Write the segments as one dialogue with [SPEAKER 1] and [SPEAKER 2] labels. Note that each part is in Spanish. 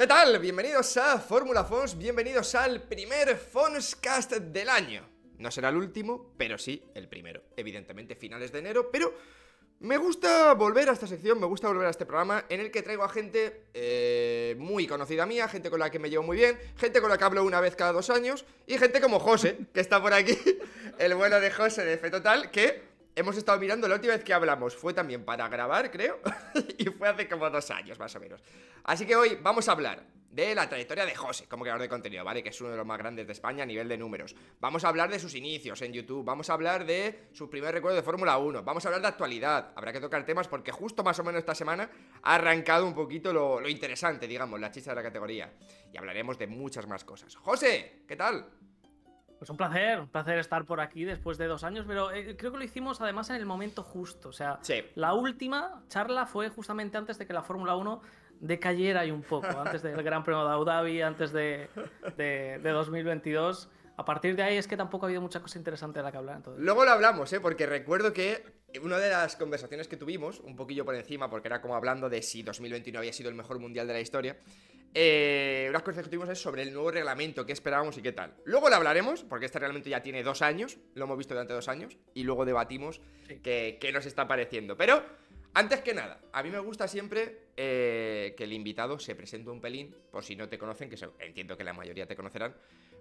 [SPEAKER 1] ¿Qué tal? Bienvenidos a Fórmula Fons, bienvenidos al primer Fonscast del año. No será el último, pero sí el primero. Evidentemente finales de enero, pero me gusta volver a esta sección, me gusta volver a este programa en el que traigo a gente eh, muy conocida mía, gente con la que me llevo muy bien, gente con la que hablo una vez cada dos años y gente como José, que está por aquí, el bueno de José de Total que hemos estado mirando, la última vez que hablamos fue también para grabar, creo, y fue hace como dos años más o menos. Así que hoy vamos a hablar de la trayectoria de José como creador de contenido, ¿vale? Que es uno de los más grandes de España a nivel de números. Vamos a hablar de sus inicios en YouTube, vamos a hablar de su primer recuerdo de Fórmula 1, vamos a hablar de actualidad. Habrá que tocar temas porque justo más o menos esta semana ha arrancado un poquito lo, lo interesante, digamos, la chicha de la categoría. Y hablaremos de muchas más cosas. José, ¿qué tal? Pues un placer,
[SPEAKER 2] un placer estar por aquí después de dos años, pero eh, creo que lo hicimos además en el momento justo. O sea, la última charla fue justamente antes de que la Fórmula 1 decayera y un poco, antes del Gran Premio de Abu Dhabi, antes de, de, de 2022 a partir de ahí es que tampoco ha habido mucha cosa interesante de la que hablar. Entonces.
[SPEAKER 1] Luego lo hablamos, ¿eh? porque recuerdo que una de las conversaciones que tuvimos, un poquillo por encima, porque era como hablando de si 2021 había sido el mejor mundial de la historia, eh, unas cosas que tuvimos es sobre el nuevo reglamento, qué esperábamos y qué tal. Luego lo hablaremos, porque este reglamento ya tiene dos años, lo hemos visto durante dos años, y luego debatimos qué, nos está pareciendo. Pero, antes que nada, a mí me gusta siempre eh, que el invitado se presente un pelín, por si no te conocen, que entiendo que la mayoría te conocerán,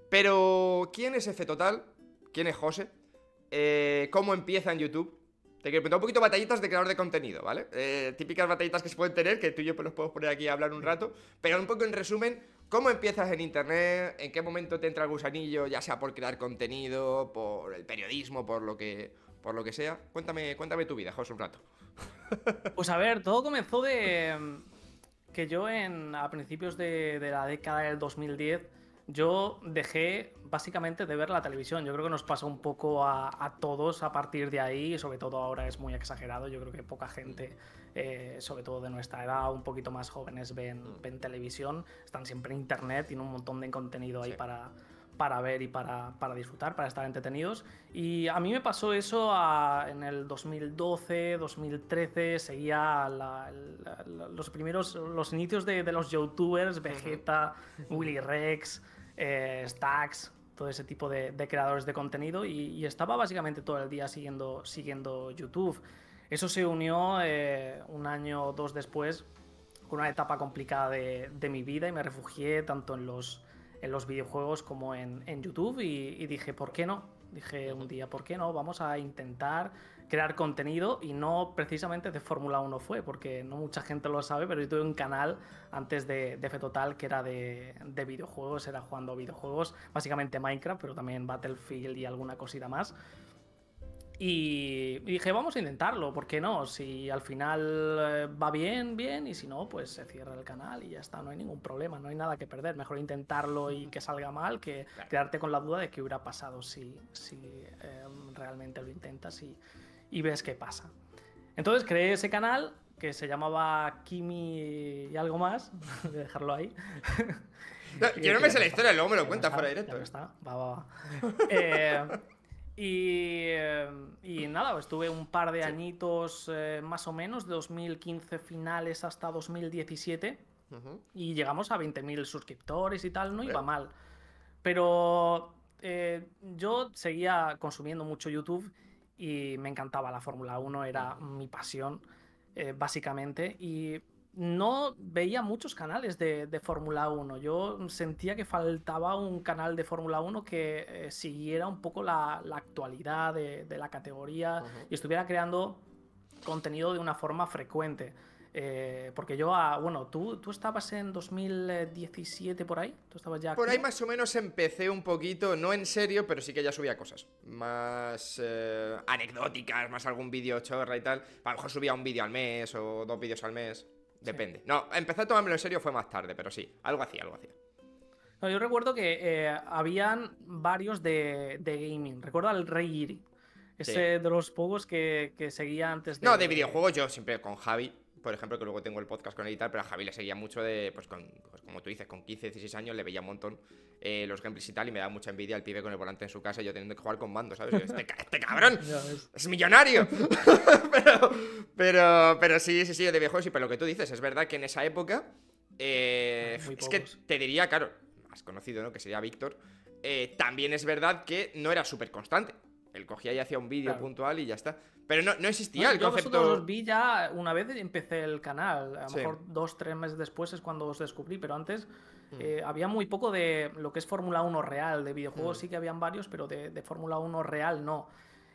[SPEAKER 1] pero, ¿quién es F Total? ¿Quién es José? Eh, ¿Cómo empieza en YouTube? Te quiero preguntar un poquito batallitas de creador de contenido, ¿vale? Eh, típicas batallitas que se pueden tener, que tú y yo pues, los podemos poner aquí a hablar un rato, pero un poco en resumen, ¿cómo empiezas en Internet? ¿En qué momento te entra el gusanillo, ya sea por crear contenido, por el periodismo, por lo que, por lo que sea? Cuéntame, cuéntame tu vida, José, un rato.
[SPEAKER 2] Pues a ver, todo comenzó de que yo en, a principios de la década del 2010 yo dejé básicamente de ver la televisión. Yo creo que nos pasa un poco a, todos a partir de ahí, sobre todo ahora es muy exagerado. Yo creo que poca gente, eh, sobre todo de nuestra edad, un poquito más jóvenes, mm. ven, televisión. Están siempre en internet, tienen un montón de contenido ahí para, para ver y para, para, disfrutar, para estar entretenidos. Y a mí me pasó eso en el 2012, 2013, seguía los primeros, los inicios de, de los youtubers, Vegeta, Willy Rex. Eh, stacks, todo ese tipo de, creadores de contenido y, estaba básicamente todo el día siguiendo, siguiendo YouTube. Eso se unió eh, un año o dos después con una etapa complicada de, mi vida y me refugié tanto en los, en los videojuegos como en, YouTube y, y, dije, ¿por qué no? Dije un día, ¿por qué no? Vamos a intentar crear contenido y no precisamente de Fórmula 1 fue, porque no mucha gente lo sabe, pero yo tuve un canal antes de, de total que era de, de, videojuegos, era jugando videojuegos, básicamente Minecraft, pero también Battlefield y alguna cosita más. Y, dije, vamos a intentarlo, ¿por qué no? Si al final eh, va bien, bien, y si no, pues se cierra el canal y ya está, no hay ningún problema, no hay nada que perder. Mejor intentarlo y que salga mal que quedarte con la duda de qué hubiera pasado si, si em, realmente lo intentas y y ves qué pasa. Entonces creé ese canal que se llamaba Kimi y algo más, dejarlo ahí. yo no me sé la historia, luego me lo cuentas fuera directo. va, va, va. Eh, y, eh, y, nada, estuve un par de añitos eh, más o menos, de 2015 finales hasta 2017, y llegamos a 20.000 suscriptores y tal, no iba mal. Pero yo seguía consumiendo mucho YouTube y me encantaba la Fórmula 1, era mi pasión, eh, básicamente. Y no veía muchos canales de, Fórmula 1. Yo sentía que faltaba un canal de Fórmula 1 que eh, siguiera un poco la, actualidad de, la categoría y estuviera creando contenido de una forma frecuente. Eh, porque yo, bueno, ¿tú, tú estabas en 2017 por ahí, tú estabas ya... Por ahí
[SPEAKER 1] más o menos empecé un poquito, no en serio, pero sí que ya subía cosas. Más eh, anecdóticas, más algún vídeo chorra y tal. A lo mejor subía un vídeo al mes o dos vídeos al mes. Depende. No, empecé a tomármelo en serio fue más tarde, pero sí, algo hacía, algo hacía.
[SPEAKER 2] yo recuerdo que eh, habían varios de, gaming. Recuerdo al Rey Iri. Ese de los juegos que, que seguía antes de... No, de videojuegos
[SPEAKER 1] yo siempre con Javi por ejemplo, que luego tengo el podcast con él y tal, pero a Javi le seguía mucho de, pues, con, pues, como tú dices, con 15, 16 años le veía un montón eh, los gameplays y tal, y me daba mucha envidia el pibe con el volante en su casa y yo teniendo que jugar con mando, ¿sabes? Este, este, cabrón es millonario. pero, pero, pero sí, sí, sí, de viejos y pero lo que tú dices, es verdad que en esa época, eh, es que te diría, claro, has conocido, ¿no? Que sería Víctor, eh, también es verdad que no era súper constante cogía y hacía un vídeo puntual y ya está. Pero no, no existía el concepto. Yo los vi
[SPEAKER 2] ya una vez empecé el canal. A lo mejor dos, tres meses después es cuando os descubrí, pero antes mm. eh, había muy poco de lo que es Fórmula 1 real. De videojuegos mm. sí que habían varios, pero de, Fórmula 1 real no.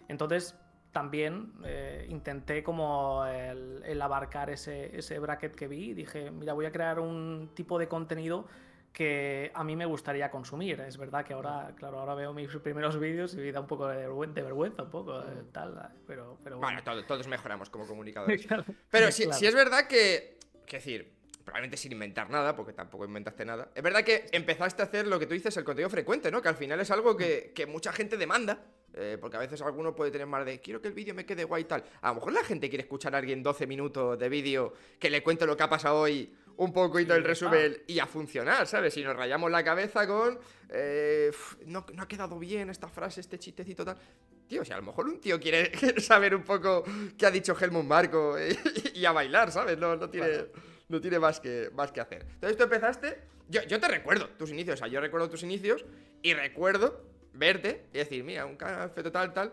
[SPEAKER 2] Entonces también eh, intenté como el, el abarcar ese, ese, bracket que vi. Dije, mira, voy a crear un tipo de contenido que a mí me gustaría consumir. Es verdad que ahora, claro, ahora veo mis primeros vídeos y da un poco de, vergüenza, un poco, eh, mm. tal, eh, pero, bueno.
[SPEAKER 1] todos, mejoramos como comunicadores.
[SPEAKER 2] pero sí, es verdad que,
[SPEAKER 1] que decir, probablemente sin inventar nada, porque tampoco inventaste nada. Es verdad que empezaste a hacer lo que tú dices, el contenido frecuente, ¿no? Que al final es algo que, mm. mucha gente demanda. Eh, porque a veces alguno puede tener más de quiero que el vídeo me quede guay y tal. A lo mejor la gente quiere escuchar a alguien 12 minutos de vídeo que le cuente lo que ha pasado hoy un poquito el resumen y a funcionar, ¿sabes? Si nos rayamos la cabeza con. Eh, no, ha quedado bien esta frase, este chistecito tal. Tío, si a lo mejor un tío quiere saber un poco qué ha dicho Helmut Marco y, a bailar, ¿sabes? No, tiene. No tiene más que, que hacer. Entonces tú empezaste. Yo, te recuerdo tus inicios. O sea, yo recuerdo tus inicios y recuerdo verte y decir, mira, un café total, tal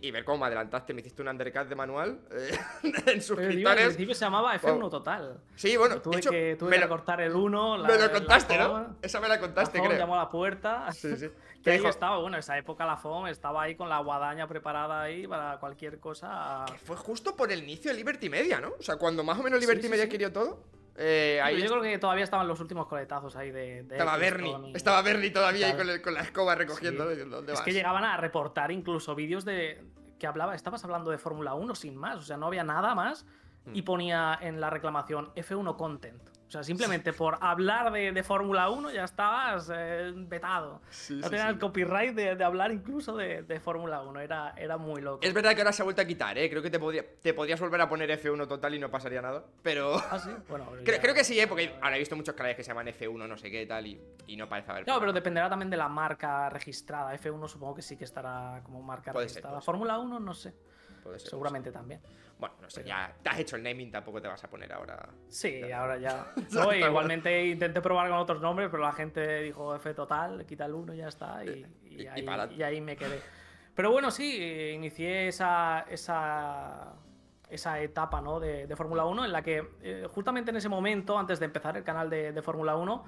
[SPEAKER 1] y, ver cómo me adelantaste, me hiciste un undercut de manual eh,
[SPEAKER 2] en sus Pero al principio se llamaba F1 Total. Sí, bueno, tuve, que, que cortar el 1. Me lo contaste, ¿no? Esa me la contaste, la FOM llamó a la puerta. Sí, sí. que ahí estaba, bueno, esa época la FOM estaba ahí con la guadaña preparada ahí para cualquier cosa. Que fue justo por el inicio de
[SPEAKER 1] Liberty Media, ¿no? O sea, cuando más o menos Liberty Media quería todo.
[SPEAKER 2] Eh, yo creo que todavía estaban los últimos coletazos ahí de.
[SPEAKER 1] estaba Bernie. Estaba Bernie todavía ahí con, la escoba recogiendo. Es que llegaban
[SPEAKER 2] a reportar incluso vídeos de. que hablaba. Estabas hablando de Fórmula 1 sin más. O sea, no había nada más. Y mm. ponía en la reclamación F1 Content. O sea, simplemente por hablar de, Fórmula 1 ya estabas eh, vetado. no tenías el copyright de, hablar incluso de, Fórmula 1, era, era muy loco. Es
[SPEAKER 1] verdad que ahora se ha vuelto a quitar, ¿eh? Creo que te, podría, te volver a poner F1 total y no pasaría nada, pero... Ah, bueno, creo, que sí, ¿eh? Porque ahora he visto muchos canales que se llaman F1 no sé qué tal y, no parece haber... No, pero dependerá
[SPEAKER 2] también de la marca registrada. F1 supongo que sí que estará como marca registrada. Fórmula 1 no sé. Seguramente también.
[SPEAKER 1] Bueno, no sé, ya te has hecho el naming, tampoco te vas a poner ahora.
[SPEAKER 2] Sí, ahora ya. igualmente intenté probar con otros nombres, pero la gente dijo F total, quita el uno, ya está. Eh,
[SPEAKER 1] y, ahí,
[SPEAKER 2] me quedé. Pero bueno, sí, eh, inicié esa, esa, esa etapa ¿no? de, de Fórmula 1 en la que eh, justamente en ese momento, antes de empezar el canal de, de Fórmula 1,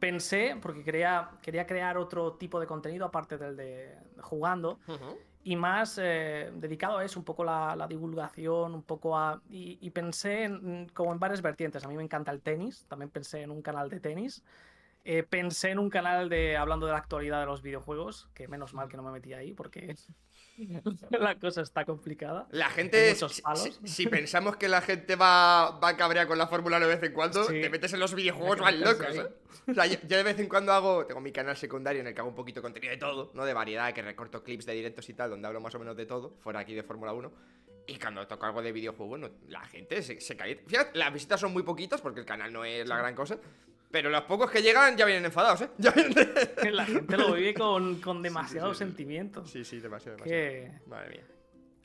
[SPEAKER 2] pensé, porque quería, quería crear otro tipo de contenido aparte del de jugando y más eh, dedicado a eso, un poco la, la divulgación, un poco a... Y, pensé en, como en varias vertientes. A mí me encanta el tenis, también pensé en un canal de tenis. Eh, pensé en un canal de hablando de la actualidad de los videojuegos, que menos mal que no me metí ahí, porque la cosa está complicada. La gente, si, si, pensamos
[SPEAKER 1] que la gente va, va a cabrear con la Fórmula de vez en cuando, te metes en los videojuegos más locos. ¿eh? O sea, yo, de vez en cuando hago, tengo mi canal secundario en el que hago un poquito de contenido de todo, ¿no? De variedad, que recorto clips de directos y tal, donde hablo más o menos de todo, fuera aquí de Fórmula 1. Y cuando toco algo de videojuego, no, la gente se, se Fíjate, las visitas son muy poquitas porque el canal no es la gran cosa. Pero los pocos que llegan ya vienen enfadados, ¿eh? Ya vienen... La gente lo vive con, con demasiado sentimiento. Sí, sí, demasiado, demasiado. Madre mía.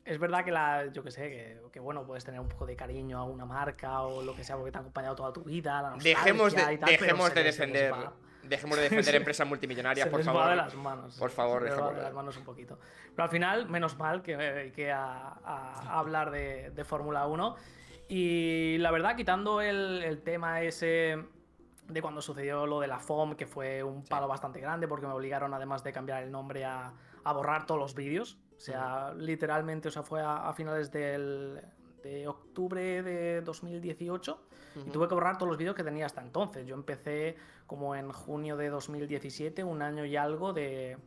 [SPEAKER 2] Es verdad que la, yo que sé, que, que, bueno, puedes tener un poco de cariño a una marca o lo que sea, porque te ha acompañado toda tu vida. La dejemos de, dejemos de defender. Dejemos de defender empresas multimillonarias, por favor. de las manos. Por favor, se dejemos. de las manos un poquito. Pero al final, menos mal que, que a, hablar de, de Fórmula 1. Y la verdad, quitando el, el tema ese de cuando sucedió lo de la FOM, que fue un palo bastante grande porque me obligaron además de cambiar el nombre a, borrar todos los vídeos. O sea, literalmente, o sea, fue a, finales del, de octubre de 2018 y tuve que borrar todos los vídeos que tenía hasta entonces. Yo empecé como en junio de 2017, un año y algo de,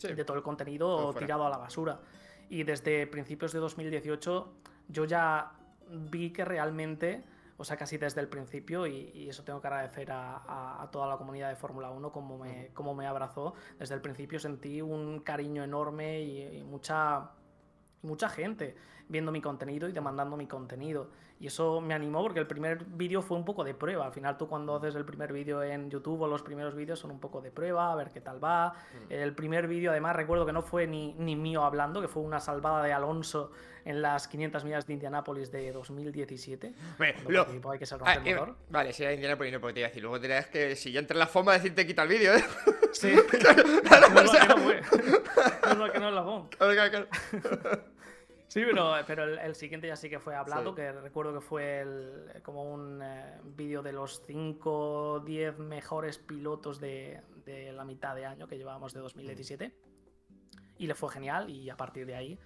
[SPEAKER 2] de todo el contenido tirado a la basura. Y desde principios de 2018 yo ya vi que realmente o sea, casi desde el principio y, eso tengo que agradecer a, toda la comunidad de Fórmula 1 como me, como me abrazó. Desde el principio sentí un cariño enorme y, y mucha, mucha gente viendo mi contenido y demandando mi contenido. Y eso me animó porque el primer vídeo fue un poco de prueba. Al final tú cuando mm. haces el primer vídeo en YouTube o los primeros vídeos son un poco de prueba, a ver qué tal va. Mm. El primer vídeo además recuerdo que no fue ni, ni mío hablando, que fue una salvada de Alonso en las 500 millas de Indianápolis de 2017.
[SPEAKER 1] Vale, que ah, eh, vale, si era Indianápolis no, porque te iba a decir. Luego tendrás que, si ya entra en la foma, decirte quita el vídeo, ¿eh? Sí. claro, no, no, lo no, no,
[SPEAKER 2] que no es la fama. claro, claro. Sí, pero, el, siguiente ya sí que fue hablado, que recuerdo que fue como un eh, vídeo de los 5 10 mejores pilotos de, la mitad de año que llevábamos de 2017. Y le fue genial y a partir de ahí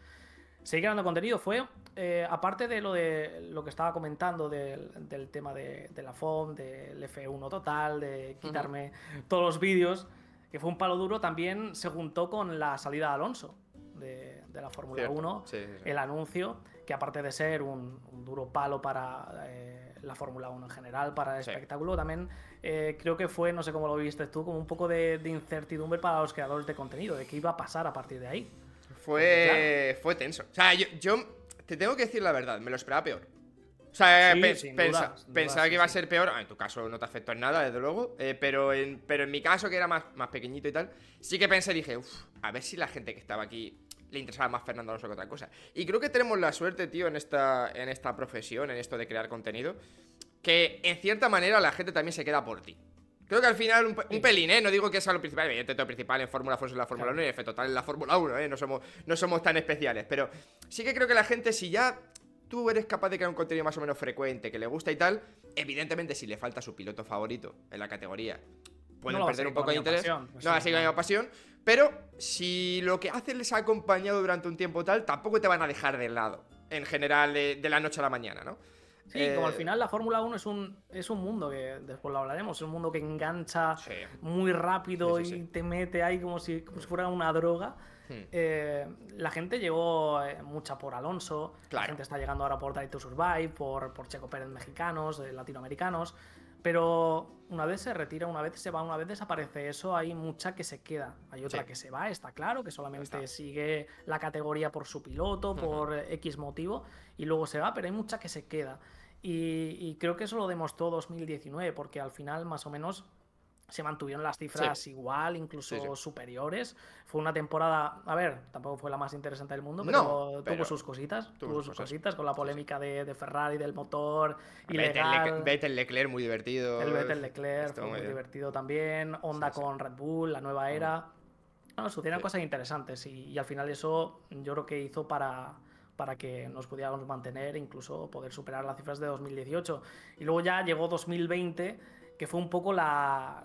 [SPEAKER 2] seguí creando contenido. Fue, eh, aparte de lo, de lo que estaba comentando del, tema de, la FOM, del F1 total, de quitarme todos los vídeos, que fue un palo duro, también se juntó con la salida de Alonso de, la Fórmula 1, el anuncio, que aparte de ser un, duro palo para eh, la Fórmula 1 en general, para el espectáculo, también eh, creo que fue, no sé cómo lo viste tú, como un poco de, incertidumbre para los creadores de contenido, de qué iba a pasar a partir de ahí.
[SPEAKER 1] Fue, fue tenso. O sea, yo, te tengo que decir la verdad, me lo esperaba peor. O sea, pensaba que iba a ser peor. en tu caso no te afectó en nada, desde luego. Eh, pero, en, pero en mi caso, que era más, más pequeñito y tal, sí que pensé, dije, a ver si la gente que estaba aquí le interesaba más Fernando Alonso que otra cosa. Y creo que tenemos la suerte, tío, en esta, en esta profesión, en esto de crear contenido, que en cierta manera la gente también se queda por ti. Creo que al final un, pelín, ¿eh? No digo que sea lo principal, evidentemente principal en Fórmula 1 es la Fórmula 1 y el total en la Fórmula 1, ¿eh? No somos, no somos tan especiales, pero sí que creo que la gente, si ya tú eres capaz de crear un contenido más o menos frecuente, que le gusta y tal, evidentemente si le falta su piloto favorito en la categoría, pueden perder un poco de interés. Pues no, así que mi pasión, pero si lo que hacen les ha acompañado durante un tiempo tal, tampoco te van a dejar de lado, en general, de, la noche a la mañana, ¿no? Sí, como al eh, final
[SPEAKER 2] la Fórmula 1 es un, es un mundo que después lo hablaremos, es un mundo que engancha muy rápido y te mete ahí como si, como si fuera una droga. Hmm. Eh, la gente llegó eh, mucha por Alonso, la gente está llegando ahora por Drive to Survive, por, por Checo Pérez mexicanos, latinoamericanos. Pero una vez se retira, una vez se va, una vez desaparece eso, hay mucha que se queda. Hay otra que se va, está claro, que solamente sigue la categoría por su piloto, por X motivo, y luego se va, pero hay mucha que se queda. Y, y, creo que eso lo demostró 2019, porque al final más o menos se mantuvieron las cifras igual, incluso superiores. Fue una temporada, a ver, tampoco fue la más interesante del mundo, pero, tuvo sus cositas, tuvo, sus cositas con la polémica de, Ferrari, del motor, ilegal.
[SPEAKER 1] Vettel Leclerc muy divertido. El Vettel Leclerc muy
[SPEAKER 2] divertido también. Honda con Red Bull, la nueva mm. era. Bueno, sucedieron cosas interesantes y, al final eso yo creo que hizo para para que nos pudiéramos mantener, incluso poder superar las cifras de 2018. Y luego ya llegó 2020 que fue un poco la,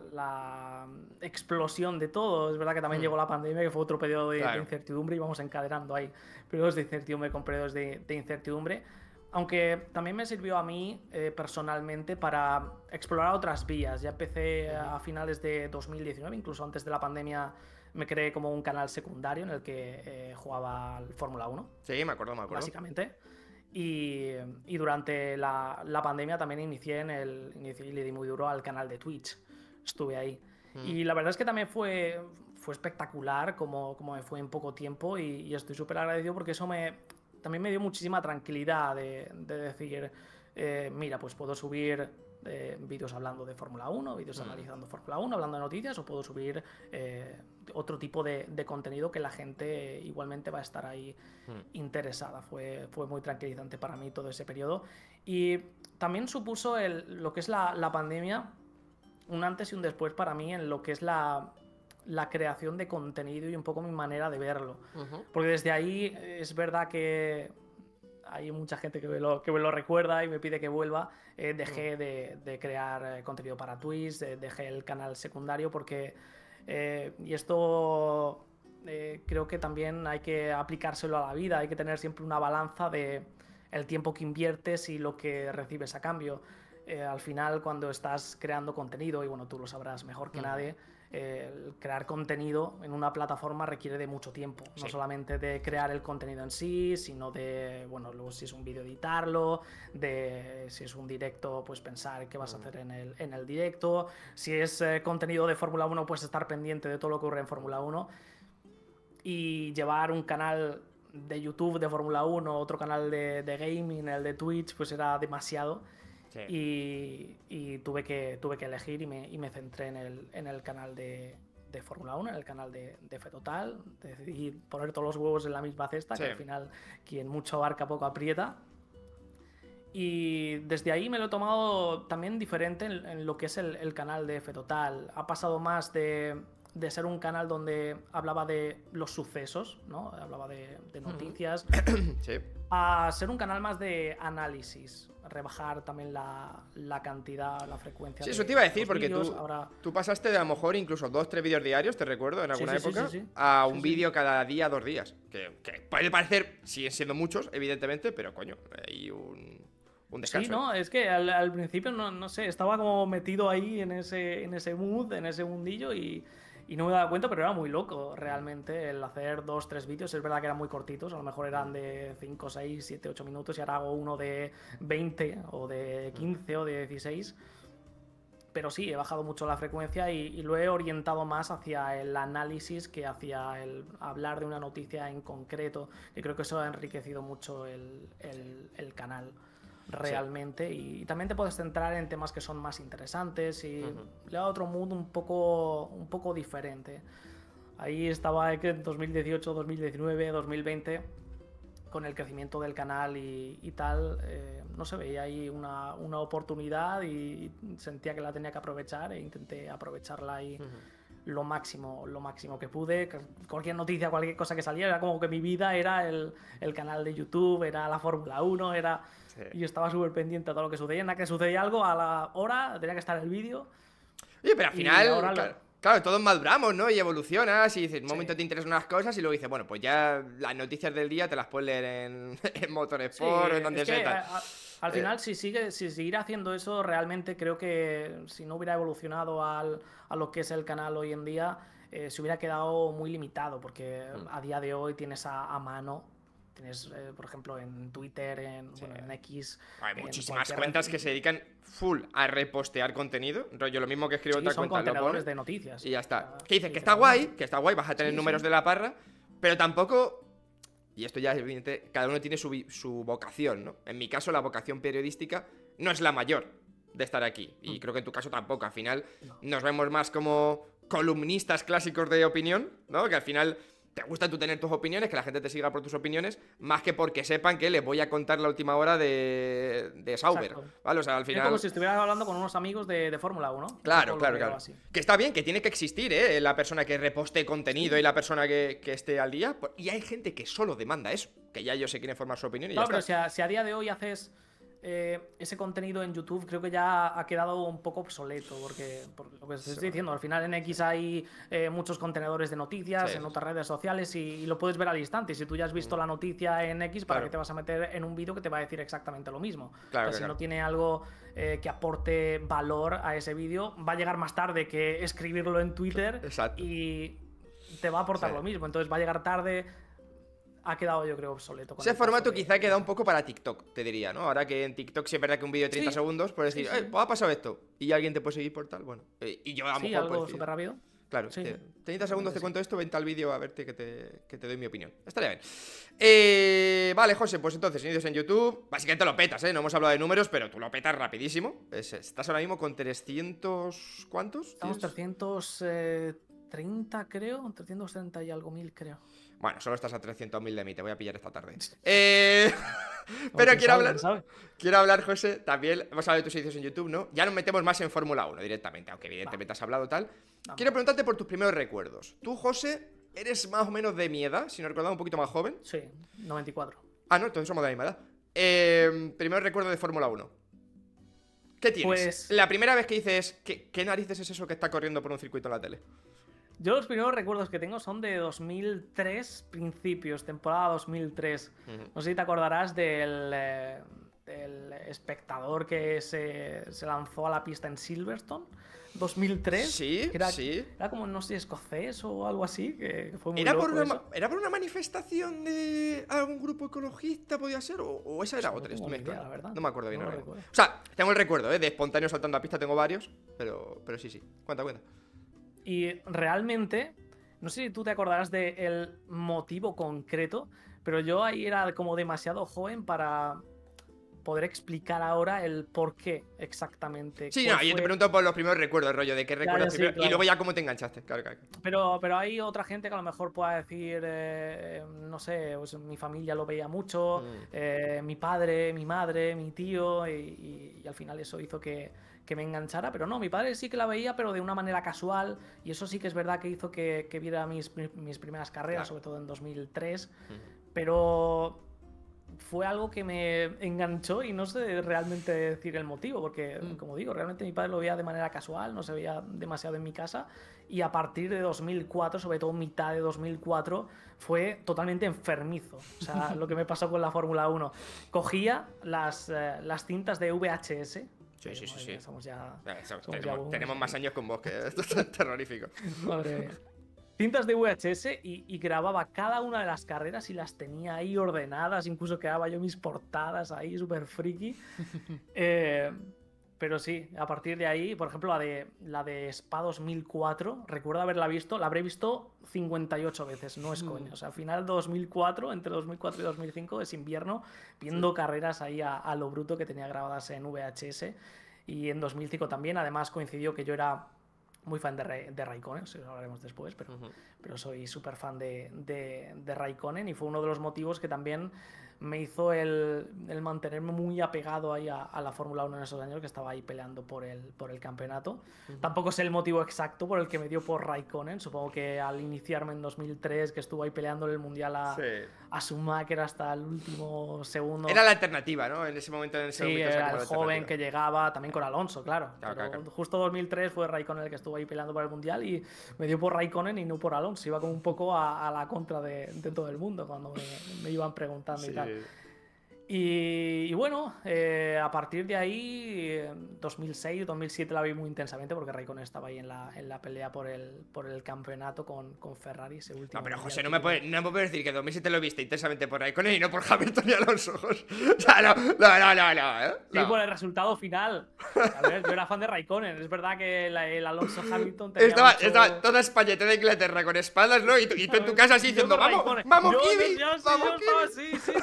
[SPEAKER 2] explosión de todo. Es verdad que también mm. llegó la pandemia, que fue otro periodo de, incertidumbre y vamos encadenando ahí periodos de incertidumbre con periodos de, incertidumbre. Aunque también me sirvió a mí eh, personalmente para explorar otras vías. Ya empecé a finales de 2019, incluso antes de la pandemia, me creé como un canal secundario en el que eh, jugaba jugaba Fórmula 1.
[SPEAKER 1] Sí, me acuerdo, me acuerdo.
[SPEAKER 2] Básicamente. Y, durante la, la, pandemia también inicié en el. Inicié, le di muy duro al canal de Twitch. Estuve ahí. Mm. Y la verdad es que también fue, fue espectacular como, como me fue en poco tiempo y, estoy súper agradecido porque eso me, también me dio muchísima tranquilidad de, de decir, eh, mira, pues puedo subir eh, vídeos hablando de Fórmula 1, vídeos mm. analizando Fórmula 1, hablando de noticias, o puedo subir eh, otro tipo de, contenido que la gente igualmente va a estar ahí hmm. interesada. Fue, fue muy tranquilizante para mí todo ese periodo. Y también supuso lo que es la, pandemia, un antes y un después para mí en lo que es la, creación de contenido y un poco mi manera de verlo. Porque desde ahí eh, es verdad que hay mucha gente que me, lo, que lo, recuerda y me pide que vuelva. Eh, dejé hmm. de, crear eh, contenido para Twitch, dejé el canal secundario porque eh, y esto eh, creo que también hay que aplicárselo a la vida, hay que tener siempre una balanza de el tiempo que inviertes y lo que recibes a cambio. Eh, al final, cuando estás creando contenido, y bueno, tú lo sabrás mejor que nadie, el crear contenido en una plataforma requiere de mucho tiempo, no solamente de crear el contenido en sí, sino de, bueno, luego si es un vídeo editarlo, de si es un directo, pues pensar qué vas a hacer en el, en el directo, si es eh, contenido de Fórmula 1, pues estar pendiente de todo lo que ocurre en Fórmula 1 y llevar un canal de YouTube de Fórmula 1, otro canal de, de gaming, el de Twitch, pues era demasiado. Y, tuve, que, tuve que elegir y me, y me centré en el, en el canal de, de Fórmula 1, en el canal de, de Fetotal. Decidí poner todos los huevos en la misma cesta, que al final quien mucho abarca poco aprieta. Y desde ahí me lo he tomado también diferente en, lo que es el, el canal de Fetotal. Ha pasado más de de ser un canal donde hablaba de los sucesos, ¿no? Hablaba de, noticias. A ser un canal más de análisis. Rebajar también la, la cantidad, la frecuencia. Sí, eso te iba a decir, porque tú, tú,
[SPEAKER 1] pasaste de a lo mejor incluso dos, tres vídeos diarios, te recuerdo, en alguna época, a un vídeo cada día, dos días. Que, puede parecer, siguen siendo muchos, evidentemente, pero coño, hay un. descanso, sí, no, ¿eh?
[SPEAKER 2] es que al, principio no, no, sé, estaba como metido ahí en ese, en ese mood, en ese mundillo y, y no me dado cuenta, pero era muy loco realmente el hacer dos, tres vídeos. Es verdad que eran muy cortitos, a lo mejor eran de 5, 6, 7, 8 minutos y ahora hago uno de 20 o de 15 o de 16 pero sí, he bajado mucho la frecuencia y, lo he orientado más hacia el análisis que hacia el hablar de una noticia en concreto. Y creo que eso ha enriquecido mucho el canal
[SPEAKER 1] realmente.
[SPEAKER 2] Y, también te puedes centrar en temas que son más interesantes y le da otro mood un poco, un poco diferente. Ahí estaba eh, en 2018, 2019, 2020, con el crecimiento del canal y, y tal, eh, no se veía ahí una, una, oportunidad y sentía que la tenía que aprovechar e intenté aprovecharla y lo máximo, lo máximo que pude. Cualquier noticia, cualquier cosa que saliera, era como que mi vida era el, el canal de YouTube, era la Fórmula 1, era... Y yo estaba súper pendiente de todo lo que sucedía. En la que sucedía algo, a la hora tenía que estar el vídeo.
[SPEAKER 1] Oye, pero al final... claro, todos maduramos, ¿no? Y evolucionas y dices, un momento te interesan unas cosas y luego dices, bueno, pues ya las noticias del día te las puedes leer en, Motorsport o en donde sea. Al eh, final,
[SPEAKER 2] si sigue, si haciendo eso, realmente creo que si no hubiera evolucionado al, a lo que es el canal hoy en día, eh, se hubiera quedado muy limitado, porque mm. a día de hoy tienes a, mano Tienes, eh, por ejemplo, en Twitter, en, bueno, en X. Hay muchísimas cuentas que se
[SPEAKER 1] dedican full a repostear contenido. Rollo, lo mismo que escribo otra cuenta. de noticias. Y ya está. que dicen que está guay, que está guay, vas a tener números de la parra, pero tampoco y esto ya es evidente, cada uno tiene su, vocación, ¿no? En mi caso, la vocación periodística no es la mayor de estar aquí. Y mm. creo que en tu caso tampoco. Al final, nos vemos más como columnistas clásicos de opinión, ¿no? Que al final te gusta tú tener tus opiniones, que la gente te siga por tus opiniones, más que porque sepan que les voy a contar la última hora de, de Sauber. ¿Vale? O sea, al final. Es como si
[SPEAKER 2] estuvieras hablando con unos amigos de, Fórmula 1. Claro, claro, claro.
[SPEAKER 1] Que está bien, que tiene que existir, ¿eh? La persona que reposte contenido y la persona que, esté al día. Pues, y hay gente que solo demanda eso, que ya ellos se quieren formar su opinión y pero si
[SPEAKER 2] a día de hoy haces. Eh, ese contenido en YouTube creo que ya ha quedado un poco obsoleto, porque, por lo que estoy diciendo, al final en X hay eh, muchos contenedores de noticias, en otras redes sociales, y, lo puedes ver al instante. Si tú ya has visto mm. la noticia en X, ¿para qué te vas a meter en un vídeo que te va a decir exactamente lo mismo? Claro, si no tiene algo eh, que aporte valor a ese vídeo, va a llegar más tarde que escribirlo en Twitter y te va a aportar lo mismo. Entonces va a llegar tarde ha quedado yo creo obsoleto. Ese formato
[SPEAKER 1] quizá ha queda un poco para TikTok, te diría, ¿no? Ahora que en TikTok siempre verdad que un vídeo de 30 segundos, puedes decir, eh, sí. Pues ha pasado esto, y alguien te puede seguir por tal, bueno. Eh, y yo a lo mejor... algo súper rápido. Claro, sí. 30 segundos te cuento esto, vente al vídeo a verte que te, doy mi opinión. Estaría bien. Eh, vale, José, pues entonces, vídeos en YouTube. Básicamente lo petas, ¿eh? No hemos hablado de números, pero tú lo petas rapidísimo. estás ahora mismo con 300... ¿Cuántos? Estamos
[SPEAKER 2] 330, eh, creo. 330 y algo mil, creo.
[SPEAKER 1] Bueno, solo estás a 300.000 de mí, te voy a pillar esta tarde. Eh, pero quiero hablar. Quiero hablar, José, también. Hemos hablado de tus inicios en YouTube, ¿no? Ya nos metemos más en Fórmula 1 directamente, aunque evidentemente has hablado tal. Quiero preguntarte por tus primeros recuerdos. Tú, José, eres más o menos de mi edad, si no recordaba un poquito más joven. Sí, 94. Ah, no, entonces somos de la misma edad. Em, recuerdo de Fórmula 1. ¿Qué tienes? Pues... La primera vez que dices, ¿qué narices es eso que está corriendo por un circuito en la tele?
[SPEAKER 2] Yo los primeros recuerdos que tengo son de 2003, principios, temporada 2003. No sé si te acordarás del, eh, del espectador que se, se, lanzó a la pista en Silverstone, 2003. Sí, era, sí.
[SPEAKER 1] Era como, no sé, escocés o algo así, que era, por una, ¿Era por una manifestación de algún grupo ecologista, podía ser? ¿O, esa era otra? No me acuerdo bien. O sea, tengo el recuerdo, ¿eh? De espontáneo saltando a pista tengo varios, pero, pero sí, sí. Cuenta, cuenta.
[SPEAKER 2] Y realmente, no sé si tú te acordarás del motivo
[SPEAKER 1] concreto,
[SPEAKER 2] pero yo ahí era como demasiado joven para poder explicar ahora el por qué exactamente. Sí, no, te
[SPEAKER 1] pregunto por los primeros recuerdos, rollo, de qué recuerdos... y luego ya cómo te enganchaste. Claro,
[SPEAKER 2] pero, pero hay otra gente que a lo mejor pueda decir, eh, no sé, pues, mi familia lo veía mucho, mm. eh, mi padre, mi madre, mi tío, y, al final eso hizo que, me enganchara, pero no, mi padre sí que la veía, pero de una manera casual, y eso sí que es verdad que hizo que, viera mis, primeras carreras, sobre todo en 2003, mm. pero fue algo que me enganchó y no sé realmente decir el motivo, porque mm. como digo, realmente mi padre lo veía de manera casual, no se veía demasiado en mi casa y a partir de 2004, sobre todo mitad de 2004, fue totalmente enfermizo. O sea, lo que me pasó con la Fórmula 1. Cogía las, eh, las cintas de VHS,
[SPEAKER 1] Sí, sí, sí, tenemos, más años con vos que esto es terrorífico. Madre
[SPEAKER 2] cintas de VHS y, grababa cada una de las carreras y las tenía ahí ordenadas, incluso quedaba yo mis portadas ahí, súper friki. Eh, pero sí, a partir de ahí, por ejemplo, la de, la de Spa 2004, recuerdo haberla visto, la habré visto 58 veces, no es hmm. coño. O sea, final 2004, entre 2004 y 2005, es invierno, viendo carreras ahí a, a lo bruto que tenía grabadas en VHS. Y en 2005 también, además coincidió que yo era muy fan de, de Raikkonen, si lo hablaremos después, pero, pero soy súper fan de, de, de, Raikkonen y fue uno de los motivos que también me hizo el, el mantenerme muy apegado ahí a, la Fórmula 1 en esos años, que estaba ahí peleando por el, por el campeonato. Tampoco sé el motivo exacto por el que me dio por Raikkonen, supongo que al iniciarme en 2003, que estuvo ahí peleando en el Mundial a,
[SPEAKER 1] sí.
[SPEAKER 2] que era hasta el último segundo. Era la
[SPEAKER 1] alternativa, ¿no? En ese momento, en sí, era el joven
[SPEAKER 2] que llegaba, también con Alonso, claro. pero Justo 2003 fue Raikkonen el que estuvo ahí peleando por el Mundial y me dio por Raikkonen y no por Alonso. Iba como un poco a, la contra de, todo el mundo cuando me, iban preguntando y tal. yeah. Y, bueno, eh, a partir de ahí, 2006, eh, 2007 la vi muy intensamente porque Raikkonen estaba ahí en la, en la pelea por el, por el campeonato con, con Ferrari ese último. No, pero José,
[SPEAKER 1] no me, puedes no decir que 2007 lo viste intensamente por Raikkonen y no por Hamilton y Alonso. O sea, no, no, no, no, ¿eh? Sí, por el resultado final.
[SPEAKER 2] yo era fan de Raikkonen. Es verdad que el Alonso Hamilton tenía estaba,
[SPEAKER 1] toda España, de Inglaterra con espaldas, ¿no? Y, tú en tu casa así diciendo, vamos, vamos, vamos, vamos,
[SPEAKER 2] vamos Sí, sí, sí, sí,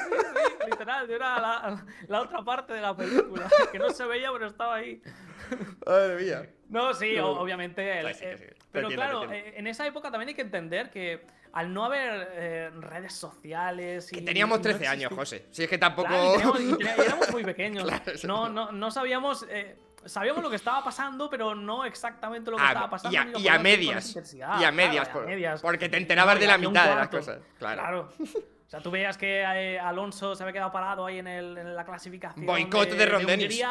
[SPEAKER 2] era la, otra parte de la película, que no se veía, pero estaba ahí. Madre mía. No, sí, obviamente. Eh, pero claro, en esa época también hay que entender que al no haber eh, redes sociales. Y, que teníamos 13 años, José. Si es que tampoco. éramos muy pequeños. no, no, no sabíamos. Eh, sabíamos lo que estaba pasando, pero no exactamente lo que ah, estaba pasando. Y a, medias. Y a medias,
[SPEAKER 1] Porque te enterabas de la mitad de las cosas. Claro.
[SPEAKER 2] claro. O sea, tú veías que eh, Alonso se había quedado parado ahí en, el, en la clasificación. Boicot de, de Rondenis.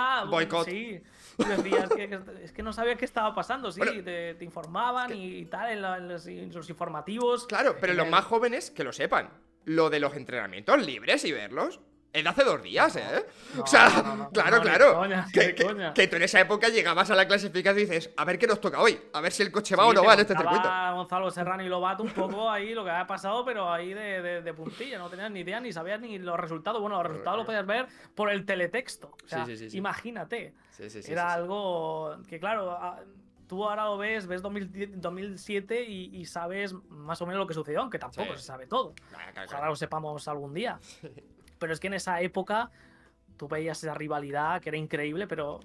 [SPEAKER 2] Sí. que, es que no sabías qué estaba pasando, sí. te, informaban y tal en, los,
[SPEAKER 1] informativos. Claro, pero los más jóvenes que lo sepan. Lo de los entrenamientos libres y verlos. En hace dos días, ¿eh? o sea, claro, claro. que, que, tú en esa época llegabas a la clasificación y dices, a ver qué nos toca hoy, a ver si el coche va o no va en este circuito.
[SPEAKER 2] Gonzalo Serrano y Lobato un poco ahí lo que había pasado, pero ahí de, puntilla, no tenías ni idea, ni sabías ni los resultados. Bueno, los resultados los podías ver por el teletexto. O sea, imagínate. Era algo que, claro, ah, tú ahora lo ves, ves 2007 y, y, sabes más o menos lo que sucedió, aunque tampoco se sabe todo. claro, claro. Ojalá lo sepamos algún día. Sí. pero es que en esa época tú veías esa rivalidad que era increíble, pero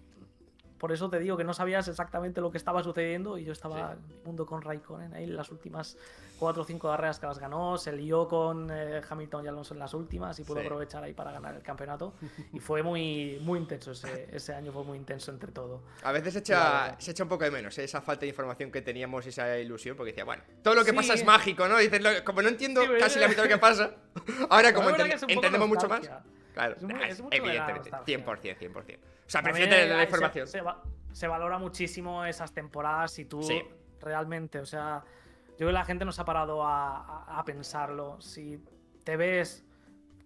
[SPEAKER 2] por eso te digo que no sabías exactamente lo que estaba sucediendo y yo estaba el mundo con Raikkonen ahí ¿eh? en las últimas 4 o 5 carreras que las ganó, se lió con eh, Hamilton y Alonso en las últimas y pudo aprovechar ahí para ganar el campeonato y fue muy, muy intenso ese, año, fue muy intenso entre todo. A veces se echa,
[SPEAKER 1] se echa un poco de menos ¿eh? esa falta de información que teníamos esa ilusión porque decía, bueno, todo lo que pasa es mágico, ¿no? como no entiendo casi la mitad de lo que pasa, ahora como entendemos mucho más. Claro, es, 100%, 100%. O sea, prefiero la información. Se,
[SPEAKER 2] se, valora muchísimo esas temporadas y tú realmente, o sea, yo creo que la gente nos ha parado a, pensarlo. Si te ves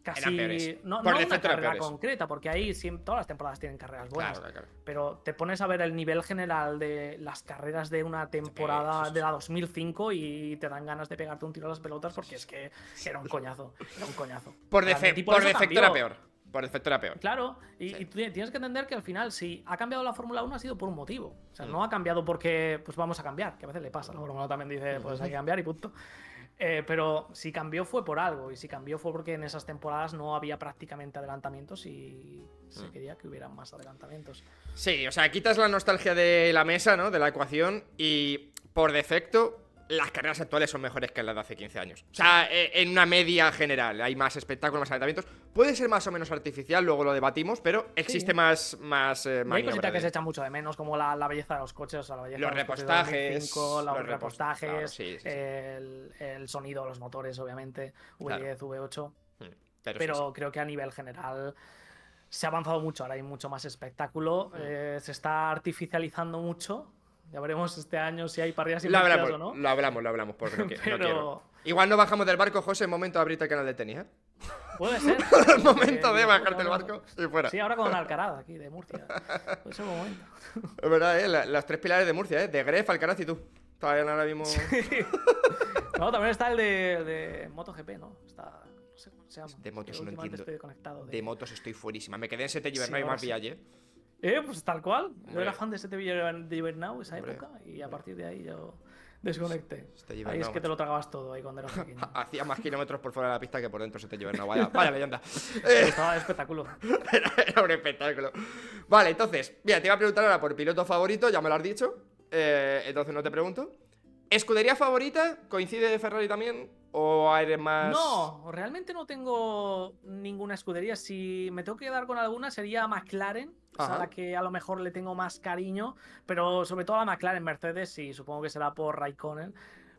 [SPEAKER 2] casi no, no una carrera concreta, porque ahí todas las temporadas tienen carreras buenas. Pero te pones a ver el nivel general de las carreras de una temporada de la 2005 y te dan ganas de pegarte un tiro a las pelotas porque es que era un coñazo. un
[SPEAKER 1] coñazo. Por, por defecto era peor por defecto era peor.
[SPEAKER 2] Claro, y, tienes que entender que al final, si ha cambiado la Fórmula 1, ha sido por un motivo. O sea, mm. no ha cambiado porque pues vamos a cambiar, que a veces le pasa, ¿no? Fórmula también dice, pues hay que cambiar y punto. Eh, pero si cambió fue por algo, y si cambió fue porque en esas temporadas no había prácticamente adelantamientos y se mm. quería que hubieran más adelantamientos.
[SPEAKER 1] Sí, o sea, quitas la nostalgia de la mesa, ¿no? De la ecuación, y por defecto, las carreras actuales son mejores que las de hace 15 años. O sea, eh, en una media general, hay más espectáculo más adelantamientos Puede ser más o menos artificial, luego lo debatimos, pero existe más... más eh, hay cositas que se echan
[SPEAKER 2] mucho de menos, como la, belleza de los coches, los, de los repostajes. los, repostajes, el, el, sonido, los motores, obviamente, V10, V8. Mm, pero, creo que a nivel general se ha avanzado mucho, ahora hay mucho más espectáculo, mm. eh, se está artificializando mucho ya veremos este año si hay parrillas y hablamos, o no. Lo hablamos, lo hablamos, por no, que quiero.
[SPEAKER 1] Igual no bajamos del barco, José, momento de abrirte el canal de tenis, ¿eh? Puede ser. momento de bajarte el barco y fuera. Sí, ahora con Alcaraz aquí, de Murcia. Pues es momento. Es verdad, ¿eh? las tres pilares de Murcia, ¿eh? De Gref, Alcaraz y tú. Todavía ahora mismo... Sí.
[SPEAKER 2] No, también está el de, MotoGP, ¿no? Está... No sé cómo se llama. De motos no entiendo. de,
[SPEAKER 1] motos estoy fuerísima. Me quedé en 7 y no, hay más viaje.
[SPEAKER 2] Eh, pues tal cual. Yo era fan de ese de Now, esa época, y a partir de
[SPEAKER 1] ahí yo desconecté.
[SPEAKER 2] ahí es que te lo tragabas todo ahí cuando era pequeño.
[SPEAKER 1] Hacía más kilómetros por fuera de la pista que por dentro se te Now. Vaya, vaya leyenda. Eh. Estaba de espectáculo. Era, un espectáculo. Vale, entonces, mira, te iba a preguntar ahora por piloto favorito, ya me lo has dicho. Eh, entonces no te pregunto. ¿Escudería favorita? ¿Coincide de Ferrari también? ¿O aire más.? No,
[SPEAKER 2] realmente no tengo ninguna escudería. Si me tengo que quedar con alguna, sería McLaren. O a la que a lo mejor le tengo más cariño. Pero sobre todo a la McLaren Mercedes, y supongo que será por Raikkonen.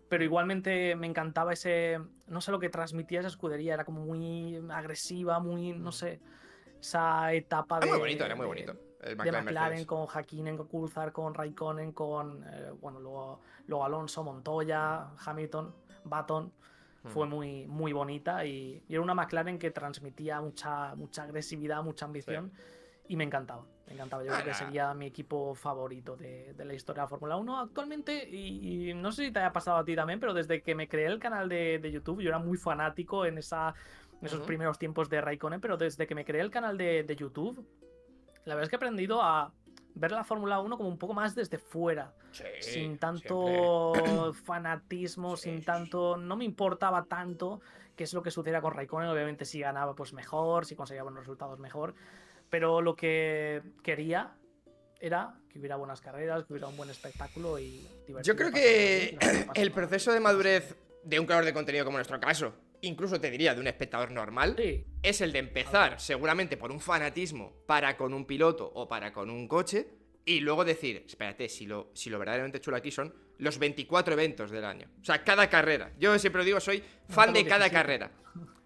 [SPEAKER 2] Pero igualmente me encantaba ese. No sé lo que transmitía esa escudería. Era como muy agresiva, muy. No mm. sé. Esa etapa de. Era muy bonito, era muy bonito.
[SPEAKER 1] Eh, de McLaren
[SPEAKER 2] con Hakkinen, con Coulthard, con Raikkonen, con eh, bueno, luego, Alonso, Montoya, Hamilton, Baton. Fue hmm. muy, muy bonita y, era una McLaren que transmitía mucha, mucha agresividad, mucha ambición y me encantaba. Me encantaba. Yo creo que sería eh. mi equipo favorito de, de la historia de Fórmula 1 actualmente. Y, no sé si te haya pasado a ti también, pero desde que me creé el canal de, YouTube, yo era muy fanático en esa esos primeros tiempos de Raikkonen, pero desde que me creé el canal de, de YouTube, la verdad es que he aprendido a ver la Fórmula 1 como un poco más desde fuera. sin tanto fanatismo, sin tanto. No me importaba tanto qué es lo que sucediera con Raikkonen. Obviamente, si ganaba, pues mejor, si conseguía buenos resultados, mejor. Pero lo que quería era que hubiera buenas carreras, que hubiera un buen espectáculo y Yo creo
[SPEAKER 1] que, el proceso de madurez de un creador de contenido como nuestro caso, incluso te diría de un espectador normal, es el de empezar seguramente por un fanatismo para con un piloto o para con un coche y luego decir, espérate, si lo, si lo verdaderamente chulo aquí son los 24 eventos del año. O sea, cada carrera. Yo siempre digo, soy fan de cada carrera.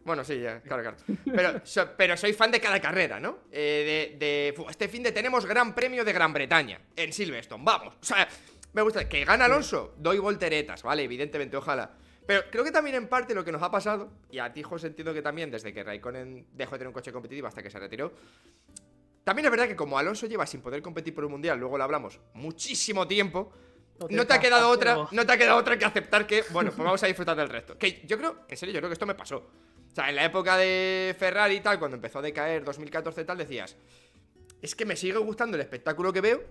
[SPEAKER 1] Bueno, sí, ya, claro, claro. Pero, pero soy fan de cada carrera, ¿no? Eh, de, este fin de tenemos Gran Premio de Gran Bretaña en Silverstone. Vamos. O sea, me gusta. Que gana Alonso, doy volteretas, ¿vale? Evidentemente, ojalá. Pero creo que también en parte lo que nos ha pasado, y a ti, José, entiendo que también desde que Raikkonen dejó de tener un coche competitivo hasta que se retiró, también es verdad que como Alonso lleva sin poder competir por un mundial, luego lo hablamos, muchísimo tiempo, no te, ha quedado otra, no te ha quedado otra que aceptar que, bueno, pues vamos a disfrutar del resto. Que yo creo, en serio, yo creo que esto me pasó. O sea, en la época de Ferrari y tal, cuando empezó a decaer 2014 y tal, decías, es que me sigue gustando el espectáculo que veo,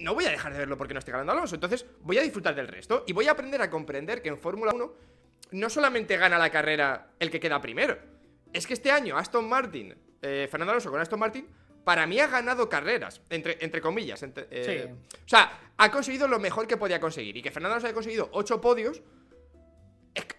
[SPEAKER 1] no voy a dejar de verlo porque no esté ganando Alonso. Entonces voy a disfrutar del resto y voy a aprender a comprender que en Fórmula 1 no solamente gana la carrera el que queda primero. Es que este año Aston Martin, eh, Fernando Alonso con Aston Martin, para mí ha ganado carreras, entre, entre comillas. Eh, o sea, ha conseguido lo mejor que podía conseguir. Y que Fernando Alonso haya conseguido 8 podios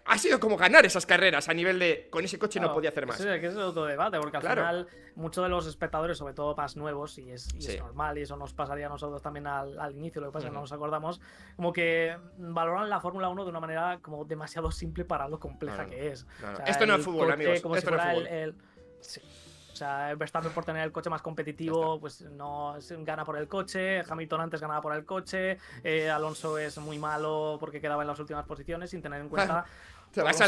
[SPEAKER 1] ha sido como ganar esas carreras a nivel de con ese coche no podía hacer más. Sí, que
[SPEAKER 2] es otro debate, porque al final muchos de los espectadores, sobre todo más nuevos, y, es, normal, y eso nos pasaría a nosotros también al, inicio, lo que pasa es que no nos acordamos, como que valoran la Fórmula 1 de una manera como demasiado simple para lo compleja que es. esto no es fútbol, amigos. esto es fútbol. O sea, Verstappen por tener el coche más competitivo, pues no gana por el coche, Hamilton antes ganaba por el coche, eh, Alonso es muy
[SPEAKER 1] malo porque quedaba en las últimas posiciones sin tener en cuenta Te vas, a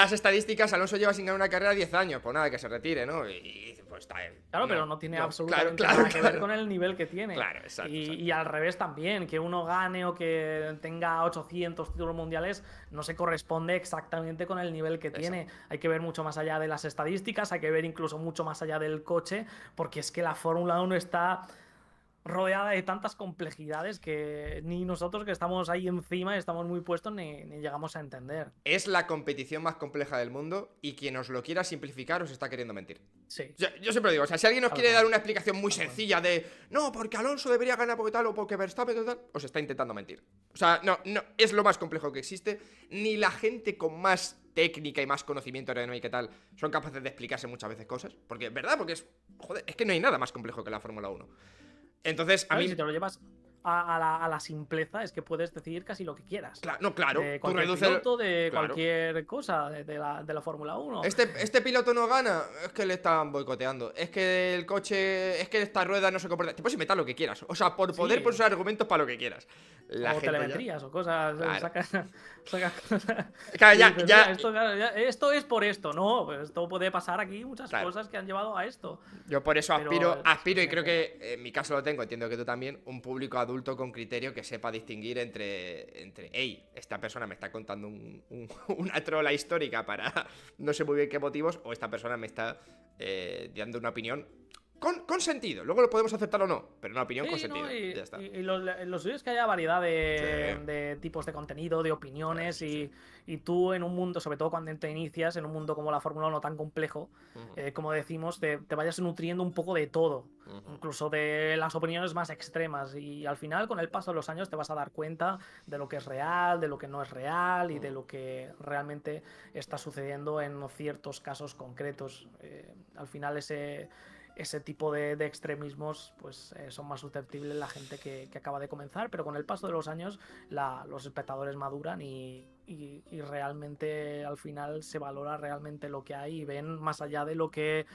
[SPEAKER 1] las, estadísticas, Alonso lleva sin ganar una carrera 10 años, pues nada, que se retire, ¿no? Y, pues está Claro, pero no tiene absolutamente nada que ver
[SPEAKER 2] con el nivel que tiene. y, al revés también, que uno gane o que tenga 800 títulos mundiales no se corresponde exactamente con el nivel que tiene. Hay que ver mucho más allá de las estadísticas, hay que ver incluso mucho más allá del coche, porque es que la Fórmula 1 está rodeada de tantas complejidades que ni nosotros que estamos ahí encima, y estamos muy puestos, ni, llegamos a entender.
[SPEAKER 1] Es la competición más compleja del mundo y quien os lo quiera simplificar os está queriendo mentir. Sí. Yo, siempre digo, o sea, si alguien nos quiere dar una explicación muy sencilla de no, porque Alonso debería ganar porque tal o porque Verstappen os está intentando mentir. O sea, no, no, es lo más complejo que existe. Ni la gente con más técnica y más conocimiento aerodinámico y tal son capaces de explicarse muchas veces cosas. Porque, ¿verdad? Porque es, joder, es que no hay nada más complejo que la Fórmula 1. Entonces, a mí. Si te lo
[SPEAKER 2] llevas a, la, simpleza es que puedes decidir casi lo que quieras. no, claro. De cualquier de cualquier cosa, de, la, Fórmula 1.
[SPEAKER 1] Este, este piloto no gana, es que le están boicoteando. Es que el coche, es que esta rueda no se comporta. Te puedes inventar lo que quieras. O sea, por poder, argumentos para lo que quieras. La o telemetrías o cosas. Esto, es por
[SPEAKER 2] esto, ¿no? Pues esto puede pasar aquí muchas cosas que han llevado a esto.
[SPEAKER 1] Yo por eso aspiro, aspiro y creo que en mi caso lo tengo, entiendo que tú también, un público adulto adulto con criterio que sepa distinguir entre, entre hey, esta persona me está contando una trola histórica para no sé muy bien qué motivos, o esta persona me está eh, dando una opinión con, sentido. Luego lo podemos aceptar o no, pero una opinión con sentido. y, ya está.
[SPEAKER 2] y, lo, es que haya variedad de, tipos de contenido, de opiniones, y, tú en un mundo, sobre todo cuando te inicias, en un mundo como la Fórmula 1 tan complejo, eh, como decimos, te, vayas nutriendo un poco de todo, incluso de las opiniones más extremas. Y al final, con el paso de los años, te vas a dar cuenta de lo que es real, de lo que no es real y de lo que realmente está sucediendo en ciertos casos concretos. Eh, al final ese ese tipo de, extremismos pues eh, son más susceptibles la gente que, acaba de comenzar, pero con el paso de los años los espectadores maduran y, y, realmente al final se valora realmente lo que hay y ven más allá de lo que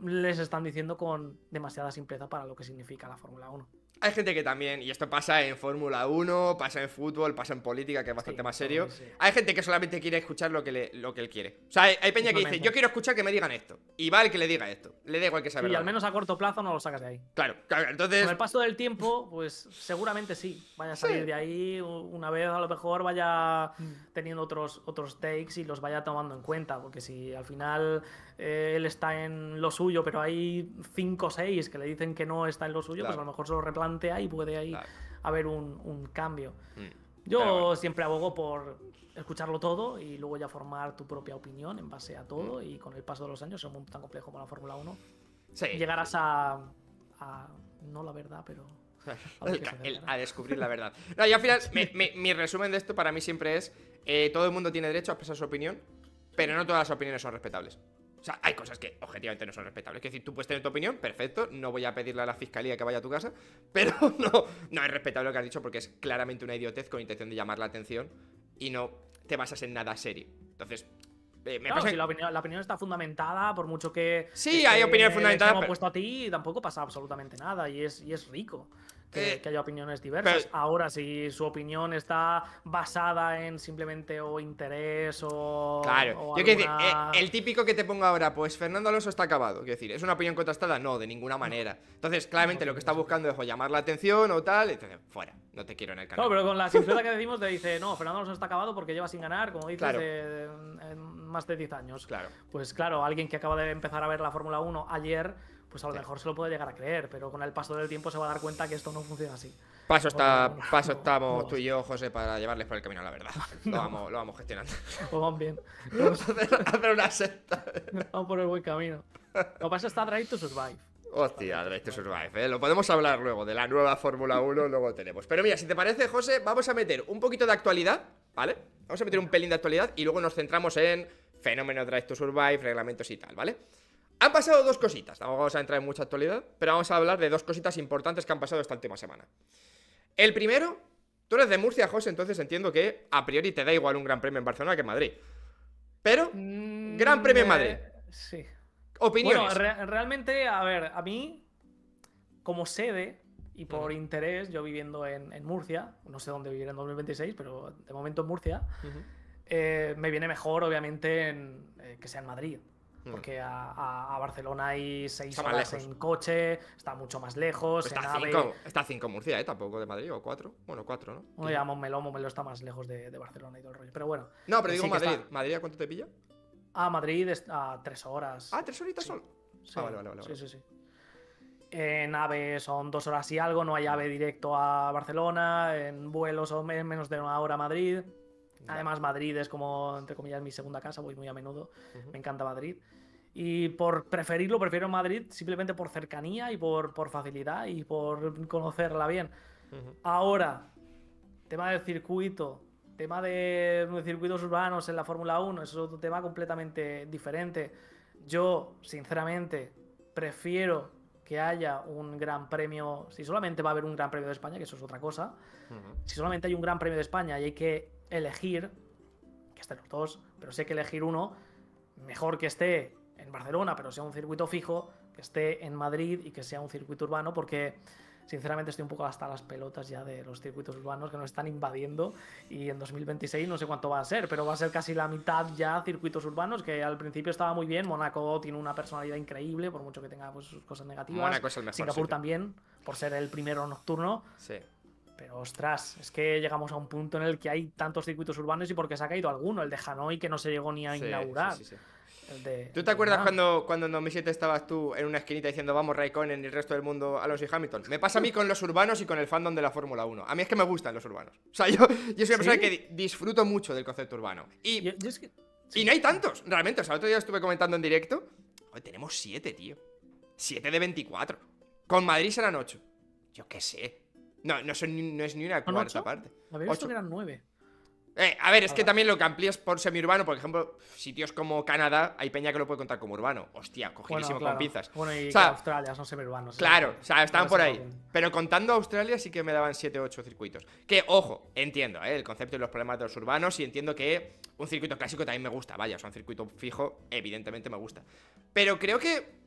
[SPEAKER 2] les están diciendo con demasiada simpleza para lo que significa la Fórmula 1.
[SPEAKER 1] Hay gente que también, y esto pasa en Fórmula 1, pasa en fútbol, pasa en política, que es bastante más serio. Hay gente que solamente quiere escuchar lo que, le, lo que él quiere. O sea, hay, peña que dice, yo quiero escuchar que me digan esto. Y vale que le diga esto. Le da igual que saber. y al menos
[SPEAKER 2] a corto plazo no lo sacas de ahí.
[SPEAKER 1] Claro, claro. Entonces. Con el
[SPEAKER 2] paso del tiempo, pues seguramente sí. Vaya a salir de ahí una vez, a lo mejor vaya mm. teniendo otros, otros takes y los vaya tomando en cuenta. Porque si al final eh, él está en lo suyo, pero hay 5 o 6 que le dicen que no está en lo suyo, pues a lo mejor se lo replantea y puede ahí haber un, cambio. Mm. Yo siempre abogo por escucharlo todo y luego ya formar tu propia opinión en base a todo. Mm. Y con el paso de los años, es un mundo tan complejo como la Fórmula 1, llegarás a, No la verdad, pero.
[SPEAKER 1] A, descubrir la verdad. No, y al final, mi resumen de esto para mí siempre es: eh, todo el mundo tiene derecho a expresar su opinión, pero no todas las opiniones son respetables sea, hay cosas que objetivamente no son respetables. Es decir, tú puedes tener tu opinión, perfecto, no voy a pedirle a la fiscalía que vaya a tu casa, pero no, no es respetable lo que has dicho porque es claramente una idiotez con intención de llamar la atención y no te basas en nada serio. Entonces, eh, me claro, si la,
[SPEAKER 2] opinión, está fundamentada, por mucho que. Sí, hay opinión fundamentada. Pero... puesto a
[SPEAKER 1] ti, tampoco
[SPEAKER 2] pasa absolutamente nada y es, y es rico. Eh, que, haya opiniones diversas. Ahora, si su opinión está basada en simplemente o interés o. Claro, yo quiero decir, eh,
[SPEAKER 1] el típico que te ponga ahora, pues Fernando Alonso está acabado. Quiero decir, ¿es una opinión contrastada? No, de ninguna manera. Entonces, claramente lo que está buscando es llamar la atención o tal, entonces, fuera, no te quiero en el canal. No, pero con la sinceridad que
[SPEAKER 2] decimos, te dice, no, Fernando Alonso está acabado porque lleva sin ganar, como dices, más de 10 años. Claro. Pues claro, alguien que acaba de empezar a ver la Fórmula 1 ayer pues a lo mejor se lo puede llegar a creer, pero con el paso del tiempo se va a dar cuenta que esto no funciona así.
[SPEAKER 1] Paso, está, paso estamos tú y yo, José, para llevarles por el camino, la verdad. Lo, vamos, lo vamos gestionando.
[SPEAKER 2] Pues bien. vamos a hacer, una vamos por el buen camino. Lo paso está Drive to Survive.
[SPEAKER 1] Hostia, Drive to Survive, ¿eh? Lo podemos hablar luego de la nueva Fórmula 1, luego tenemos. Pero mira, si te parece, José, vamos a meter un poquito de actualidad, ¿vale? Vamos a meter un pelín de actualidad y luego nos centramos en fenómenos Drive to Survive, reglamentos y tal, ¿vale? Han pasado dos cositas, no vamos a entrar en mucha actualidad, pero vamos a hablar de dos cositas importantes que han pasado esta última semana. El primero, tú eres de Murcia, José, entonces entiendo que a priori te da igual un gran premio en Barcelona que en Madrid. Pero, mm, gran premio en Madrid. Eh, sí. Opiniones. Bueno,
[SPEAKER 2] realmente, a ver, a mí, como sede y por interés, yo viviendo en, Murcia, no sé dónde vivir en 2026, pero de momento en Murcia, eh, me viene mejor, obviamente, eh, que sea en Madrid. Mm. porque a, Barcelona hay seis horas en coche, está mucho más lejos. Está, en AVE. Cinco,
[SPEAKER 1] está cinco Murcia, ¿eh? Tampoco de Madrid, o cuatro. Bueno, cuatro, ¿no? Oye,
[SPEAKER 2] a Montmeló, está más lejos de, Barcelona y todo el rollo. Pero bueno. No, pero digo Madrid.
[SPEAKER 1] ¿Madrid a cuánto te pilla?
[SPEAKER 2] A Madrid a tres horas. Ah, tres horitas son. solo. Sí. Ah, vale, vale, vale, Sí, sí, sí. En AVE son dos horas y algo, no hay AVE mm. directo a Barcelona, en vuelos son menos de una hora a Madrid. Además, Madrid es como, entre comillas, mi segunda casa, voy muy a menudo, me encanta Madrid. Y por preferirlo, prefiero Madrid simplemente por cercanía y por, por facilidad y por conocerla bien. Ahora, tema del circuito, tema de circuitos urbanos en la Fórmula 1, eso es otro tema completamente diferente. Yo, sinceramente, prefiero que haya un gran premio, si solamente va a haber un gran premio de España, que eso es otra cosa, si solamente hay un gran premio de España y hay que elegir, que estén los dos, pero sé que elegir uno, mejor que esté en Barcelona, pero sea un circuito fijo, que esté en Madrid y que sea un circuito urbano, porque sinceramente estoy un poco hasta las pelotas ya de los circuitos urbanos que nos están invadiendo y en 2026 no sé cuánto va a ser, pero va a ser casi la mitad ya circuitos urbanos, que al principio estaba muy bien, Mónaco tiene una personalidad increíble, por mucho que tenga pues, sus cosas negativas, Mónaco Singapur también, por ser el primero nocturno. Sí. Pero ostras, es que llegamos a un punto en
[SPEAKER 1] el que hay tantos circuitos urbanos y porque se ha caído alguno, el de Hanoi que no se llegó ni a inaugurar. Sí, sí, ¿Tú te acuerdas cuando, cuando en 2007 estabas tú en una esquinita diciendo vamos Raikkonen En el resto del mundo a los Hamilton? Me pasa a mí con los urbanos y con el fandom de la Fórmula 1. A mí es que me gustan los urbanos. O sea, yo, yo soy una persona que disfruto mucho del concepto urbano. Y, no hay tantos, realmente. O sea, el otro día estuve comentando en directo. hoy tenemos 7, tío. 7 de 24. Con Madrid serán 8. Yo qué sé. No, no, es ni una cuarta parte. A que eran nueve. Eh, a ver, es que también lo que amplías por semiurbano, por ejemplo, sitios como Canadá, hay peña que lo puede contar como urbano. Hostia, cogidísimo con pizzas. Bueno, y o sea, Australia son semiurbanos. ¿eh? Claro, o sea, estaban por ahí. Pero contando Australia sí que me daban siete o 8 circuitos. Que, ojo, entiendo, ¿eh? El concepto de los problemas de los urbanos y entiendo que un circuito clásico también me gusta. Vaya, o sea, un circuito fijo, evidentemente me gusta. Pero creo que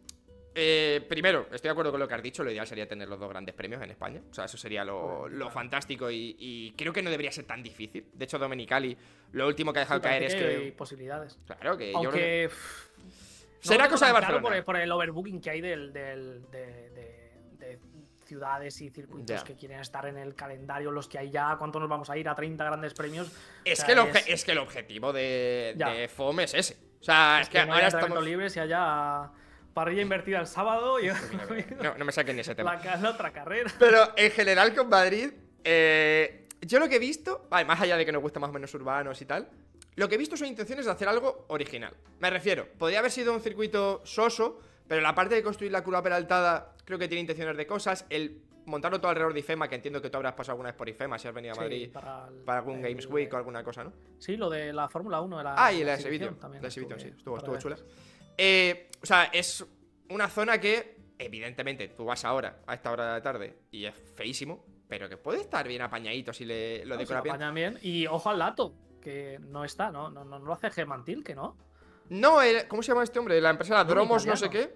[SPEAKER 1] eh, primero, estoy de acuerdo con lo que has dicho, lo ideal sería tener los dos grandes premios en España. O sea, eso sería lo, fantástico y, creo que no debería ser tan difícil. De hecho, Domenicali, lo último que ha dejado caer es que... Hay posibilidades. Claro, que yo
[SPEAKER 2] Será cosa de Barcelona. Claro por, el overbooking que hay del, de, ciudades y circuitos que quieren estar en el calendario, los que hay ya, ¿cuánto nos vamos a ir? A 30 grandes premios.
[SPEAKER 1] Es, que, el objetivo de, FOM es ese. O sea, es, que, ahora estamos... libres y allá parrilla invertida el sábado y no, no, me saquen ese tema. La, la, otra carrera. Pero en general con Madrid, eh, yo lo que he visto, más allá de que nos gusta más o menos urbanos y tal, lo que he visto son intenciones de hacer algo original. Me refiero, podría haber sido un circuito soso, pero la parte de construir la curva peraltada creo que tiene intenciones de cosas. El montarlo todo alrededor de IFEMA, que entiendo que tú habrás pasado alguna vez por IFEMA si has venido a Madrid para, algún Games Week o alguna cosa, ¿no? Sí, lo de la Fórmula 1. La, ah, y la, la exhibición, también. sí, estuvo, estuvo chula. Eh, o sea, es una zona que, evidentemente, tú vas ahora, a esta hora de tarde, y es feísimo, pero que puede estar bien apañadito si le, lo no, decora
[SPEAKER 2] bien. Y ojo al lato, que no está, ¿no? No, no, lo hace Gemantil, que no.
[SPEAKER 1] No, ¿cómo se llama este hombre? La empresa Dromos, no sé qué.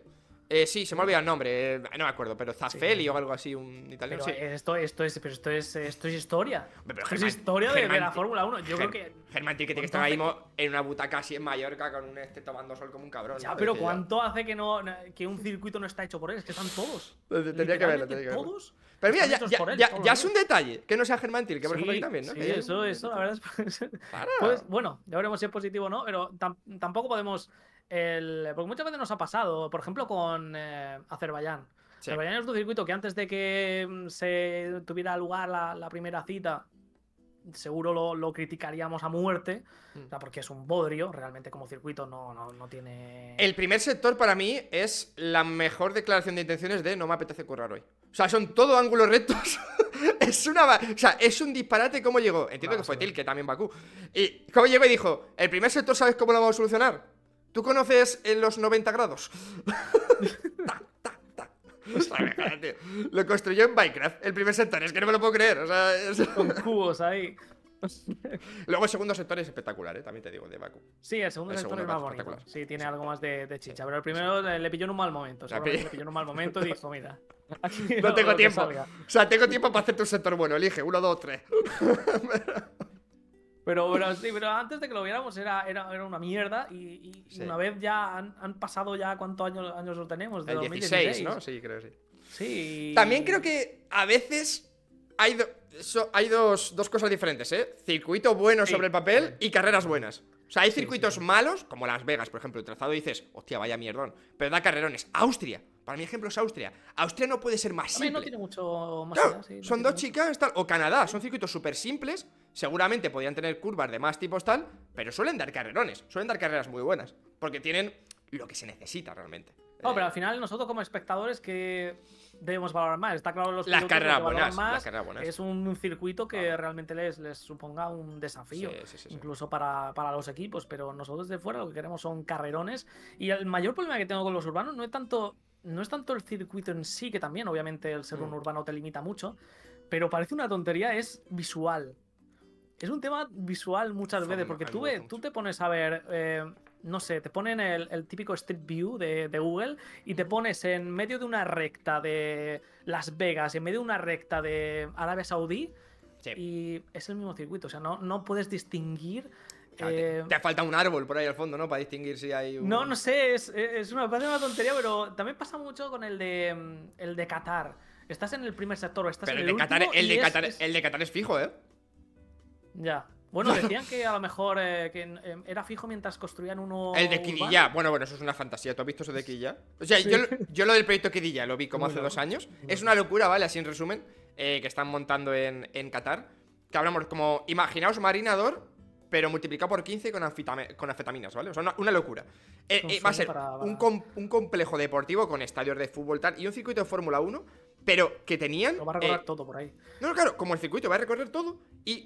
[SPEAKER 1] Eh, sí, se me ha el nombre, eh, no me acuerdo, pero Zaffelli o algo así, un italiano. sí,
[SPEAKER 2] esto, es, pero esto, es, historia. es historia de, la Fórmula 1. Yo que.
[SPEAKER 1] Germán que estar ahí en una butaca así en Mallorca con un este tomando sol como un cabrón. Ya, pero ¿cuánto
[SPEAKER 2] hace que, no, que un circuito no está hecho por él? Es que están todos. Pues tendría que verlo, tendría que verlo.
[SPEAKER 1] Todos. Pero mira, ya, es un detalle que no sea Germán que por ejemplo aquí también, ¿no? Sí, eso, eso, la verdad
[SPEAKER 2] es. pues, bueno, ya veremos si es positivo o no, pero tampoco podemos porque muchas veces nos ha pasado, por ejemplo, con eh, Azerbaiyán. Azerbaiyán es un circuito que antes de que mm, se tuviera lugar la, primera cita, seguro lo, criticaríamos a muerte, mm. porque es un bodrio, realmente como circuito no, no, tiene...
[SPEAKER 1] El primer sector para mí es la mejor declaración de intenciones de no me apetece currar hoy. O sea, son todo ángulos rectos. es una... O es un disparate cómo llegó. Entiendo que fue Til, que también Bakú. Y cómo llegó y dijo, el primer sector, ¿sabes cómo lo vamos a solucionar? ¿Tú conoces en eh, los 90 grados? lo construyó en Minecraft, el primer sector, es que no me lo puedo creer. O sea, es... Con cubos ahí. Luego el segundo sector es espectacular, ¿eh? también te digo, de Baku. Sí, el segundo sector es más bonito. Sí, tiene algo
[SPEAKER 2] más de, de chicha. Pero el primero le pilló en un mal momento. Le pilló en un mal momento y dijo, mira. no, no tengo tiempo. O sea, tengo tiempo
[SPEAKER 1] para hacerte un sector bueno. Elige, uno, dos, tres. Pero, sí, pero
[SPEAKER 2] antes de que lo viéramos era, era, una mierda y, una vez ya han, pasado ya cuántos años, años lo tenemos, de 16, ¿no? Sí,
[SPEAKER 1] creo sí. Sí. También creo que a veces hay, hay dos, cosas diferentes, ¿eh? Circuito bueno sobre el papel y carreras buenas. O sea, hay circuitos malos, como Las Vegas, por ejemplo, el trazado dices, hostia, vaya mierdón, pero da carrerones. Austria. Para mí ejemplo es Austria. Austria no puede ser más simple. No
[SPEAKER 2] tiene mucho más
[SPEAKER 1] son dos chicas, O Canadá, son circuitos súper simples. Seguramente podrían tener curvas de más tipos, tal. Pero suelen dar carrerones. Suelen dar carreras muy buenas. Porque tienen lo que se necesita realmente.
[SPEAKER 2] No, pero eh, al final nosotros como espectadores que debemos valorar más. Está claro los las carreras carreras buenas. Es un circuito que realmente les, les, suponga un desafío, incluso para, para, los equipos. Pero nosotros de fuera lo que queremos son carrerones. Y el mayor problema que tengo con los urbanos no es tanto no es tanto el circuito en sí, que también obviamente el ser un mm. urbano te limita mucho, pero parece una tontería, es visual. Es un tema visual muchas veces, porque tú, te pones a ver, eh, no sé, te ponen el, típico Street View de, Google y te pones en medio de una recta de Las Vegas, en medio de una recta de Arabia Saudí, y es el mismo circuito, o sea, no, no puedes distinguir eh,
[SPEAKER 1] te, falta un árbol por ahí al fondo, ¿no? Para distinguir si hay un... No, no sé, es, una,
[SPEAKER 2] tontería, pero
[SPEAKER 1] también pasa mucho con el
[SPEAKER 2] de, mm, el de Qatar. Estás en el primer sector o estás en el, de Qatar, el, de Qatar es,
[SPEAKER 1] el de Qatar es fijo, ¿eh?
[SPEAKER 2] Ya. Bueno, decían que a lo mejor eh, que, em, era fijo mientras construían uno. El de Quidilla. Bueno, bueno,
[SPEAKER 1] eso es una fantasía. ¿Tú has visto eso de Quidilla? O sea, yo, lo del proyecto Quidilla lo vi como hace dos años. Es una locura, ¿vale? Así en resumen, eh, que están montando en, en Qatar. Que hablamos como, imaginaos marinador pero multiplicado por 15 con, con anfetaminas, ¿vale? O sea, una, locura. Eh, eh, va a ser Un, complejo deportivo con estadios de fútbol tal y un circuito de Fórmula 1, pero que tenían. Lo va a recorrer eh, todo por ahí. No, claro, como el circuito va a recorrer todo y.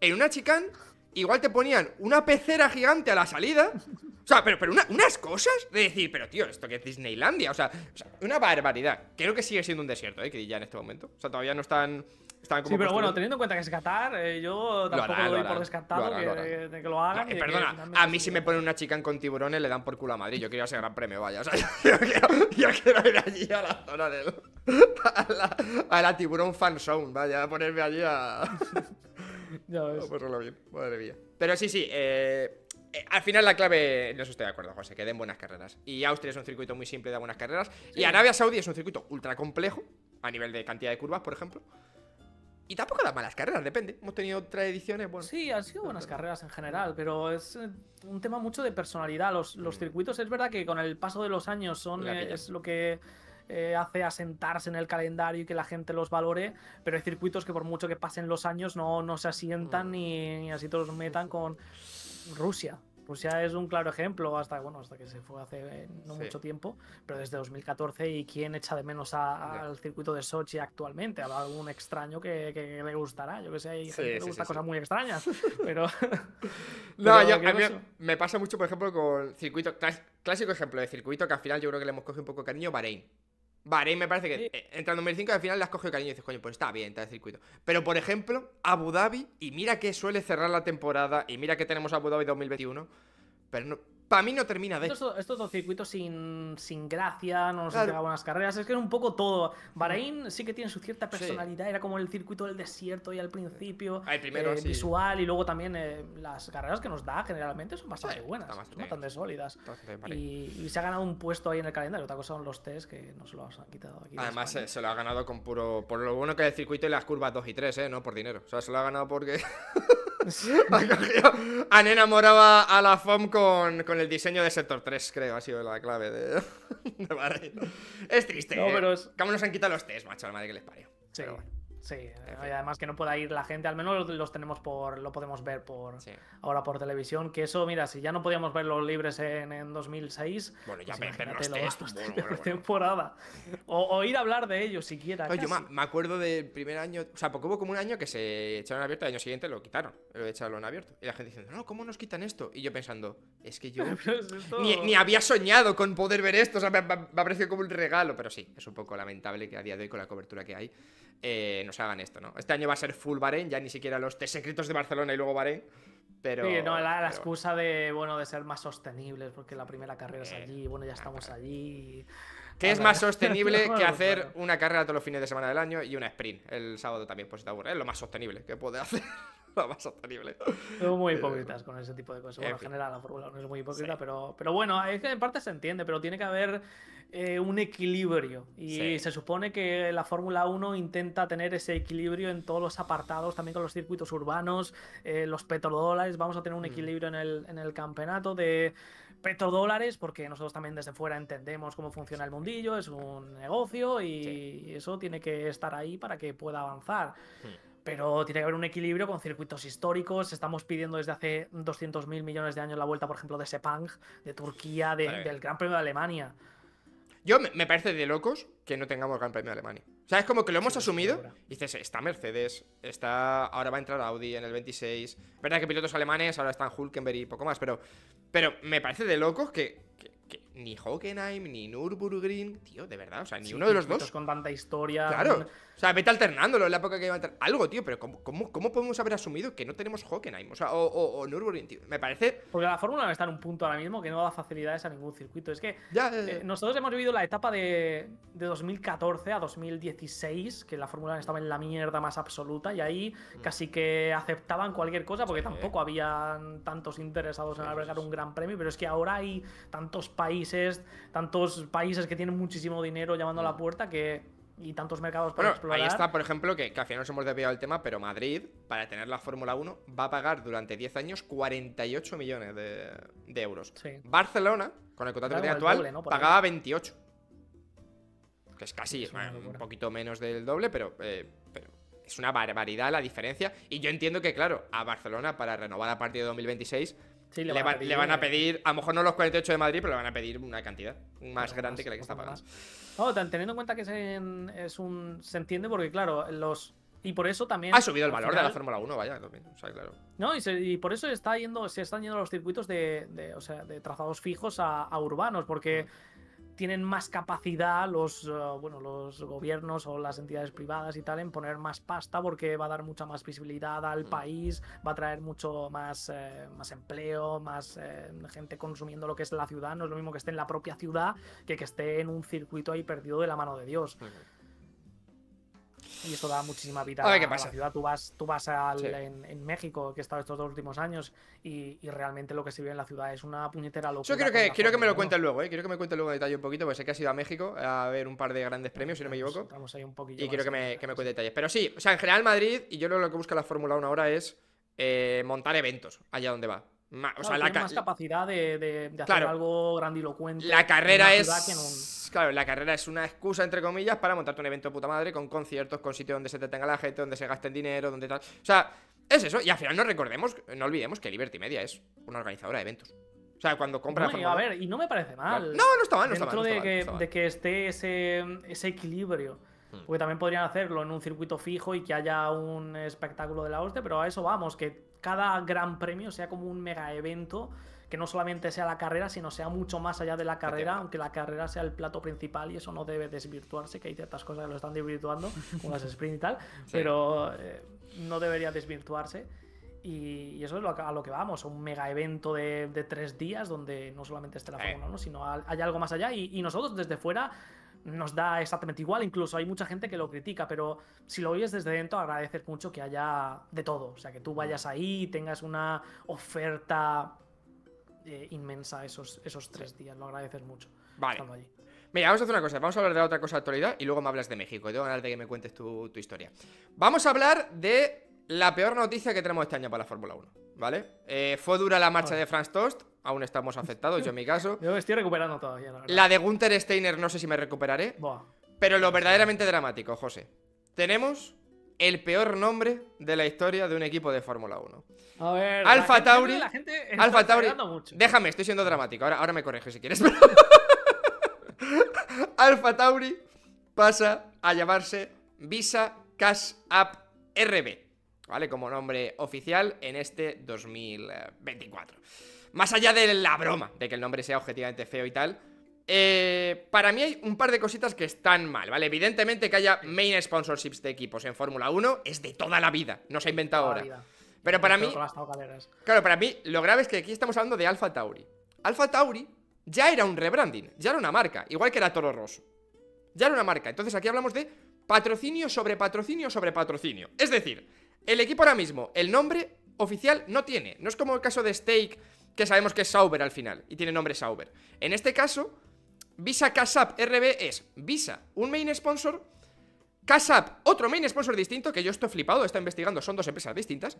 [SPEAKER 1] En una chicán igual te ponían una pecera gigante a la salida. O sea, pero, pero unas cosas de decir, pero tío, esto que es Disneylandia. o sea, una barbaridad. Creo que sigue siendo un desierto, ¿eh? Que ya en este momento. O sea, todavía no están sí, pero bueno,
[SPEAKER 2] teniendo en cuenta que es Qatar, eh, yo tampoco lo, doy por descartado que, lo hagan. perdona,
[SPEAKER 1] a mí si me ponen una chica con tiburones le dan por culo a Madrid. Yo quería ese gran premio, vaya. O sea, yo quiero, ir allí a la zona del. A la, tiburón fan zone, vaya, a ponerme allí a. ya ves. madre mía. Pero sí, sí, eh, eh, al final la clave, no sé estoy de acuerdo, José, que den buenas carreras. Y Austria es un circuito muy simple, de buenas carreras. Y Arabia Saudí es un circuito ultra complejo, a nivel de cantidad de curvas, por ejemplo. Y tampoco las malas carreras, depende. Hemos tenido otras ediciones,
[SPEAKER 2] bueno. Sí, han sido buenas carreras en general, pero es eh, un tema mucho de personalidad. Los, los mm. circuitos, es verdad que con el paso de los años son eh, es lo que eh, hace asentarse en el calendario y que la gente los valore, pero hay circuitos que por mucho que pasen los años no, no se asientan mm. ni, ni así todos metan con Rusia. Rusia es un claro ejemplo, hasta, bueno, hasta que se fue hace eh, no mucho tiempo, pero desde 2014 y quién echa de menos al circuito de Sochi actualmente, algún extraño que, le gustará, yo que sé, hay le gusta cosas muy extrañas,
[SPEAKER 1] pero... no, yo, me pasa mucho, por ejemplo, con circuito, clásico ejemplo de circuito que al final yo creo que le hemos cogido un poco cariño, Bahrein. Vale, y me parece que eh, entrando en 2005 al final has cogido cariño y dices, coño, pues está bien, está el circuito. Pero por ejemplo, Abu Dhabi, y mira que suele cerrar la temporada, y mira que tenemos Abu Dhabi 2021, pero no, a mí no termina de. Estos,
[SPEAKER 2] estos dos circuitos sin, gracia, no nos han llegado buenas carreras. Es que era un poco todo. Bahrein sí que tiene su cierta personalidad. Era como el circuito del desierto y al principio. Ah, el primero, eh, Visual y luego también eh, las carreras que nos da generalmente son bastante buenas. Bastante, son sólidas. y, se ha ganado un puesto ahí en el calendario. Otra cosa son los test que nos se los han quitado aquí.
[SPEAKER 1] Además, eh, se, lo ha ganado con puro. Por lo bueno que es el circuito y las curvas 2 y 3, No por dinero. O sea, se lo ha ganado porque. Han enamorado a la FOM con, el diseño de Sector 3, creo, ha sido la clave de, Es triste. No, eh, ¿Cómo nos han quitado los test, macho? La madre que les parió.
[SPEAKER 2] Sí, eh, además que no pueda ir la gente, al menos los tenemos por, lo podemos ver por ahora por televisión, que eso, mira, si ya no podíamos ver los libres en, en 2006,
[SPEAKER 1] bueno, ya los pues
[SPEAKER 2] temporada, o, ir a hablar de ellos siquiera. Oye, yo me
[SPEAKER 1] acuerdo del primer año, o sea, porque hubo como un año que se echaron abierto, el año siguiente lo quitaron, lo echaron abierto, y la gente diciendo, no, ¿cómo nos quitan esto? Y yo pensando, es que yo ni, había soñado con poder ver esto, o sea, me, ha parecido como un regalo, pero sí, es un poco lamentable que a día de hoy con la cobertura que hay, eh, hagan esto, ¿no? Este año va a ser full barén ya ni siquiera los tres secretos de Barcelona y luego Bahrein. Pero, sí, no, la, la excusa
[SPEAKER 2] de, bueno, de ser más sostenibles, porque la primera carrera es eh, allí, bueno, ya ah, estamos allí. ¿Qué es más sostenible que hacer
[SPEAKER 1] una carrera todos los fines de semana del año y una sprint el sábado también, pues está bueno, Es lo más sostenible que puede hacer. más
[SPEAKER 2] muy hipócritas con ese tipo de cosas. en general la Fórmula 1 es muy hipócrita, pero,
[SPEAKER 1] pero bueno, es
[SPEAKER 2] en parte se entiende, pero tiene que haber eh, un equilibrio. Y se supone que la Fórmula 1 intenta tener ese equilibrio en todos los apartados, también con los circuitos urbanos, eh, los petrodólares. Vamos a tener un mm. equilibrio en, el, campeonato de petrodólares, porque nosotros también desde fuera entendemos cómo funciona el mundillo, es un negocio y, eso tiene que estar ahí para que pueda avanzar. Mm pero tiene que haber un equilibrio con circuitos históricos. Estamos pidiendo desde hace 200.000 millones de años la vuelta, por ejemplo, de Sepang, de Turquía, del Gran Premio de Alemania.
[SPEAKER 1] Yo me parece de locos que no tengamos Gran Premio de Alemania. sabes sea, como que lo hemos asumido. dices, está Mercedes, está. Ahora va a entrar Audi en el 26. Verdad que pilotos alemanes ahora están Hulkenberg y poco más, pero. Pero me parece de locos que ni Hockenheim, ni Nürburgring, tío, de verdad, o sea, ni uno de los dos. con tanta historia. Claro, o sea, vete alternándolo en la época que iba a entrar. Algo, tío, pero ¿cómo, podemos haber asumido que no tenemos Hockenheim? O sea, o, Nürburgring, tío, me parece. Porque la Fórmula está en un punto ahora mismo que no da facilidades a ningún
[SPEAKER 2] circuito. Es que ya, eh, nosotros hemos vivido la etapa de, 2014 a 2016, que la Fórmula estaba en la mierda más absoluta y ahí mm. casi que aceptaban cualquier cosa porque tampoco habían tantos interesados en albergar un gran premio, pero es que ahora hay tantos países tantos países que tienen muchísimo dinero llamando a la mm. puerta que y tantos
[SPEAKER 1] mercados para explorar. Ahí está, por ejemplo, que, que al final nos hemos desviado del tema, pero Madrid, para tener la Fórmula 1, va a pagar durante 10 años 48 millones de, euros. Barcelona, con el contrato actual, pagaba 28. Que es casi un poquito menos del doble, pero, eh, pero es una barbaridad la diferencia. Y yo entiendo que, claro, a Barcelona para renovar a partir de 2026 le, van a pedir, a lo mejor no los 48 de Madrid, pero le van a pedir una cantidad más grande que la que está pagando.
[SPEAKER 2] Oh, no, teniendo en cuenta que es un, se entiende porque, claro, los... Y por eso también... Ha subido el valor de la Fórmula
[SPEAKER 1] 1, vaya, o sea, claro.
[SPEAKER 2] No, y, por eso está yendo, se están yendo los circuitos de, trazados fijos a, urbanos, porque... Mm tienen más capacidad los, eh, bueno, los gobiernos o las entidades privadas y tal en poner más pasta porque va a dar mucha más visibilidad al mm. país, va a traer mucho más, eh, más empleo, más eh, gente consumiendo lo que es la ciudad. No es lo mismo que esté en la propia ciudad que que esté en un circuito ahí perdido de la mano de Dios y eso da muchísima vida a, la ciudad. Tú vas, tú vas en, México, que he estado estos dos últimos años, y, realmente lo que se vive en la ciudad es una puñetera locura. Yo creo que, quiero que me lo cuentes
[SPEAKER 1] luego, ¿eh? quiero que me cuentes luego en detalle un poquito, porque sé que has ido a México a ver un par de grandes premios, si no me equivoco. Estamos ahí un poquillo. Y quiero que me, que detalles. Pero sí, o sea, en general Madrid, y yo lo que busca la Fórmula 1 ahora es eh, montar eventos allá donde va la más
[SPEAKER 2] capacidad de, hacer algo grandilocuente. La carrera es.
[SPEAKER 1] Claro, la carrera es una excusa, entre comillas, para montarte un evento de puta madre con conciertos, con sitios donde se te tenga la gente, donde se gasten dinero, donde tal. O sea, es eso. Y al final no recordemos, no olvidemos que Liberty Media es una organizadora de eventos. O sea, cuando compra. a ver,
[SPEAKER 2] y no me parece mal. No, no está mal, no está mal. Dentro de, que, esté ese, equilibrio. Hmm. Porque también podrían hacerlo en un circuito fijo y que haya un espectáculo de la hostia, pero a eso vamos, que cada gran premio sea como un mega evento, que no solamente sea la carrera, sino sea mucho más allá de la carrera, aunque la carrera sea el plato principal y eso no debe desvirtuarse, que hay ciertas cosas que lo están desvirtuando, como las sprint y tal, pero eh, no debería desvirtuarse. Y, eso es a lo que vamos, un mega evento de, tres días donde no solamente esté la eh. Fórmula 1, sino hay algo más allá. y, nosotros desde fuera nos da exactamente igual, incluso hay mucha gente que lo critica, pero si lo oyes desde dentro agradeces mucho que haya de todo, o sea, que tú mm. vayas ahí y tengas una oferta eh, inmensa esos, esos tres días, lo agradeces mucho.
[SPEAKER 1] Vale. allí. Mira, vamos a hacer una cosa, vamos a hablar de otra cosa de actualidad y luego me hablas de México, tengo ganas de que me cuentes tu, historia. Vamos a hablar de la peor noticia que tenemos este año para la Fórmula 1, ¿vale? Eh, fue dura la marcha de Franz Tost, aún estamos afectados, yo en mi caso. Yo me estoy
[SPEAKER 2] recuperando todavía,
[SPEAKER 1] la de Gunther Steiner, no sé si me recuperaré. Pero lo verdaderamente dramático, José. Tenemos el peor nombre de la historia de un equipo de Fórmula 1. A ver, Alfa Tauri. La gente Tauri. Déjame, estoy siendo dramático. Ahora, me corrijo si quieres. Alfa Tauri pasa a llamarse Visa Cash App RB. ¿Vale? Como nombre oficial en este 2024 más allá de la broma, de que el nombre sea objetivamente feo y tal, eh, para mí hay un par de cositas que están mal, ¿vale? Evidentemente que haya main sponsorships de equipos en Fórmula 1 es de toda la vida, no se ha inventado ahora. Pero para mí... Claro, para mí lo grave es que aquí estamos hablando de Alfa Tauri. Alfa Tauri ya era un rebranding, ya era una marca, igual que era Toro Rosso. Ya era una marca. Entonces aquí hablamos de patrocinio sobre patrocinio sobre patrocinio. Es decir, el equipo ahora mismo, el nombre oficial no tiene. No es como el caso de Stake que sabemos que es Sauber al final, y tiene nombre Sauber. En este caso, Visa Casap RB es Visa, un main sponsor, Casap, otro main sponsor distinto, que yo estoy flipado, está investigando, son dos empresas distintas,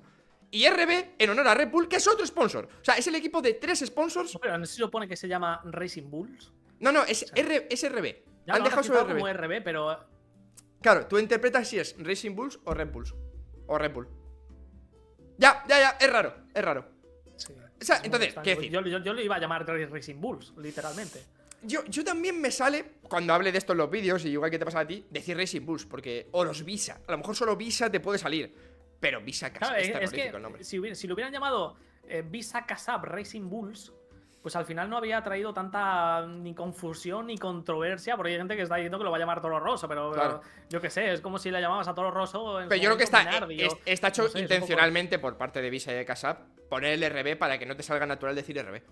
[SPEAKER 1] y RB en honor a Red Bull, que es otro sponsor. O sea, es el equipo de tres sponsors. Pero no se supone que se llama Racing Bulls. No, no, es, RB. Han dejado Como
[SPEAKER 2] RB, pero. Eh.
[SPEAKER 1] Claro, tú interpretas si es Racing Bulls o Red Bulls. O Red Bull. Ya, ya, ya, es raro, es raro
[SPEAKER 2] entonces, ¿qué decir?
[SPEAKER 1] Yo, lo iba a llamar Racing Bulls, literalmente. Yo, yo también me sale, cuando hable de esto en los vídeos, y igual que te pasa a ti, decir Racing Bulls, porque. O los Visa. A lo mejor solo Visa te puede salir. Pero Visa Casab es, el nombre.
[SPEAKER 2] Si, lo hubieran llamado eh, Visa Casab Racing Bulls, pues al final no había traído tanta mm, ni confusión ni controversia, porque hay gente que está diciendo que lo va a llamar Toro Rosso, pero yo qué sé, es como si le llamabas a Toro Rosso. pero yo creo que está, está hecho intencionalmente
[SPEAKER 1] por parte de Visa y de Casap poner el RB para que no te salga natural decir RB.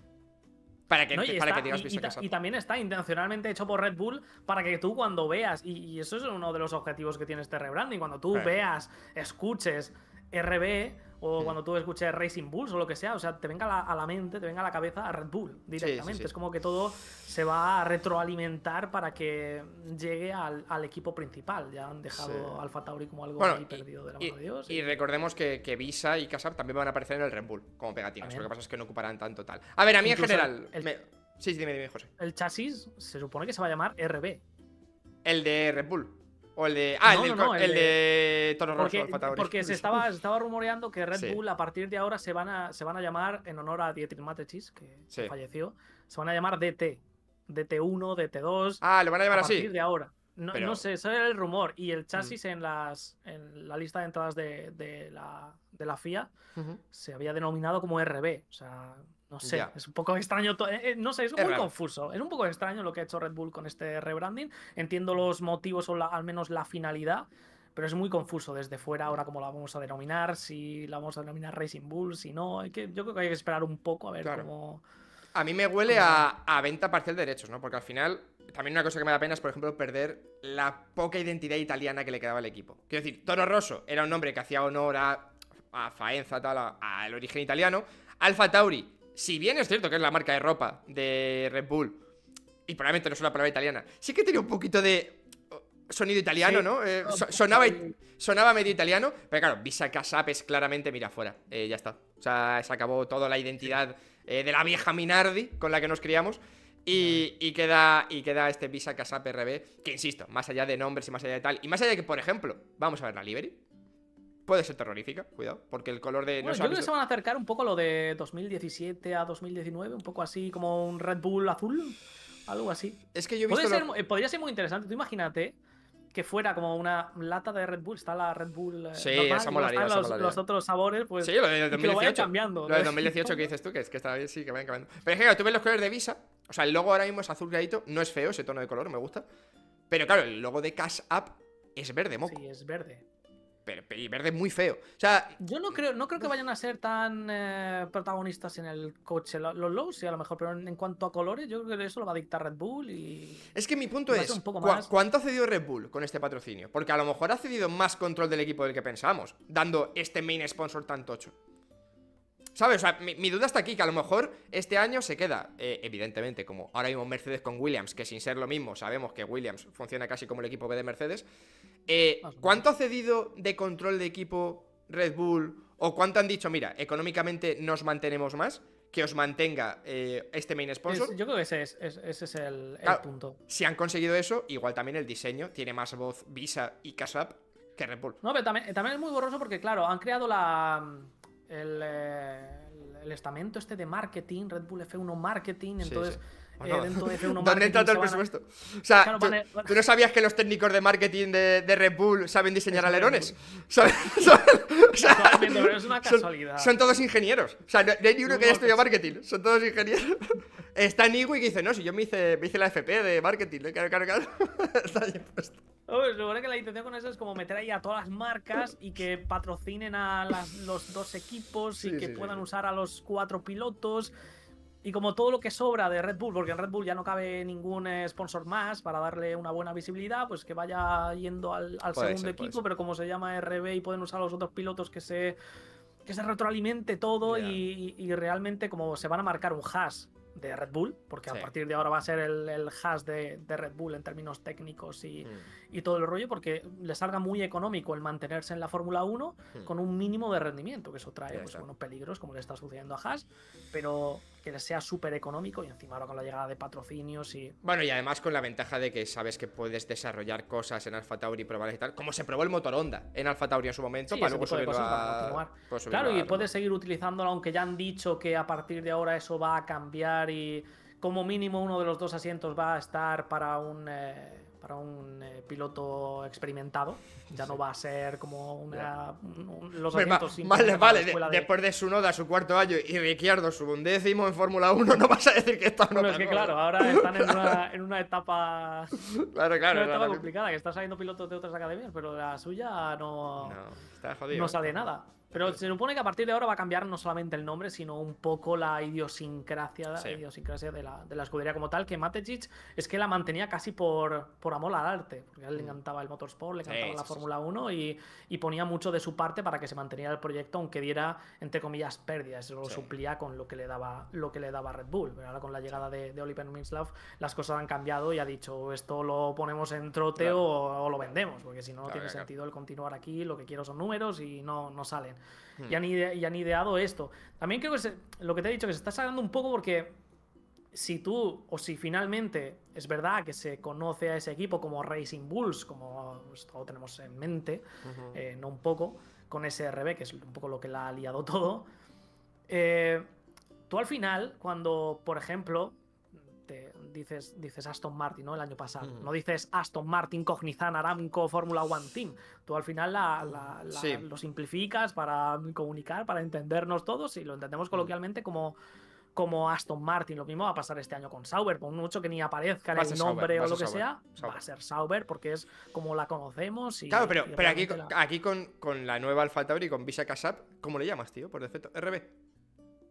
[SPEAKER 1] Para que, no, y digas y, y, y,
[SPEAKER 2] también está intencionalmente hecho por Red Bull para que tú cuando veas, y, eso es uno de los objetivos que tiene este rebranding, cuando tú veas, escuches, RB o cuando tú escuches Racing Bulls o lo que sea, o sea, te venga a la, mente, te venga a la cabeza a Red Bull directamente. es como que todo se va a retroalimentar para que llegue al, equipo principal. Ya han dejado Alfa Tauri como algo perdido de la de
[SPEAKER 1] Dios. Y, recordemos que, Visa y Casar también van a aparecer en el Red Bull como pegatinas. Lo que pasa es que no ocuparán tanto tal. A ver, a mí en general. El, Sí, dime, dime, José.
[SPEAKER 2] El chasis se supone que se va a llamar RB.
[SPEAKER 1] El de Red Bull. O el de. Ah, el, de, Toro Rosso, porque, Porque se estaba, estaba
[SPEAKER 2] rumoreando que Red Bull a partir de ahora se van a, se van a llamar, en honor a Dietrich Mateschitz, que falleció, se van a llamar DT. DT1, DT2. Ah, lo van a llamar así. A partir de ahora. No, sé, ese era el rumor. Y el chasis mm. en, las, en la lista de entradas de, de, la, de la FIA se había denominado como RB. O sea, no sé, es un poco extraño, eh, eh, no sé, es, muy confuso. Es un poco extraño lo que ha hecho Red Bull con este rebranding. Entiendo mm. los motivos o al menos la finalidad, pero es muy confuso desde fuera ahora cómo la vamos a denominar, si la vamos a denominar Racing Bull, si no. Hay que, yo creo que hay que esperar un poco a ver cómo...
[SPEAKER 1] A mí me huele a, venta parcial de derechos, ¿no? Porque al final, también una cosa que me da pena es, por ejemplo, perder la poca identidad italiana que le quedaba al equipo. Quiero decir, Toro Rosso era un nombre que hacía honor a, a Faenza, tal, al origen italiano. Alfa Tauri si bien es cierto que es la marca de ropa de Red Bull, y probablemente no es una palabra italiana, sí que tenía un poquito de oh, sonido italiano, ¿no? Eh, oh, sonaba, medio italiano, pero claro, Visa Casap es claramente mira fuera, eh, ya está. O sea, se acabó toda la identidad eh, de la vieja Minardi con la que nos criamos. Y, queda, y queda este Visa Casap RB, que insisto, más allá de nombres y más allá de tal, y más allá de que, por ejemplo, vamos a ver la Liberty, Puede ser terrorífica, cuidado, porque el color de... Bueno, no yo creo que se van a
[SPEAKER 2] acercar un poco lo de 2017 a 2019, un poco así como un Red Bull azul, algo así. Es que yo he visto... Eh, podría ser muy interesante, tú imagínate que fuera como una lata de Red Bull, está la Red Bull. Eh, sí, normal, esa molaría, están esa los,
[SPEAKER 1] otros sabores, pues. Sí, lo de 2018. lo cambiando. Lo de 2018 que dices tú, que es que está bien, sí, que vayan cambiando. Pero es que claro, tú ves los colores de Visa, o sea, el logo ahora mismo es azul gradito, no es feo ese tono de color, me gusta. Pero claro, el logo de Cash App es verde, moco. Sí, es verde pero verde es muy feo. O sea, yo no creo, no creo que vayan a ser tan
[SPEAKER 2] eh, protagonistas en el coche los lows, sí, a lo mejor, pero en, cuanto a colores, yo creo que eso lo va a dictar Red Bull y. Es que mi punto es:
[SPEAKER 1] ¿cuánto ha cedido Red Bull con este patrocinio? Porque a lo mejor ha cedido más control del equipo del que pensamos, dando este main sponsor tan tocho. ¿Sabes? O sea, mi, duda está aquí, que a lo mejor este año se queda, eh, evidentemente, como ahora mismo Mercedes con Williams, que sin ser lo mismo, sabemos que Williams funciona casi como el equipo B de Mercedes. Eh, ¿Cuánto ha cedido de control de equipo Red Bull? ¿O cuánto han dicho, mira, económicamente nos mantenemos más? Que os mantenga eh, este main sponsor.
[SPEAKER 2] yo creo que ese es, ese
[SPEAKER 1] es el, punto. Si han conseguido eso, igual también el diseño tiene más voz Visa y Cash que Red Bull.
[SPEAKER 2] No, pero también es muy borroso porque, claro, han creado la eh, el, estamento este de marketing, Red Bull F1 Marketing, entonces eh, dentro de F1 Marketing. todo el presupuesto? O sea, tú, no sabías
[SPEAKER 1] que los técnicos de marketing de, Red Bull saben diseñar alerones? es una casualidad. Son, todos ingenieros. O sea, no, hay ni uno que haya estudiado marketing. Son todos ingenieros. Está Niwi que dice, no, si yo me hice, hice la FP de marketing. ¿eh? Claro, claro, claro. Está
[SPEAKER 2] ahí puesto. Oh, pues, que la intención con eso es como meter ahí a todas las marcas y que patrocinen a los dos equipos y que puedan usar a los cuatro pilotos. Y como todo lo que sobra de Red Bull, porque en Red Bull ya no cabe ningún eh, sponsor más para darle una buena visibilidad, pues que vaya yendo al, segundo equipo, pero como se llama RB y pueden usar a los otros pilotos que se, que se retroalimente todo y, realmente como se van a marcar un hash de Red Bull, porque a partir de ahora va a ser el, hash de, Red Bull en términos técnicos y, mm y todo el rollo, porque le salga muy económico el mantenerse en la Fórmula 1 hmm. con un mínimo de rendimiento, que eso trae pues, peligros, como le está sucediendo a Haas, pero que le sea súper económico y encima ahora con la llegada de patrocinios y...
[SPEAKER 1] Bueno, y además con la ventaja de que sabes que puedes desarrollar cosas en AlphaTauri Tauri, probar y tal, como se probó el motor Honda en AlphaTauri en su momento, para luego subirlo a... Pues claro, y
[SPEAKER 2] puedes seguir utilizándolo, aunque ya han dicho que a partir de ahora eso va a cambiar y como mínimo uno de los dos asientos va a estar para un... Eh, para un eh, piloto experimentado.
[SPEAKER 1] Ya no va a ser como una, los asientos sin Vale, vale, después de su noda, su cuarto año y Ricciardo su undécimo en Fórmula 1, no vas a decir que está no. Pero es que claro, ahora están
[SPEAKER 2] en una, en una etapa, complicada, que están saliendo pilotos de otras academias, pero la suya no, no, no sale nada. Pero se supone que a partir de ahora va a cambiar no solamente el nombre, sino un poco la idiosincrasia, idiosincrasia de, la, de, la, escudería como tal, que Matejic es que la mantenía casi por, por amor al arte, porque le mm. encantaba el motorsport, le encantaba la Fórmula 1 y, ponía mucho de su parte para que se manteniera el proyecto, aunque diera, entre comillas, pérdidas, lo suplía con lo que, le daba, lo que le daba Red Bull. Pero ahora con la llegada de, de Oliver Minslav las cosas han cambiado y ha dicho, esto lo ponemos en trote o, lo vendemos, porque si no, no tiene sentido el continuar aquí, lo que quiero son números y no, no salen. Hmm. y, han ideado esto. También creo que lo que te he dicho, que se está sacando un poco porque si tú o si finalmente es verdad que se conoce a ese equipo como Racing Bulls, como tenemos en mente, eh, no un poco, con ese RB, que es un poco lo que la ha liado todo, eh, tú al final, cuando, por ejemplo, dices, dices Aston Martin, ¿no? El año pasado. Mm. No dices Aston Martin, cognizan, Aramco, Fórmula One Team. Tú al final lo simplificas para comunicar, para entendernos todos y lo entendemos mm. coloquialmente como como Aston Martin. Lo mismo va a pasar este año con Sauber. Por mucho que ni aparezca el nombre o lo que sea, va a ser Sauber porque es como la conocemos. Y, claro, pero, pero aquí,
[SPEAKER 1] aquí con, la nueva Alfa Tauri, con Visa Casap, ¿cómo le llamas, tío? Por defecto, RB.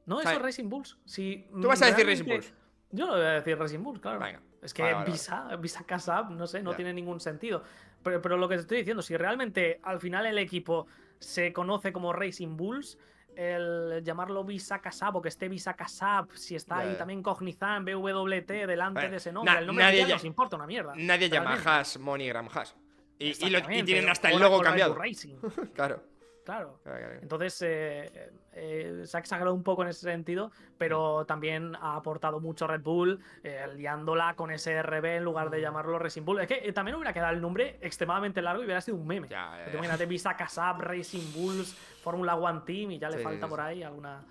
[SPEAKER 1] No, eso es Racing
[SPEAKER 2] Bulls. Tú vas a decir Racing Bulls.
[SPEAKER 1] Yo no voy a decir Racing Bulls, claro.
[SPEAKER 2] Es que Visa, Visa Casab, no sé, no tiene ningún sentido. Pero, pero, lo que te estoy diciendo, si realmente al final el equipo se conoce como Racing Bulls, el llamarlo Visa Casab o que esté Visa Casab, si está ahí también Cognizant, BWT, delante de ese nombre, el nombre nadie nos importa una mierda. Nadie llama
[SPEAKER 1] Has MoneyGram Has. Y, y, lo, y, tienen hasta el logo cambiado. claro.
[SPEAKER 2] Claro. Entonces, eh, eh, se ha exagerado un poco en ese sentido, pero también ha aportado mucho Red Bull, eh, liándola con ese RB en lugar de llamarlo Racing Bull. Es que también hubiera quedado el nombre extremadamente largo y hubiera sido un meme. Ya, Imagínate Visa Casab, Racing Bulls, Fórmula One Team y ya le falta por ahí alguna.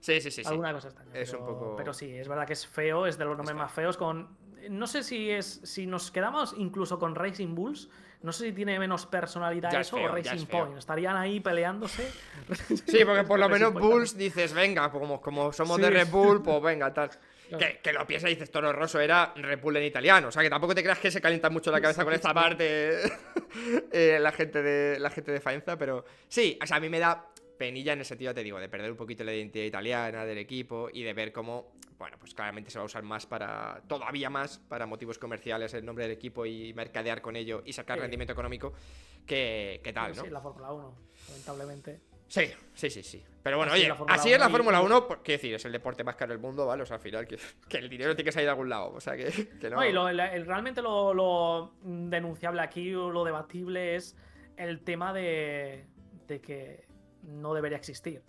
[SPEAKER 2] Sí, sí, sí. Alguna cosa
[SPEAKER 1] extraña. Es un poco... pero
[SPEAKER 2] sí, es verdad que es feo, es de los nombres más feos, con no sé si es si nos quedamos incluso con Racing Bulls, no sé si tiene menos personalidad eso o Racing Point. Estarían ahí peleándose.
[SPEAKER 1] Sí, porque por lo menos Bulls dices, venga, pues como, somos de Red Bull, pues venga, tal. Que, lo piensas y dices, Toro Rosso era Red Bull en italiano. O sea, que tampoco te creas que se calienta mucho la cabeza con esta parte eh, la, gente de, la gente de Faenza, pero sí, o sea, a mí me da penilla en el sentido, te digo, de perder un poquito la identidad italiana del equipo y de ver cómo, bueno, pues claramente se va a usar más para, todavía más, para motivos comerciales el nombre del equipo y mercadear con ello y sacar rendimiento económico que, tal, ¿no? Sí, la
[SPEAKER 2] Fórmula 1, lamentablemente.
[SPEAKER 1] Sí, sí, sí, sí. Pero bueno, así oye, así es la Fórmula 1, quiero decir, es el deporte más caro del mundo, ¿vale? O sea, al final, que, el dinero tiene que salir de algún lado, o sea, que, no...
[SPEAKER 2] realmente lo, denunciable aquí, O lo debatible es el tema de, de que no debería existir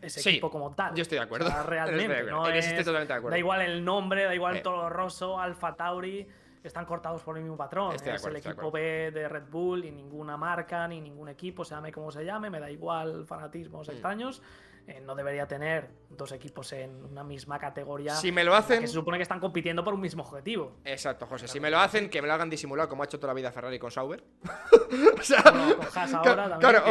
[SPEAKER 2] ese equipo como tal. Yo estoy de acuerdo. realmente. No existe totalmente de acuerdo. Da igual el nombre, da igual eh. Toro Rosso, Alfa Tauri, están cortados por el mismo patrón. es el equipo B de Red Bull y ninguna marca, ni ningún equipo, se llame como se llame, me da igual fanatismos mm. extraños. Eh, no debería tener dos equipos en una misma categoría. Si me lo hacen. Que se
[SPEAKER 1] supone que están compitiendo por un mismo objetivo. Exacto, José. Si me lo hacen, que me lo hagan disimulado, como ha hecho toda la vida Ferrari con Sauber. o sea. claro, Claro,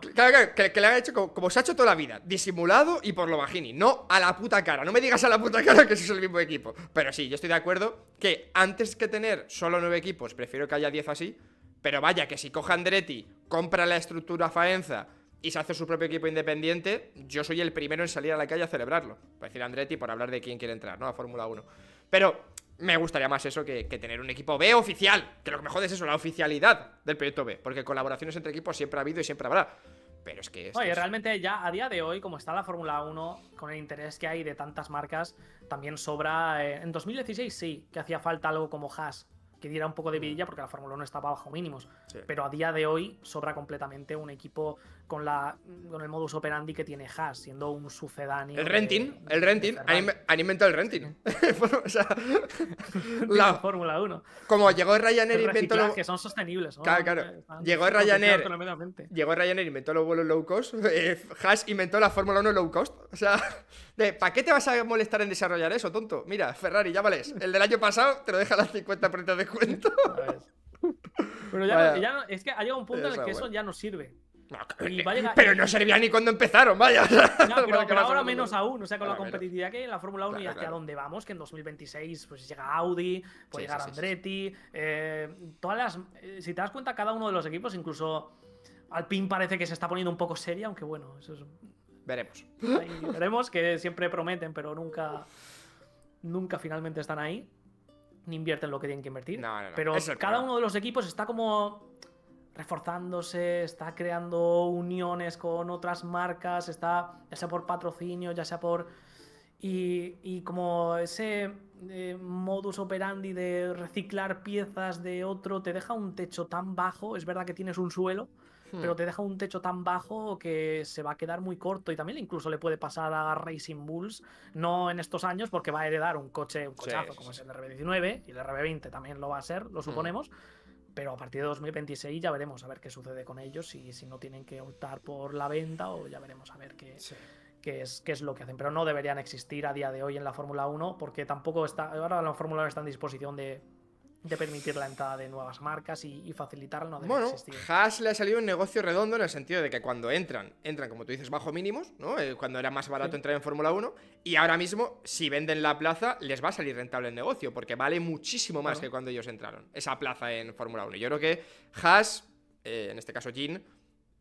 [SPEAKER 1] que Claro, que, le hecho como, se ha hecho toda la vida. Disimulado y por lo bajini. No a la puta cara. No me digas a la puta cara que es el mismo equipo. Pero sí, yo estoy de acuerdo que antes que tener solo nueve equipos, prefiero que haya diez así. Pero vaya, que si coja Andretti, compra la estructura Faenza y se hace su propio equipo independiente, yo soy el primero en salir a la calle a celebrarlo. Para decir Andretti por hablar de quién quiere entrar, ¿no? A Fórmula 1. Pero me gustaría más eso que, tener un equipo B oficial. Que lo que me jode es eso, la oficialidad del proyecto B. Porque colaboraciones entre equipos siempre ha habido y siempre habrá. Pero es que. Oye,
[SPEAKER 2] realmente ya a día de hoy, como está la Fórmula 1, con el interés que hay de tantas marcas, también sobra. Eh, en 2016 sí, que hacía falta algo como Haas, que diera un poco de mm. vidilla porque la Fórmula 1 estaba bajo mínimos. Pero a día de hoy sobra completamente un equipo con, la, con el modus operandi que tiene Haas,
[SPEAKER 1] siendo un sucedáneo. El renting, el renting. Han, inventado el renting. o sea,
[SPEAKER 2] la
[SPEAKER 1] Fórmula 1. Como llegó Ryanair y inventó. Los... que son sostenibles. Claro, claro. llegó Ryanair. Llegó Ryanair, inventó los vuelos low cost. Eh, Haas inventó la Fórmula 1 low cost. O sea, ¿para qué te vas a molestar en desarrollar eso, tonto? Mira, Ferrari, ya vales El del año pasado te lo deja a las 50 prendas de cuento.
[SPEAKER 2] Pero ya, ya es que
[SPEAKER 1] ha llegado un punto en el que eso ya no sirve. Eh, pero no servía ni cuando empezaron, vaya. pero, ahora menos aún, o sea, con la
[SPEAKER 2] competitividad que hay en la Fórmula 1 y hacia dónde vamos, que en 2026 pues llega Audi, puede llegar Andretti, eh, todas las... Eh, si te das cuenta, cada uno de los equipos, incluso Alpine parece que se está poniendo un poco seria, aunque bueno, eso es... Veremos. veremos que siempre prometen, pero nunca, nunca finalmente están ahí ni invierten lo que tienen que invertir. Pero cada uno de los equipos está como reforzándose, está creando uniones con otras marcas, está ya sea por patrocinio, ya sea por... Y, como ese eh, modus operandi de reciclar piezas de otro te deja un techo tan bajo, es verdad que tienes un suelo, Hmm. pero te deja un techo tan bajo que se va a quedar muy corto y también incluso le puede pasar a Racing Bulls, no en estos años porque va a heredar un coche, un cochazo como es el RB19 y el RB20 también lo va a ser, lo hmm. suponemos. pero a partir de 2026 ya veremos a ver qué sucede con ellos y si no tienen que optar por la venta o ya veremos a ver qué, es, qué es lo que hacen. Pero no deberían existir a día de hoy en la Fórmula 1 porque tampoco está, ahora la Fórmula 1 está en disposición de de permitir la entrada de nuevas marcas y, y facilitar bueno,
[SPEAKER 1] Haas le ha salido un negocio redondo en el sentido de que cuando entran, entran, como tú dices, bajo mínimos, ¿no? Eh, cuando era más barato entrar en Fórmula 1, y ahora mismo, si venden la plaza, les va a salir rentable el negocio, porque vale muchísimo más que cuando ellos entraron, esa plaza en Fórmula 1. Yo creo que Haas, eh, en este caso Jean,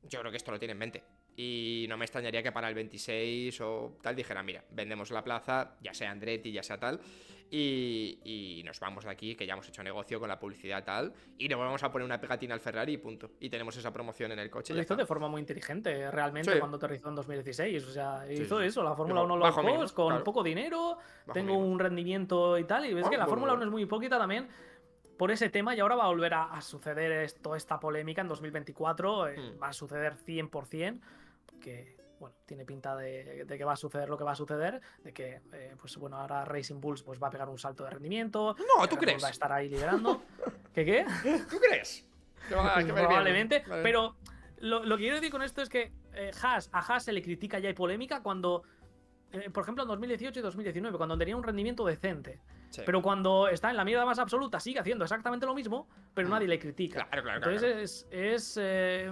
[SPEAKER 1] yo creo que esto lo tiene en mente. Y no me extrañaría que para el 26 o tal Dijera, mira, vendemos la plaza, ya sea Andretti, ya sea tal, y, nos vamos de aquí, que ya hemos hecho negocio con la publicidad tal, y nos vamos a poner una pegatina al Ferrari y punto. Y tenemos esa promoción en el coche. Lo hizo de
[SPEAKER 2] forma muy inteligente, realmente, cuando aterrizó en 2016. O sea, hizo eso, la Fórmula 1 lo con poco dinero, tengo un rendimiento y tal, y ves que la Fórmula 1 es muy poquita también por ese tema y ahora va a volver a, suceder esto, esta polémica en 2024, eh, hmm. va a suceder 100%, que bueno, tiene pinta de, que va a suceder lo que va a suceder, de que, eh, pues bueno, ahora Racing Bulls pues, va a pegar un salto de rendimiento. No, ¿tú crees? Va a estar ahí liderando. ¿Qué qué? ¿Tú crees? Probablemente, pero lo, lo, que quiero decir con esto es que eh, a Haas se le critica ya hay polémica cuando, eh, por ejemplo, en 2018 y 2019, cuando tenía un rendimiento decente. Pero cuando está en la mierda más absoluta, sigue haciendo exactamente lo mismo, pero mm. nadie le critica. Entonces es, es, eh,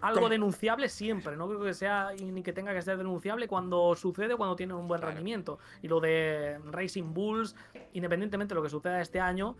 [SPEAKER 2] algo denunciable siempre. No creo que sea ni que tenga que ser denunciable cuando sucede cuando tiene un buen rendimiento. Y lo de Racing Bulls, independientemente de lo que suceda este año,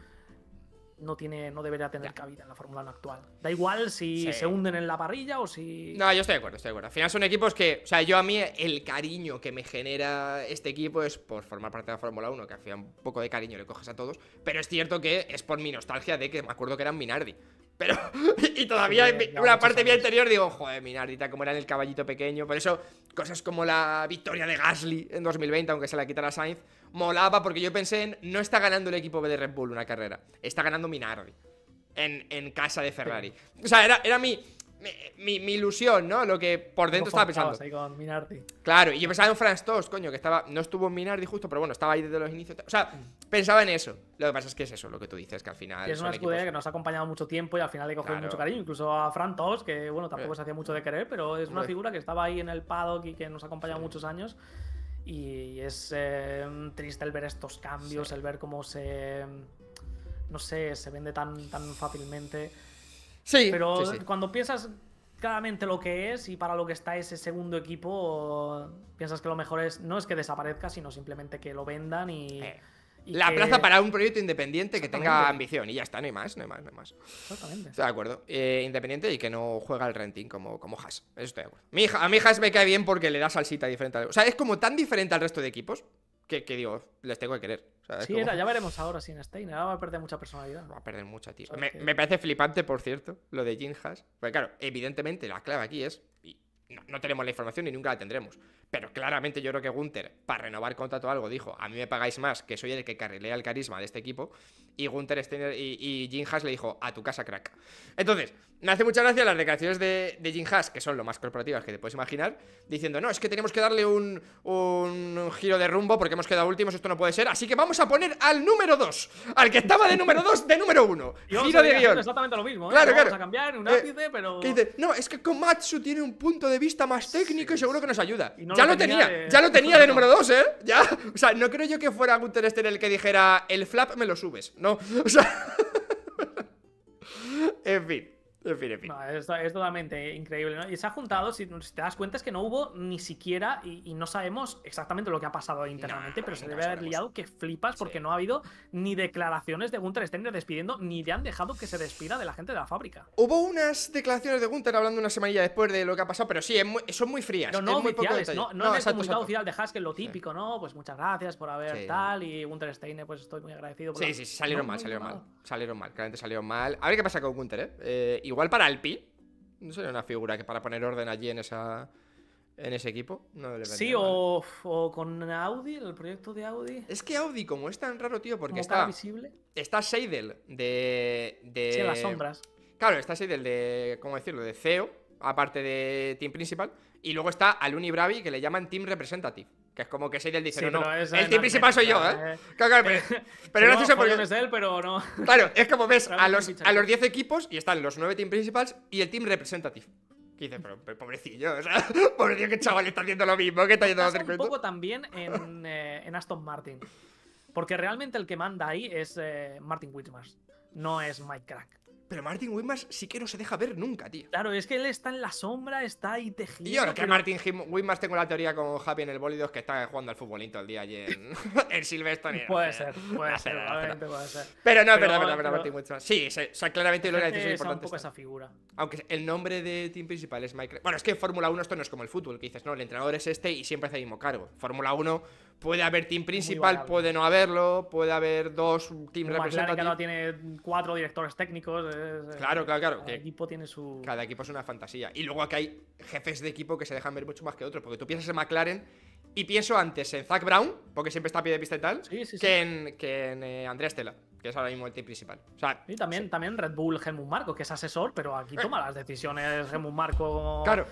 [SPEAKER 2] no tiene, no debería tener cabida en la Fórmula 1 actual. Da igual si se hunden en la parrilla o si. No,
[SPEAKER 1] yo estoy de acuerdo, estoy de acuerdo. Al final son equipos que. O sea, yo a mí el cariño que me genera este equipo es por formar parte de la Fórmula 1, que hacía un poco de cariño le coges a todos. Pero es cierto que es por mi nostalgia de que me acuerdo que eran Minardi. Pero, y todavía una parte mía anterior digo, joder, minardita, como era en el caballito pequeño. Por eso, cosas como la victoria de Gasly en 2020, aunque se la quitara Sainz, molaba porque yo pensé en, no está ganando el equipo de Red Bull una carrera, está ganando Minardi en, en casa de Ferrari. O sea, era, era mi, mi, ilusión, ¿no? Lo que por dentro estaba pensando. Claro, y yo pensaba en Franz coño, que estaba. No estuvo en Minardi justo, pero bueno, estaba ahí desde los inicios. O sea, mm. pensaba en eso. Lo que pasa es que es eso, lo que tú dices, que al final. es una escudería
[SPEAKER 2] que nos ha acompañado mucho tiempo y al final le cogió mucho cariño. Incluso a Franz que bueno, tampoco eh. se hacía mucho de querer, pero es una figura que estaba ahí en el paddock y que nos ha acompañado muchos años. Y es eh, triste el ver estos cambios, el ver cómo se. No sé, se vende tan, tan fácilmente. Sí. Pero cuando piensas claramente lo que es y para lo que está ese segundo equipo, piensas que lo mejor es no es que desaparezca, sino simplemente que lo vendan y. Eh, la plaza para un proyecto
[SPEAKER 1] independiente que tenga ambición y ya está, no hay más, no hay más, no hay más. Exactamente. Estoy de acuerdo. Eh, independiente y que no juega el renting como, como Haas. Eso estoy de acuerdo. a mi Has me cae bien porque le da salsita diferente. O sea, es como tan diferente al resto de equipos que, que digo, les tengo que querer sí, ya veremos
[SPEAKER 2] ahora sin stein Ahora va a perder mucha personalidad. Va a perder mucha,
[SPEAKER 1] tío. Me, parece flipante, por cierto, lo de Jin Porque claro, evidentemente la clave aquí es. no, no, tenemos la información y nunca la tendremos. Pero claramente yo creo que Gunter, para renovar contrato o algo, dijo, a mí me pagáis más, que soy el que carrilea el carisma de este equipo. Y Gunter Steiner y, y Jim Haas le dijo, a tu casa, crack. Entonces, me hace mucha gracia las declaraciones de, de Jim Haas, que son lo más corporativas que te puedes imaginar, diciendo, no, es que tenemos que darle un, un giro de rumbo porque hemos quedado últimos, esto no puede ser. Así que vamos a poner al número 2, al que estaba de número 2, de número 1. Giro de guión. Exactamente
[SPEAKER 2] lo mismo, claro, ¿eh? claro. Vamos a cambiar un ápice, eh, pero... dice,
[SPEAKER 1] no, es que Komatsu tiene un punto de vista más técnico y seguro que nos ayuda ya lo tenía, ya lo tenía de número 2, ¿eh? Ya, o sea, no creo yo que fuera algún este el que dijera, el flap me lo subes, no, o sea... en fin
[SPEAKER 2] es, totalmente increíble. Y se ha juntado, si, te das cuenta, es que no hubo ni siquiera, y, no sabemos exactamente lo que ha pasado internamente, pero se debe haber liado que flipas porque no ha habido ni declaraciones de Gunter Steiner despidiendo, ni le han dejado que se despida de la gente de la fábrica.
[SPEAKER 1] Hubo unas declaraciones de Gunther hablando una semanilla después de lo que ha pasado, pero sí, son muy frías. no no es muy poco no, no, el comunicado
[SPEAKER 2] oficial de Haskell, lo típico, ¿no? Pues muchas gracias por haber tal, y no Steiner, pues estoy muy agradecido.
[SPEAKER 1] Por sí, sí, salieron mal, salieron mal salieron mal, claramente salieron mal. A ver qué pasa con Gunter, ¿eh? ¿eh? igual para Alpi. No sería una figura que para poner orden allí en esa en ese equipo. sí, o, o, con Audi, el proyecto de Audi. Es que Audi, como es tan raro, tío, porque está. visible. Está Seidel de. de... las sombras. Claro, está Seidel de. ¿Cómo decirlo? De CEO, aparte de Team Principal. Y luego está Aluni Bravi, que le llaman Team Representative. Que es como que Seidel dice, sí, no, no, el team principal soy yo, ¿eh? ¿eh? Claro, pero, pero no, sé si Es él, pero no. Claro, es como ves a los, 10 equipos y están los 9 team principals y el team representative. Que dices, pero, pobrecillo, o sea, pobrecillo que chaval está haciendo lo mismo, que está yendo a hacer un poco
[SPEAKER 2] también eh, en, Aston Martin.
[SPEAKER 1] Porque realmente
[SPEAKER 2] el que manda ahí es eh, Martin Whitmarsh, no es Mike Crack.
[SPEAKER 1] Pero Martin Wimas sí que no se deja ver
[SPEAKER 2] nunca, tío. Claro, es que él está en la sombra, está ahí tejido. yo creo que Martin
[SPEAKER 1] Wimas tengo la teoría con Javi en el bólido que está jugando al futbolito el día ayer en, en Puede ser, puede ser, no, puede ser. Pero no, pero, verdad, verdad, Martin Wimas. Sí, sí, o sea, claramente lo que es un poco esa figura. Aunque el nombre de team principal es Mike. Bueno, es que en Fórmula 1 esto no es como el fútbol, que dices, no, el entrenador es este y siempre hace el mismo cargo. Fórmula 1 puede haber team principal, puede no haberlo, puede haber dos team representativos. no
[SPEAKER 2] tiene cuatro directores técnicos. Eh, claro, claro, claro.
[SPEAKER 1] Cada equipo tiene su. Cada equipo es una fantasía. Y luego aquí hay jefes de equipo que se dejan ver mucho más que otros. Porque tú piensas en McLaren y pienso antes en Zach Brown, porque siempre está a pie de pista y tal, sí, sí, que, En, que, En, eh, Andrea que es ahora mismo el team principal. O
[SPEAKER 2] y también, también Red Bull Helmut Marco, que es asesor, pero aquí toma eh. las decisiones Helmut Marco. Claro.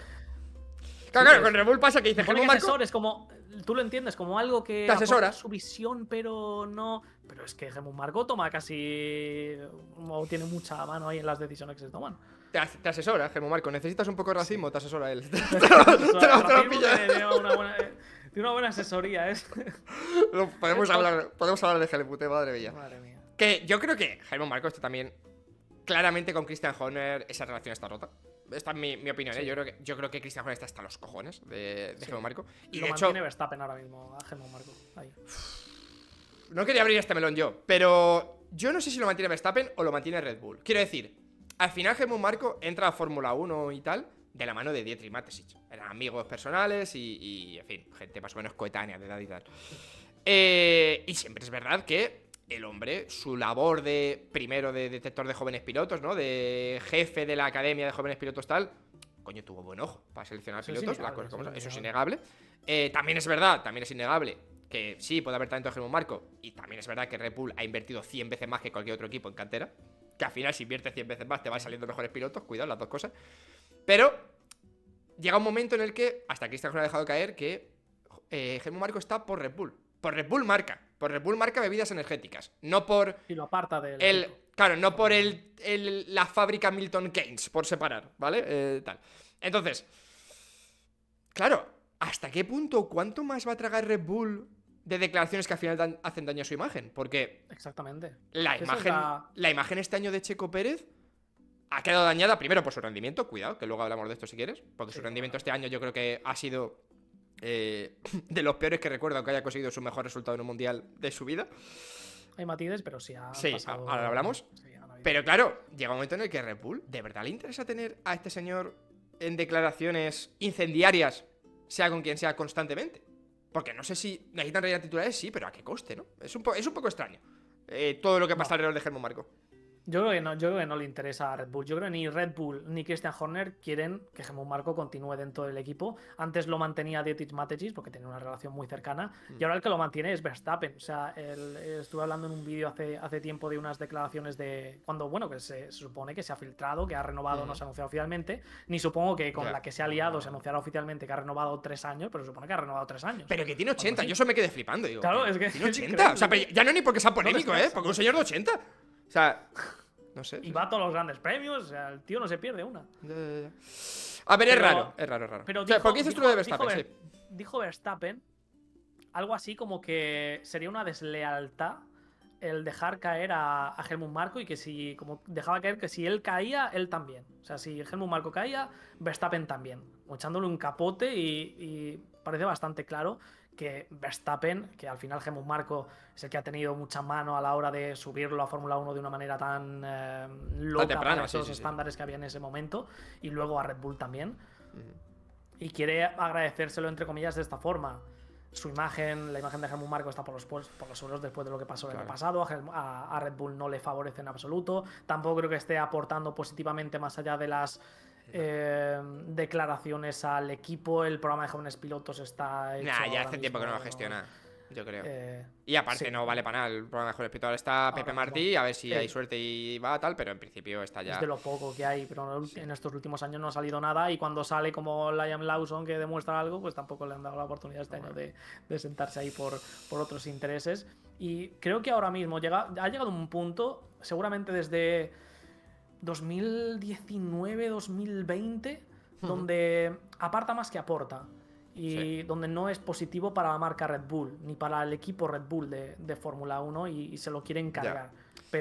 [SPEAKER 1] Claro, claro, con Revol pasa que dice Germán Marco. Asesor,
[SPEAKER 2] es como, tú lo entiendes como algo que. Te asesora. Su visión, pero no. Pero es que Germán Marco toma casi. O tiene mucha mano ahí en las decisiones que se toman. Te,
[SPEAKER 1] asesora, Germán Marco. Necesitas un poco de racismo, te asesora él. te, lo eh,
[SPEAKER 2] Tiene una buena asesoría, ¿eh? podemos, hablar,
[SPEAKER 1] podemos hablar de Helmut, eh, madre mía. Madre mía. Que yo creo que Germán Marco, esto también. Claramente con Christian Horner esa relación está rota esta es mi, mi opinión, ¿eh? yo, creo que, yo creo está hasta los cojones de, de Marco. Y Lo de mantiene
[SPEAKER 2] Verstappen ahora mismo a Marco.
[SPEAKER 1] No quería abrir este melón yo, pero yo no sé si lo mantiene Verstappen o lo mantiene Red Bull. Quiero decir, al final Helmut Marco entra a Fórmula 1 y tal de la mano de Dietrich Matesich. Eran amigos personales y, en fin, gente más o menos coetánea de edad y tal. Eh, y siempre es verdad que el hombre, su labor de, primero de detector de jóvenes pilotos, ¿no? De jefe de la academia de jóvenes pilotos tal, coño, tuvo buen ojo para seleccionar pilotos, eso es innegable. Eh, también es verdad, también es innegable que sí, puede haber talento de Germán Marco, y también es verdad que Red Bull ha invertido 100 veces más que cualquier otro equipo en cantera, que al final si inviertes 100 veces más te van saliendo mejores pilotos, cuidado las dos cosas, pero llega un momento en el que, hasta Cristian ha dejado caer que eh, Germán Marco está por Red Bull, por Red Bull marca, por Red Bull marca bebidas energéticas. No por. Y lo aparta del. El, claro, no por el, la fábrica Milton Keynes, por separar, ¿vale? Eh, tal. Entonces. Claro, ¿hasta qué punto, cuánto más va a tragar Red Bull de declaraciones que al final hacen daño a su imagen? Porque. Exactamente. La imagen, la... imagen este año de Checo Pérez ha quedado dañada primero por su rendimiento, cuidado, que luego hablamos de esto si quieres, porque su rendimiento este año yo creo que ha sido eh, de los peores que recuerdo, aunque haya conseguido su mejor resultado en un mundial de su vida. Hay matices, pero sí ha. ahora hablamos. pero claro, llega un momento en el que Red Bull, ¿de verdad le interesa tener a este señor en declaraciones incendiarias, sea con quien sea, constantemente? Porque no sé si necesitan realidad titulares, sí, pero a qué coste, ¿no? Es un, poco extraño eh, todo lo que pasa alrededor de Germán Marco.
[SPEAKER 2] Yo creo que no, yo no le interesa a Red Bull. Yo creo que ni Red Bull ni Christian Horner quieren que Gemón Marco continúe dentro del equipo. Antes lo mantenía Dietrich Mateschitz porque tenía una relación muy cercana mm. y ahora el que lo mantiene es Verstappen. O sea, estuve hablando en un vídeo hace, hace tiempo de unas declaraciones de cuando, bueno, que se, supone que se ha filtrado, que ha renovado, no mm. se ha anunciado oficialmente, ni supongo que con la que se ha liado se ah. anunciará oficialmente que ha renovado tres años, pero se supone que ha renovado
[SPEAKER 1] tres años. Pero que tiene 80, yo eso me quedé flipando, Claro,
[SPEAKER 2] es que... Tiene 80, o sea,
[SPEAKER 1] ya no ni porque sea polémico, ¿eh? Porque un señor de 80. O sea, no sé. Y
[SPEAKER 2] va a todos los grandes premios, o sea, el tío no se pierde una.
[SPEAKER 1] A ver, es raro, es raro, es raro. o de Verstappen?
[SPEAKER 2] Dijo, Verstappen algo así como que sería una deslealtad el dejar caer a, Helmut Marco y que si, como dejaba caer que si él caía, él también. O sea, si Helmut Marco caía, Verstappen también. Echándole un capote y, y parece bastante claro que Verstappen, que al final Helmut Marco es el que ha tenido mucha mano a la hora de subirlo a Fórmula 1 de una manera tan eh, loca para esos estándares que había en ese momento, y luego a Red Bull también. Y quiere agradecérselo, entre comillas, de esta forma. Su imagen, la imagen de Helmut Marco está por los, por los suelos después de lo que pasó en el pasado. A, a Red Bull no le favorece en absoluto. Tampoco creo que esté aportando positivamente más allá de las Em, declaraciones al equipo. El programa de jóvenes pilotos está. ya hace tiempo que no lo gestiona,
[SPEAKER 1] yo creo. Eh, y aparte, no vale para nada. El programa de jóvenes pilotos está Pepe Martí, a ver si hay suerte y va tal, pero en principio está ya. Es de lo poco
[SPEAKER 2] que hay, pero en estos últimos años no ha salido nada. Y cuando sale como Liam Lawson que demuestra algo, pues tampoco le han dado la oportunidad este año de, sentarse ahí por, por otros intereses. Y creo que ahora mismo llega, ha llegado un punto, seguramente desde 2019-2020, donde aparta más que aporta. Y donde no es positivo para la marca Red Bull, ni para el equipo Red Bull de, Fórmula 1 y, se lo quieren cargar.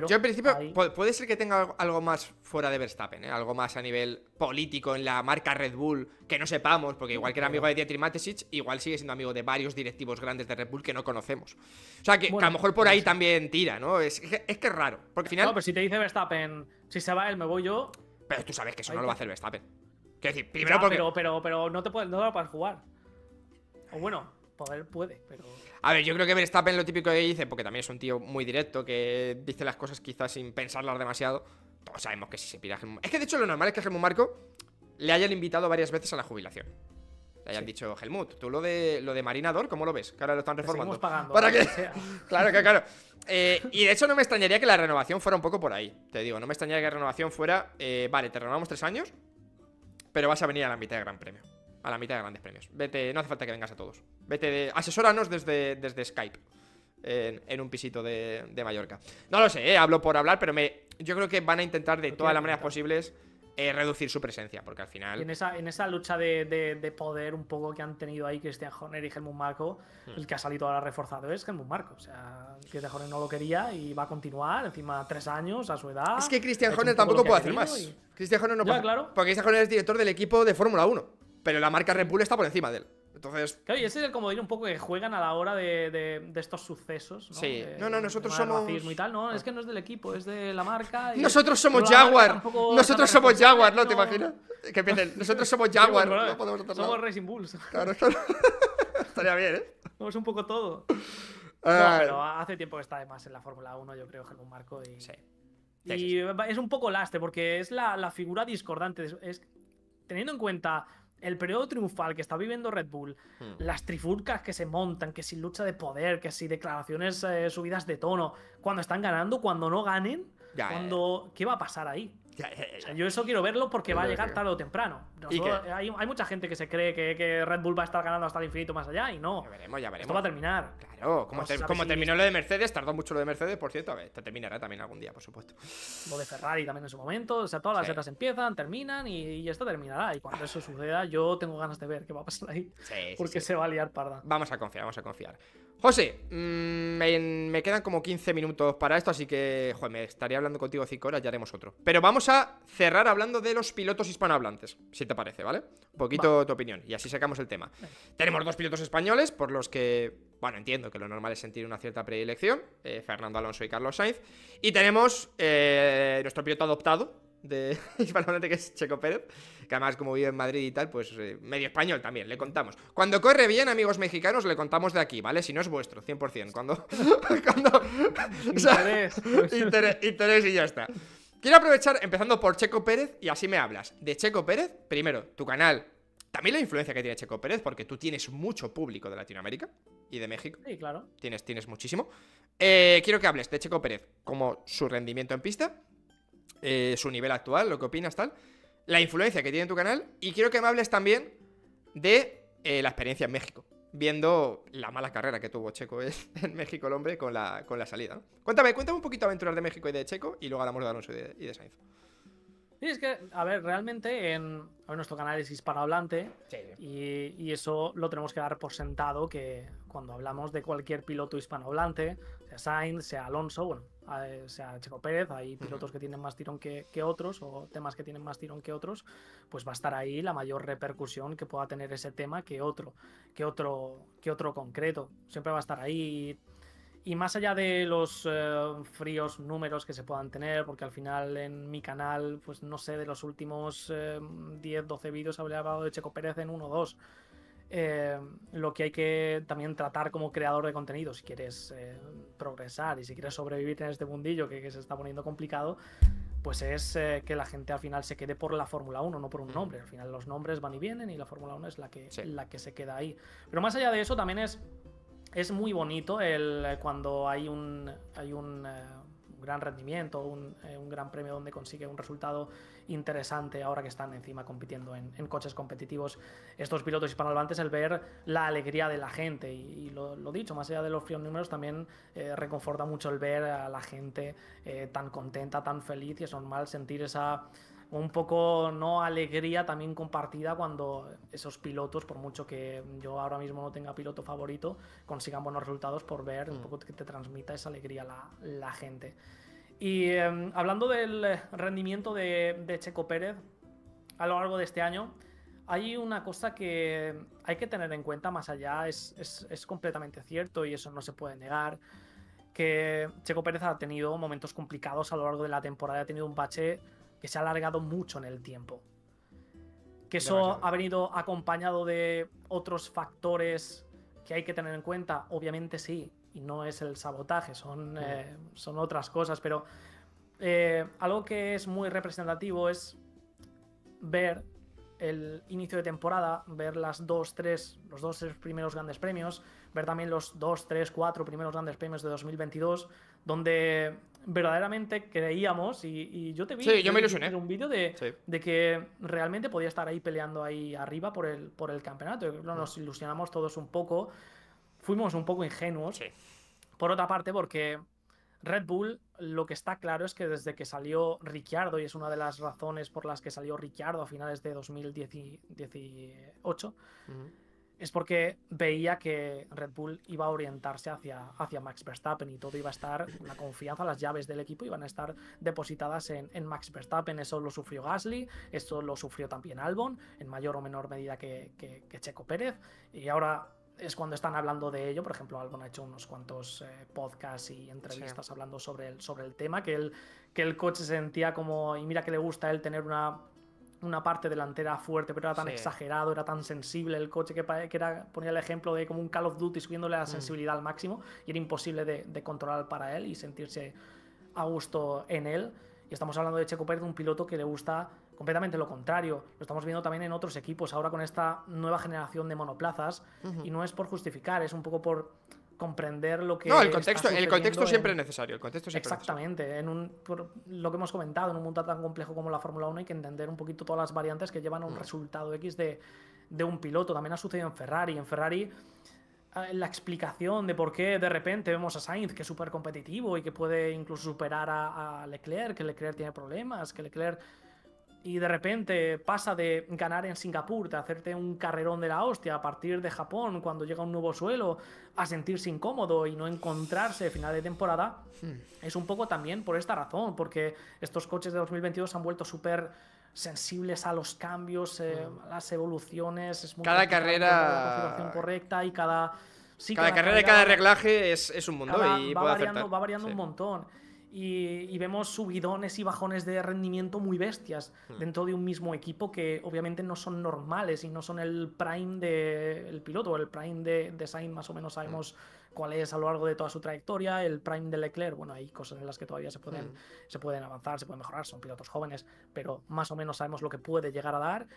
[SPEAKER 1] Yo, en principio, puede ser que tenga algo más fuera de Verstappen, ¿eh? algo más a nivel político en la marca Red Bull, que no sepamos, porque igual que era amigo de Dietrich Mateschitz, igual sigue siendo amigo de varios directivos grandes de Red Bull que no conocemos. O sea, que, a lo mejor por ahí pues también tira, ¿no? Es, que es raro, porque final. No, pero si te dice Verstappen, si se va él, me voy yo. Pero tú sabes que eso no lo va a hacer Verstappen. Quiero decir, primero
[SPEAKER 2] Pero, pero, no, te puedes, no te jugar. O bueno,
[SPEAKER 1] él puede, pero. A ver, yo creo que Verstappen lo típico que dice, porque también es un tío muy directo, que dice las cosas quizás sin pensarlas demasiado. Todos sabemos que si se pira Helmut. Es que de hecho lo normal es que Helmut Marco le hayan invitado varias veces a la jubilación. Le hayan dicho, Helmut, tú lo de, lo de Marinador, ¿cómo lo ves? Que ahora lo están reformando. ¿Para que claro, que claro. Eh, y de hecho no me extrañaría que la renovación fuera un poco por ahí. Te digo, no me extrañaría que la renovación fuera, eh, vale, te renovamos tres años, pero vas a venir a la mitad de Gran Premio a la mitad de grandes premios. Vete, no hace falta que vengas a todos. Vete, asesóranos desde, desde Skype. En, un pisito de, Mallorca. No lo sé, eh, hablo por hablar, pero me, yo creo que van a intentar de todas las maneras posibles eh, reducir su presencia, porque al final. en,
[SPEAKER 2] esa, en esa lucha de, poder un poco que han tenido ahí Christian Horner y Helmut Marco, hmm. el que ha salido ahora reforzado es Helmut Marco. O sea, Christian Horner no lo quería y va a continuar, encima tres años a su edad. Es que Christian Horner tampoco puede hacer más. Christian Horner no puede. Porque
[SPEAKER 1] Christian Horner es director del equipo de Fórmula 1 pero la marca Red Bull está por encima de él. Entonces.
[SPEAKER 2] Claro, y ese es como comodín un poco que juegan a la hora de, estos sucesos. Sí. no, no, nosotros somos. tal. No, es que no es del equipo, es de la marca. Y nosotros somos Jaguar. Nosotros somos
[SPEAKER 1] Jaguar, ¿no? ¿Te imaginas? Que piensen… Nosotros somos Jaguar. no podemos Somos Racing Bulls. Claro,
[SPEAKER 2] Estaría bien, ¿eh? Somos un poco todo. No, pero hace tiempo que está además en la Fórmula 1, yo creo, Germán Marco. Y... Sí. y es un poco lastre porque es la, la figura discordante. Es, teniendo en cuenta el periodo triunfal que está viviendo Red Bull, hmm. las trifurcas que se montan, que si lucha de poder, que si declaraciones eh, subidas de tono, cuando están ganando, cuando no ganen, cuando, ¿qué va a pasar ahí? yo eso quiero verlo porque va a llegar tarde o temprano. hay, mucha gente que se cree que, Red Bull va a estar ganando hasta el infinito más allá y
[SPEAKER 1] no. Ya veremos, ya veremos. Esto va a terminar. Claro, como, terminó lo de Mercedes, tardó mucho lo de Mercedes, por cierto. A ver, te terminará también algún día, por supuesto.
[SPEAKER 2] Lo de Ferrari también en su momento. O sea, todas las sí. empiezan, terminan y, esto terminará. Y cuando eso suceda, yo tengo ganas de ver qué va a pasar ahí. porque se va a liar parda.
[SPEAKER 1] Vamos a confiar, vamos a confiar. José, mm, me, quedan como 15 minutos para esto, así que, joder, me estaría hablando contigo 5 horas, ya haremos otro. Pero vamos a cerrar hablando de los pilotos hispanohablantes, si te parece, ¿vale? Un poquito tu opinión, y así sacamos el tema. Tenemos dos pilotos españoles, por los que, bueno, entiendo que lo normal es sentir una cierta predilección, eh, Fernando Alonso y Carlos Sainz. Y tenemos eh, nuestro piloto adoptado, de hispanohablante que es Checo Pérez, que además como vive en Madrid y tal, pues eh, medio español también, le contamos. Cuando corre bien, amigos mexicanos, le contamos de aquí, ¿vale? Si no es vuestro, 100%. Cuando... cuando interés. Pues. interés. y ya está. Quiero aprovechar, empezando por Checo Pérez, y así me hablas. De Checo Pérez, primero, tu canal, también la influencia que tiene Checo Pérez, porque tú tienes mucho público de Latinoamérica y de México. Sí, claro. Tienes, tienes muchísimo. Eh, quiero que hables de Checo Pérez como su rendimiento en pista, eh, su nivel actual, lo que opinas, tal, la influencia que tiene tu canal y quiero que me hables también de eh, la experiencia en México, viendo la mala carrera que tuvo Checo en México el hombre con la, con la salida. Cuéntame, cuéntame un poquito aventuras de México y de Checo y luego hablamos de Alonso y de, Sainz.
[SPEAKER 2] Sí, es que, a ver, realmente en, nuestro canal es hispanohablante y, y, eso lo tenemos que dar por sentado que cuando hablamos de cualquier piloto hispanohablante, sea Sainz, sea Alonso, bueno, eh, o sea Checo Pérez, hay pilotos que tienen más tirón que, otros o temas que tienen más tirón que otros, pues va a estar ahí la mayor repercusión que pueda tener ese tema que otro, que otro, que otro concreto. Siempre va a estar ahí. Y más allá de los eh, fríos números que se puedan tener, porque al final en mi canal, pues no sé, de los últimos 10, eh, 12 vídeos hablé hablado de Checo Pérez en uno o dos, eh, lo que hay que también tratar como creador de contenido, si quieres eh, progresar y si quieres sobrevivir en este mundillo que, se está poniendo complicado, pues es eh, que la gente al final se quede por la Fórmula 1, no por un nombre. Al final los nombres van y vienen y la Fórmula 1 es la que, la que se queda ahí. Pero más allá de eso también es, es muy bonito el, cuando hay un... Hay un gran rendimiento, eh, un, gran premio donde consigue un resultado interesante ahora que están encima compitiendo en, coches competitivos estos pilotos hispanohablantes, el ver la alegría de la gente y, lo, dicho, más allá de los fríos números, también eh, reconforta mucho el ver a la gente eh, tan contenta, tan feliz y es normal sentir esa un poco no alegría también compartida cuando esos pilotos, por mucho que yo ahora mismo no tenga piloto favorito, consigan buenos resultados por ver un mm. poco que te transmita esa alegría la, gente. Y em, hablando del rendimiento de, Checo Pérez a lo largo de este año, hay una cosa que hay que tener en cuenta más allá, es, es, es, completamente cierto y eso no se puede negar, que Checo Pérez ha tenido momentos complicados a lo largo de la temporada, ha tenido un bache que se ha alargado mucho en el tiempo. Que eso ha venido acompañado de otros factores que hay que tener en cuenta, obviamente sí, y no es el sabotaje, son, eh, son otras cosas, pero eh, algo que es muy representativo es ver el inicio de temporada, ver las dos, tres, los dos, tres primeros grandes premios, ver también los dos, tres, cuatro primeros grandes premios de 2022, donde verdaderamente creíamos, y, yo te vi un vídeo de, que realmente podía estar ahí peleando ahí arriba por el, por el campeonato. Mm. Nos ilusionamos todos un poco, fuimos un poco ingenuos. Por otra parte, porque Red Bull lo que está claro es que desde que salió Ricciardo, y es una de las razones por las que salió Ricciardo a finales de 2018, es porque veía que Red Bull iba a orientarse hacia, hacia Max Verstappen y todo iba a estar, la confianza, las llaves del equipo iban a estar depositadas en, Max Verstappen. Eso lo sufrió Gasly, eso lo sufrió también Albon, en mayor o menor medida que, Checo Pérez. Y ahora es cuando están hablando de ello. Por ejemplo, Albon ha hecho unos cuantos eh, podcasts y entrevistas hablando sobre el, sobre el tema, que el, que el coche sentía como, y mira que le gusta él tener una una parte delantera fuerte, pero era tan exagerado, era tan sensible el coche que, era, ponía el ejemplo de como un Call of Duty subiéndole la mm. sensibilidad al máximo y era imposible de, controlar para él y sentirse a gusto en él. Y estamos hablando de Checo Pérez, un piloto que le gusta completamente lo contrario. Lo estamos viendo también en otros equipos ahora con esta nueva generación de monoplazas. Y no es por justificar, es un poco por comprender lo que. No, el contexto, el contexto siempre es necesario. El contexto siempre Exactamente. En un, por lo que hemos comentado, en un mundo tan complejo como la Fórmula 1 hay que entender un poquito todas las variantes que llevan a un mm. resultado X de, un piloto. También ha sucedido en Ferrari. En Ferrari ah, la explicación de por qué de repente vemos a Sainz que es súper competitivo y que puede incluso superar a, a, Leclerc, que Leclerc tiene problemas, que Leclerc y de repente pasa de ganar en Singapur, de hacerte un carrerón de la hostia, a partir de Japón, cuando llega un nuevo suelo, a sentirse incómodo y no encontrarse final de temporada, hmm. es un poco también por esta razón, porque estos coches de 2022 se han vuelto súper sensibles a los cambios, a eh, hmm. las evoluciones, es cada carrera correcta y cada...
[SPEAKER 1] carrera y cada reglaje es, es un mundo va
[SPEAKER 2] variando, un montón y, vemos subidones y bajones de rendimiento muy bestias hmm. dentro de un mismo equipo que obviamente no son normales y no son el prime del de piloto. El prime de, de Sainz más o menos sabemos hmm. cuál es a lo largo de toda su trayectoria, el prime de Leclerc, bueno, hay cosas en las que todavía se pueden, hmm. se pueden avanzar, se pueden mejorar, son pilotos jóvenes, pero más o menos sabemos lo que puede llegar a dar.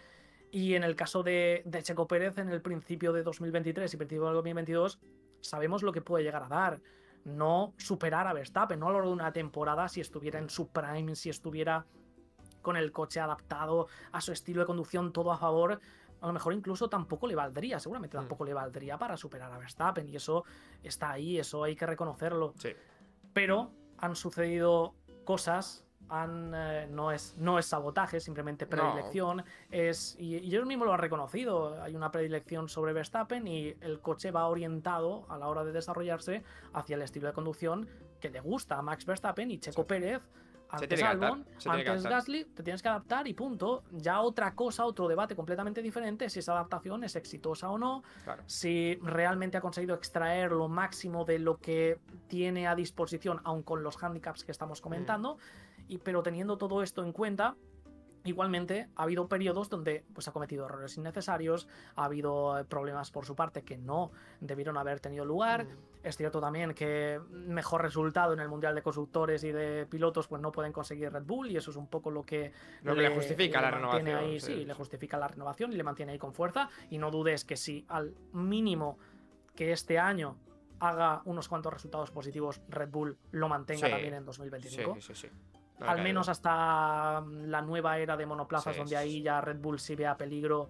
[SPEAKER 2] Y en el caso de, de Checo Pérez, en el principio de 2023 y principio de 2022, sabemos lo que puede llegar a dar no superar a Verstappen, no a lo largo de una temporada, si estuviera en su prime, si estuviera con el coche adaptado a su estilo de conducción, todo a favor, a lo mejor incluso tampoco le valdría, seguramente mm. tampoco le valdría para superar a Verstappen, y eso está ahí, eso hay que reconocerlo. Pero han sucedido cosas eh, no, es, no es sabotaje, simplemente predilección. Es, y, yo ellos mismos lo han reconocido. Hay una predilección sobre Verstappen y el coche va orientado a la hora de desarrollarse hacia el estilo de conducción que le gusta a Max Verstappen y Checo Pérez. Antes Albon, antes Gasly, te tienes que adaptar y punto. Ya otra cosa, otro debate completamente diferente, si esa adaptación es exitosa o no, si realmente ha conseguido extraer lo máximo de lo que tiene a disposición, aun con los handicaps que estamos mm. comentando. Y, pero teniendo todo esto en cuenta, Igualmente, ha habido periodos donde pues, ha cometido errores innecesarios, ha habido eh, problemas por su parte que no debieron haber tenido lugar. Mm. Es cierto también que mejor resultado en el Mundial de Constructores y de Pilotos pues no pueden conseguir Red Bull y eso es un poco lo que, lo le, justifica la renovación. Ahí, sí, le justifica la renovación y le mantiene ahí con fuerza. Y no dudes que si al mínimo que este año haga unos cuantos resultados positivos, Red Bull lo mantenga también en 2025. Sí, sí, sí al menos hasta mm, la nueva era de monoplazas, donde ahí ya Red Bull si vea peligro,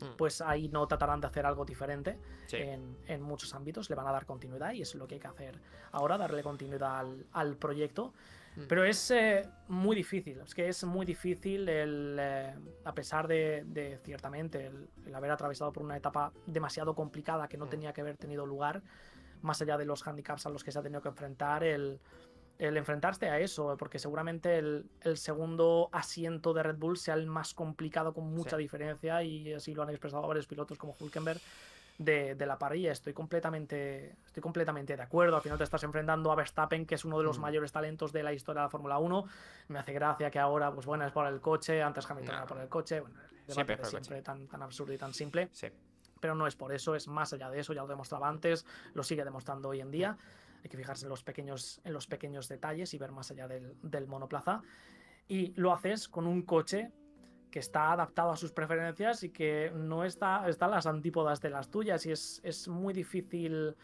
[SPEAKER 2] hmm. pues ahí no tratarán de hacer algo diferente en, muchos ámbitos, le van a dar continuidad y es lo que hay que hacer ahora, darle continuidad al, proyecto. Hmm. Pero es eh, muy difícil, es que es muy difícil eh, a pesar de, ciertamente el, haber atravesado por una etapa demasiado complicada que no hmm. tenía que haber tenido lugar, más allá de los handicaps a los que se ha tenido que enfrentar, el, el enfrentarse a eso, porque seguramente el, segundo asiento de Red Bull sea el más complicado con mucha diferencia y así lo han expresado varios pilotos como Hulkenberg. De, la parrilla. Estoy completamente, estoy completamente de acuerdo. Al final te estás enfrentando a Verstappen, que es uno de los mm. mayores talentos de la historia de la Fórmula 1. Me hace gracia que ahora, pues bueno, es por el coche, antes Hamilton era por el coche. siempre, Tan, absurdo y tan simple. Pero no es por eso, es más allá de eso, ya lo demostraba antes, lo sigue demostrando hoy en día hay que fijarse en los pequeños, en los pequeños detalles y ver más allá del, monoplaza. Y lo haces con un coche que está adaptado a sus preferencias y que no está, las antípodas de las tuyas y es, muy difícil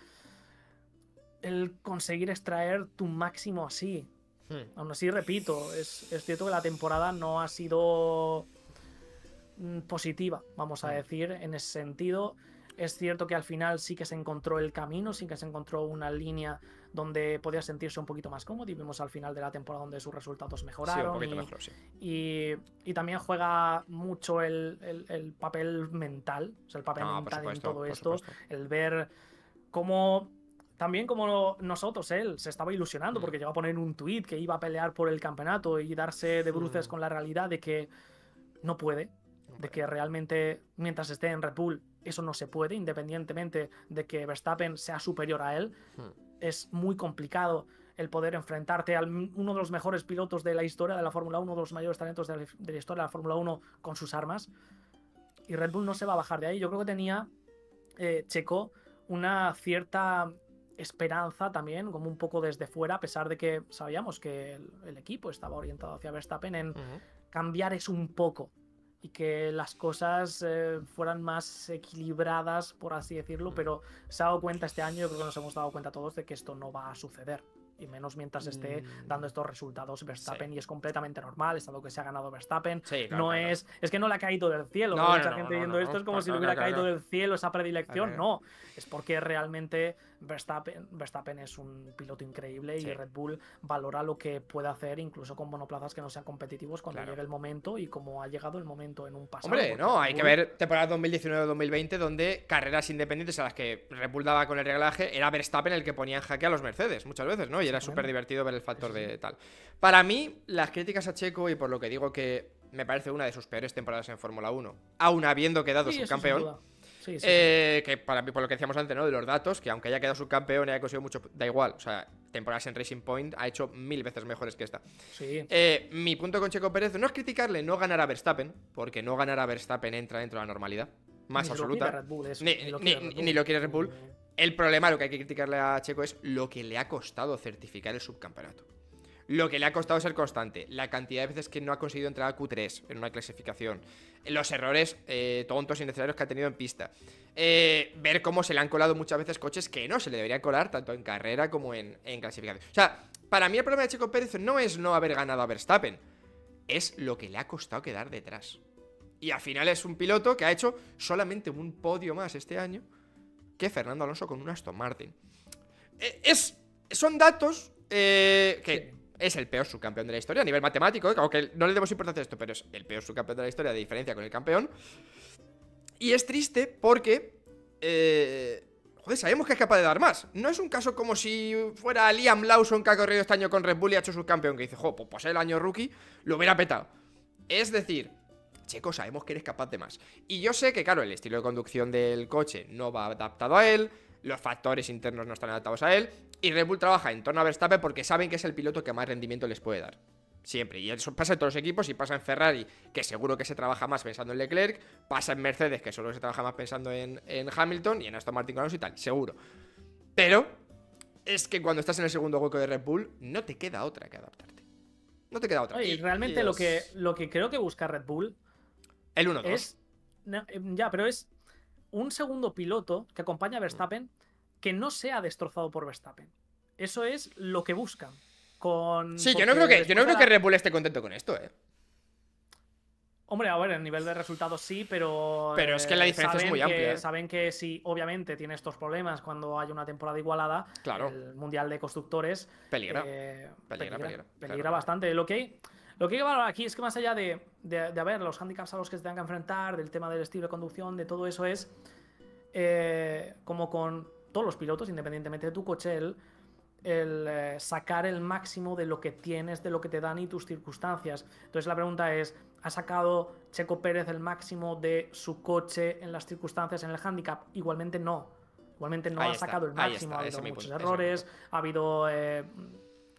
[SPEAKER 2] el conseguir extraer tu máximo así. Hmm. Aún así, repito, es, cierto que la temporada no ha sido mm, positiva, vamos a hmm. decir, en ese sentido. Es cierto que al final sí que se encontró el camino, sí que se encontró una línea donde podía sentirse un poquito más cómodo y vimos al final de la temporada donde sus resultados mejoraron. y, también juega mucho el, papel mental, el papel mental ah, en todo esto, el ver cómo también como nosotros, él se estaba ilusionando mm. porque llegó a poner un tweet que iba a pelear por el campeonato y darse de mm. bruces con la realidad de que no puede, de que realmente mientras esté en Red Bull eso no se puede, independientemente de que Verstappen sea superior a él. Hmm. Es muy complicado el poder enfrentarte a uno de los mejores pilotos de la historia de la Fórmula 1, uno de los mayores talentos de la, historia de la Fórmula 1 con sus armas. Y Red Bull no se va a bajar de ahí. Yo creo que tenía eh, Checo una cierta esperanza también, como un poco desde fuera, a pesar de que sabíamos que el, equipo estaba orientado hacia Verstappen en cambiar es un poco y que las cosas eh, fueran más equilibradas, por así decirlo, pero se ha dado cuenta este año, yo creo que nos hemos dado cuenta todos de que esto no va a suceder. Y menos mientras esté mm. dando estos resultados Verstappen, y es completamente normal, es algo que se ha ganado Verstappen. no es. Es que no le ha caído del cielo. No, gente esto es como si le hubiera caído del cielo esa predilección. No, es porque realmente Verstappen, Verstappen es un piloto increíble y Red Bull valora lo que puede hacer incluso con monoplazas que no sean competitivos cuando llegue el momento y como ha llegado el momento en un
[SPEAKER 1] pasado. Hombre, no, hay que ver temporada 2019-2020 donde carreras independientes a las que Red Bull daba con el reglaje era Verstappen el que ponía en jaque a los Mercedes muchas veces, ¿no? Y era súper divertido ver el factor de tal. Para mí, las críticas a Checo y por lo que digo que me parece una de sus peores temporadas en Fórmula 1, aun habiendo quedado su campeón eh, que para mí, por lo que decíamos antes, ¿no? De los datos, que aunque haya quedado subcampeón y haya conseguido mucho, da igual. O sea, temporadas en Racing Point ha hecho mil veces mejores que esta. Eh, mi punto con Checo Pérez no es criticarle no ganar a Verstappen, porque no ganar a Verstappen entra dentro de la normalidad. Más absoluta. ni, lo Red Bull. ni lo quiere Red Bull. El problema, lo que hay que criticarle a Checo es lo que le ha costado certificar el subcampeonato. Lo que le ha costado ser constante, la cantidad de veces que no ha conseguido entrar a Q3 en una clasificación, los errores eh, tontos y e necesarios que ha tenido en pista, eh, ver cómo se le han colado muchas veces coches que no se le deberían colar, tanto en carrera como en, clasificación. O sea, para mí el problema de Chico Pérez no es no haber ganado a Verstappen, es lo que le ha costado quedar detrás. Y al final es un piloto que ha hecho solamente un podio más este año que Fernando Alonso con un Aston Martin. Eh, es, son datos eh, que es el peor subcampeón de la historia a nivel matemático, ¿eh? aunque no le demos importancia a esto, pero es el peor subcampeón de la historia de diferencia con el campeón. Y es triste porque... Eh, joder, sabemos que es capaz de dar más. No es un caso como si fuera Liam Lawson que ha corrido este año con Red Bull y ha hecho subcampeón, que dice, jo, pues, pues el año rookie lo hubiera petado. Es decir, Checo, sabemos que eres capaz de más. Y yo sé que, claro, el estilo de conducción del coche no va adaptado a él, los factores internos no están adaptados a él. Y Red Bull trabaja en torno a Verstappen porque saben que es el piloto que más rendimiento les puede dar. Siempre. Y eso pasa en todos los equipos y pasa en Ferrari, que seguro que se trabaja más pensando en Leclerc. Pasa en Mercedes, que solo se trabaja más pensando en, Hamilton y en Aston Martin Alonso y tal, seguro. Pero es que cuando estás en el segundo hueco de Red Bull, no te queda otra que adaptarte. No te queda otra. Oye, y realmente lo que,
[SPEAKER 2] lo que creo que busca Red Bull. El 1 Es... Em, ya, pero es un segundo piloto que acompaña a mm. Verstappen que no sea destrozado por Verstappen. Eso es lo que buscan. Con, sí, yo no creo que, yo no creo Red
[SPEAKER 1] Bull esté contento con esto, eh.
[SPEAKER 2] Hombre, a ver, el nivel de resultados sí, pero. Pero es que la eh, diferencia es muy amplia. ¿eh? Saben que si, obviamente, tiene estos problemas cuando hay una temporada igualada, claro. el Mundial de Constructores. Peligra. Eh, peligra, peligra, peligra, bastante. Lo que lo que hay que valorar aquí es que más allá de, haber los handicaps a los que se tengan que enfrentar, del tema del estilo de conducción, de todo eso es eh, como con todos los pilotos, independientemente de tu coche, el, eh, sacar el máximo de lo que tienes, de lo que te dan y tus circunstancias. Entonces la pregunta es, ¿ha sacado Checo Pérez el máximo de su coche en las circunstancias, en el handicap? Igualmente no. Igualmente no ha sacado el máximo. ha habido muchos errores, ha habido eh,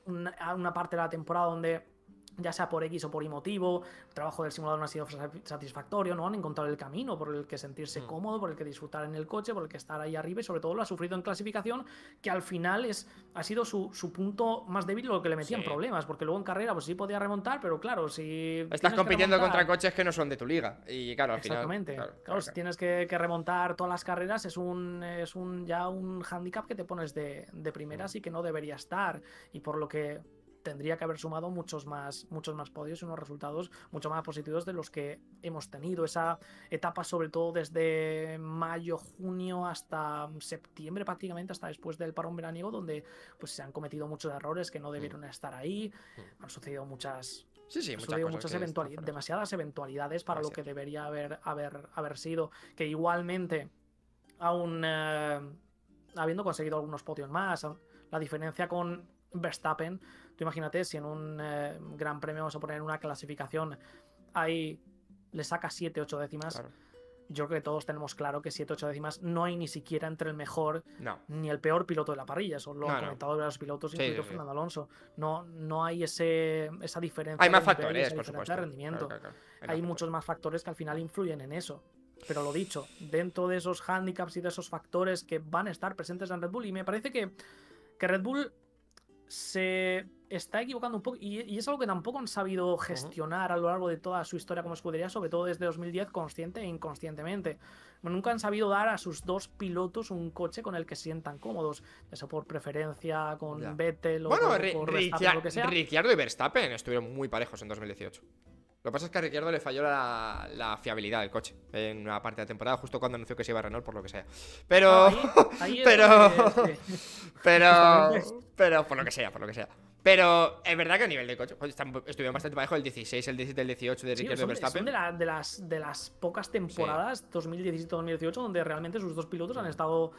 [SPEAKER 2] una, una parte de la temporada donde ya sea por X o por Y motivo, el trabajo del simulador no ha sido satisfactorio, no han encontrado el camino por el que sentirse mm. cómodo, por el que disfrutar en el coche, por el que estar ahí arriba y sobre todo lo ha sufrido en clasificación, que al final es, ha sido su, punto más débil lo que le metía en problemas, porque luego en carrera pues sí podía remontar, pero claro, si... Estás compitiendo contra
[SPEAKER 1] coches que no son de tu liga y claro, al final...
[SPEAKER 2] Claro, si tienes que, remontar todas las carreras es un, es un ya un hándicap que te pones de, de primeras mm. y que no debería estar y por lo que tendría que haber sumado muchos más, muchos más podios y unos resultados mucho más positivos de los que hemos tenido. Esa etapa, sobre todo desde mayo, junio hasta septiembre, prácticamente, hasta después del parón veraniego, donde pues se han cometido muchos errores que no mm. debieron estar ahí. Mm. Han sucedido muchas. Sí, sí, muchas, sucedido muchas eventualidades, demasiadas eventualidades para lo que debería haber, haber, haber sido. Que igualmente, aún eh, habiendo conseguido algunos podios más, la diferencia con Verstappen. Tú imagínate si en un eh, gran premio vamos a poner una clasificación, ahí le saca 7, 8 décimas. Yo creo que todos tenemos claro que 7, 8 décimas no hay ni siquiera entre el mejor ni el peor piloto de la parrilla. Eso lo han comentado los pilotos, sí, incluido Fernando Alonso. No, no hay ese, esa diferencia. Hay más factores, por supuesto. hay, muchos más factores que al final influyen en eso. Pero lo dicho, dentro de esos hándicaps y de esos factores que van a estar presentes en Red Bull, y me parece que, que Red Bull se está equivocando un poco y, es algo que tampoco han sabido gestionar a lo largo de toda su historia como escudería, sobre todo desde 2010, consciente e inconscientemente. Nunca han sabido dar a sus dos pilotos un coche con el que se sientan cómodos, eso por preferencia con Vettel o bueno, por, Ricciardo
[SPEAKER 1] y Verstappen estuvieron muy parejos en 2018. Lo que pasa es que a Ricardo le falló la, fiabilidad del coche en una parte de la temporada, justo cuando anunció que se iba a Renault, por lo que sea. Pero. Ah, pero. Pero. Pero, por lo que sea, por lo que sea. Pero es verdad que a nivel de coche pues, estuvieron bastante bajo el 16, el 17, el 18 de sí, Verstappen. Son
[SPEAKER 2] de, de, las, de las pocas temporadas, 2017-2018, donde realmente sus dos pilotos han mm. estado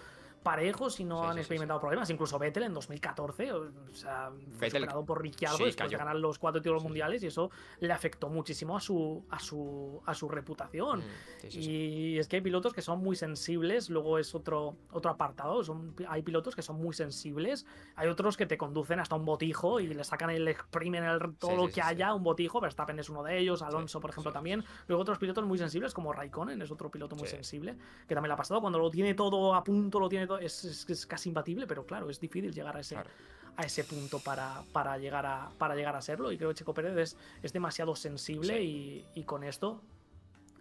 [SPEAKER 2] parejos y no han experimentado problemas. Incluso Vettel en 2014, o sea, fue superado por Ricciardo después de ganar los cuatro títulos mundiales y eso le afectó muchísimo a su, a su, a su reputación. Mm, y es que hay pilotos que son muy sensibles, luego es otro, otro apartado, son, hay pilotos que son muy sensibles, hay otros que te conducen hasta un botijo y le sacan el exprimen el, todo lo que haya, un botijo, Verstappen es uno de ellos, Alonso por ejemplo también, luego otros pilotos muy sensibles como Raikkonen es otro piloto muy sensible, que también le ha pasado cuando lo tiene todo a punto, lo tiene todo es, casi imbatible, pero claro, es difícil llegar a ese, a ese punto para, para, llegar a, para llegar a serlo. Y creo que Checo Pérez es, demasiado sensible y, con esto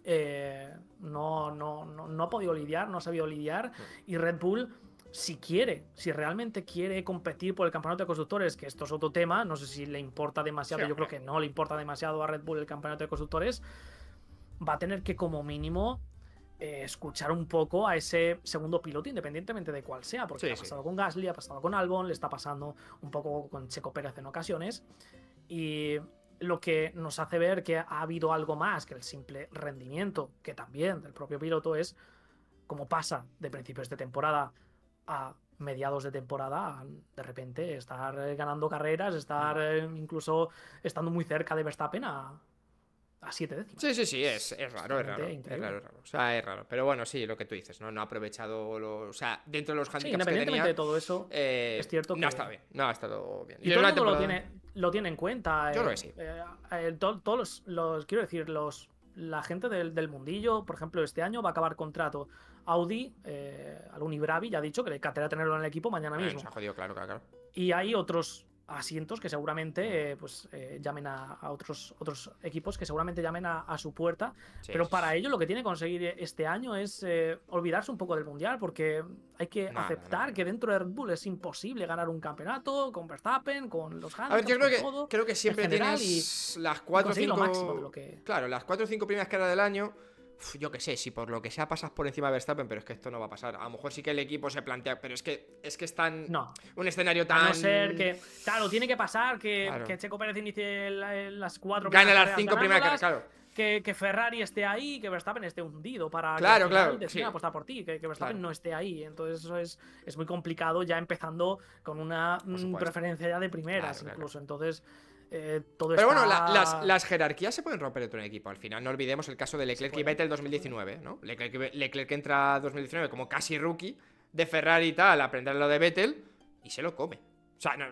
[SPEAKER 2] eh, no, no, no, ha podido lidiar, no ha sabido lidiar. Y Red Bull si quiere, si realmente quiere competir por el campeonato de constructores, que esto es otro tema, no sé si le importa demasiado, yo creo que no le importa demasiado a Red Bull el campeonato de constructores, va a tener que como mínimo eh, escuchar un poco a ese segundo piloto, independientemente de cuál sea, porque ha pasado con Gasly, ha pasado con Albon, le está pasando un poco con Checo Pérez en ocasiones. Y lo que nos hace ver que ha habido algo más que el simple rendimiento, que también del propio piloto es cómo pasa de principios de temporada a mediados de temporada, de repente estar eh, ganando carreras, estar mm. eh, incluso estando muy cerca de Verstappen a, a siete
[SPEAKER 1] décimas. Sí, sí, sí, es, es raro, es raro, es raro, O sea, es raro. Pero bueno, sí, lo que tú dices, ¿no? No ha aprovechado lo, O sea, dentro de los handicaps sí, independientemente que tenía, de todo eso, eh, es cierto que... No ha estado bien, no ha estado bien. Y, todo el mundo lo, tiene,
[SPEAKER 2] lo tiene en cuenta. Yo eh, creo que sí. Eh, todos los, los, quiero decir, los la gente del, del, mundillo, por ejemplo, este año va a acabar contrato. Audi, eh, al Unibravi, ya ha dicho que le encantaría tenerlo en el equipo mañana eh, mismo. se ha
[SPEAKER 1] jodido, claro, claro, claro,
[SPEAKER 2] Y hay otros asientos que seguramente mm. eh, pues eh, llamen a, otros, otros equipos que seguramente llamen a, su puerta pero para ello lo que tiene que conseguir este año es eh, olvidarse un poco del mundial porque hay que aceptar que dentro de Red Bull es imposible ganar un campeonato con Verstappen con los Hans a ver yo
[SPEAKER 1] creo que siempre tienes las cuatro claro las cuatro o cinco primeras caras del año yo qué sé, si por lo que sea pasas por encima de Verstappen, pero es que esto no va a pasar. A lo mejor sí que el equipo se plantea, pero es que es que es tan. No. Un escenario tan. A no ser que. Claro, tiene que pasar que, Checo
[SPEAKER 2] Pérez inicie las cuatro. Gana las cinco primeras claro. Que, Ferrari esté ahí, que Verstappen esté hundido para claro, claro, sí. apostar por ti, que, Verstappen no esté ahí. Entonces eso es, es muy complicado ya empezando con una mm, preferencia ya de primeras incluso. Entonces eh, Pero bueno, las,
[SPEAKER 1] jerarquías se pueden romper dentro de un equipo. Al final no olvidemos el caso de Leclerc y Vettel 2019, ¿no? Leclerc, Leclerc entra 2019 como casi rookie de Ferrari y tal, aprender lo de Vettel y se lo come. O sea, no,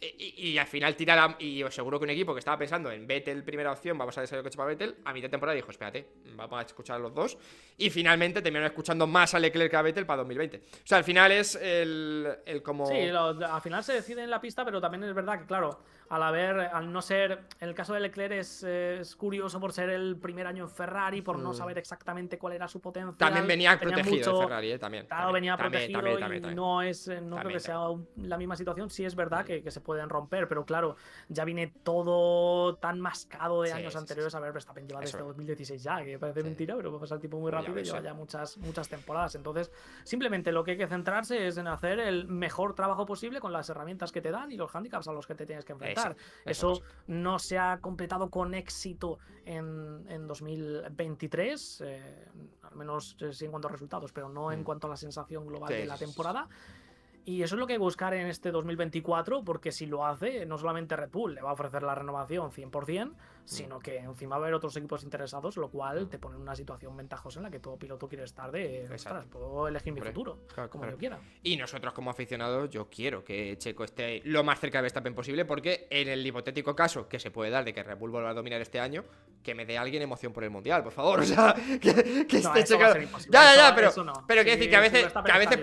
[SPEAKER 1] y, al final tira la, Y os seguro que un equipo que estaba pensando en Vettel, primera opción, vamos a desarrollar el coche para Vettel, a mitad de temporada dijo, espérate, vamos a escuchar a los dos. Y finalmente terminaron escuchando más a Leclerc que a Vettel para 2020. O sea, al final es el, como... Sí, al final se decide en la pista, pero también es verdad que, claro, al haber,
[SPEAKER 2] al no ser, el caso de Leclerc es, curioso por ser el primer año en Ferrari, por no mm. saber exactamente cuál era su potencia. También venía protegido Ferrari, eh, también. Claro, venía protegido y no es, no creo que sea la misma situación. Sí es verdad que, que pueden romper, pero claro, ya viene todo tan mascado de años anteriores. A ver, Verstappen lleva desde 2016 ya, que parece mentira, pero va a pasar tiempo muy rápido y lleva eh. ya muchas, muchas temporadas. Entonces, simplemente lo que hay que centrarse es en hacer el mejor trabajo posible con las herramientas que te dan y los handicaps a los que te tienes que enfrentar. Eso, no se ha completado con éxito en, 2023, eh, al menos eh, sí en cuanto a resultados, pero no en mm. cuanto a la sensación global de la temporada. Y eso es lo que hay que buscar en este 2024, porque si lo hace, no solamente Red Bull le va a ofrecer la renovación 100%, sino mm. que encima va a haber otros equipos interesados, lo cual mm. te pone en una situación ventajosa en la que todo piloto quiere estar de, puedo elegir mi futuro, como yo quiera.
[SPEAKER 1] Y nosotros como aficionados, yo quiero que Checo esté lo más cerca de Verstappen posible, porque en el hipotético caso que se puede dar de que Red Bull vuelva a dominar este año, que me dé alguien emoción por el Mundial, por favor, o sea, que, esté Checo... Ya, ya, ya, pero, pero quiero decir que a veces, a veces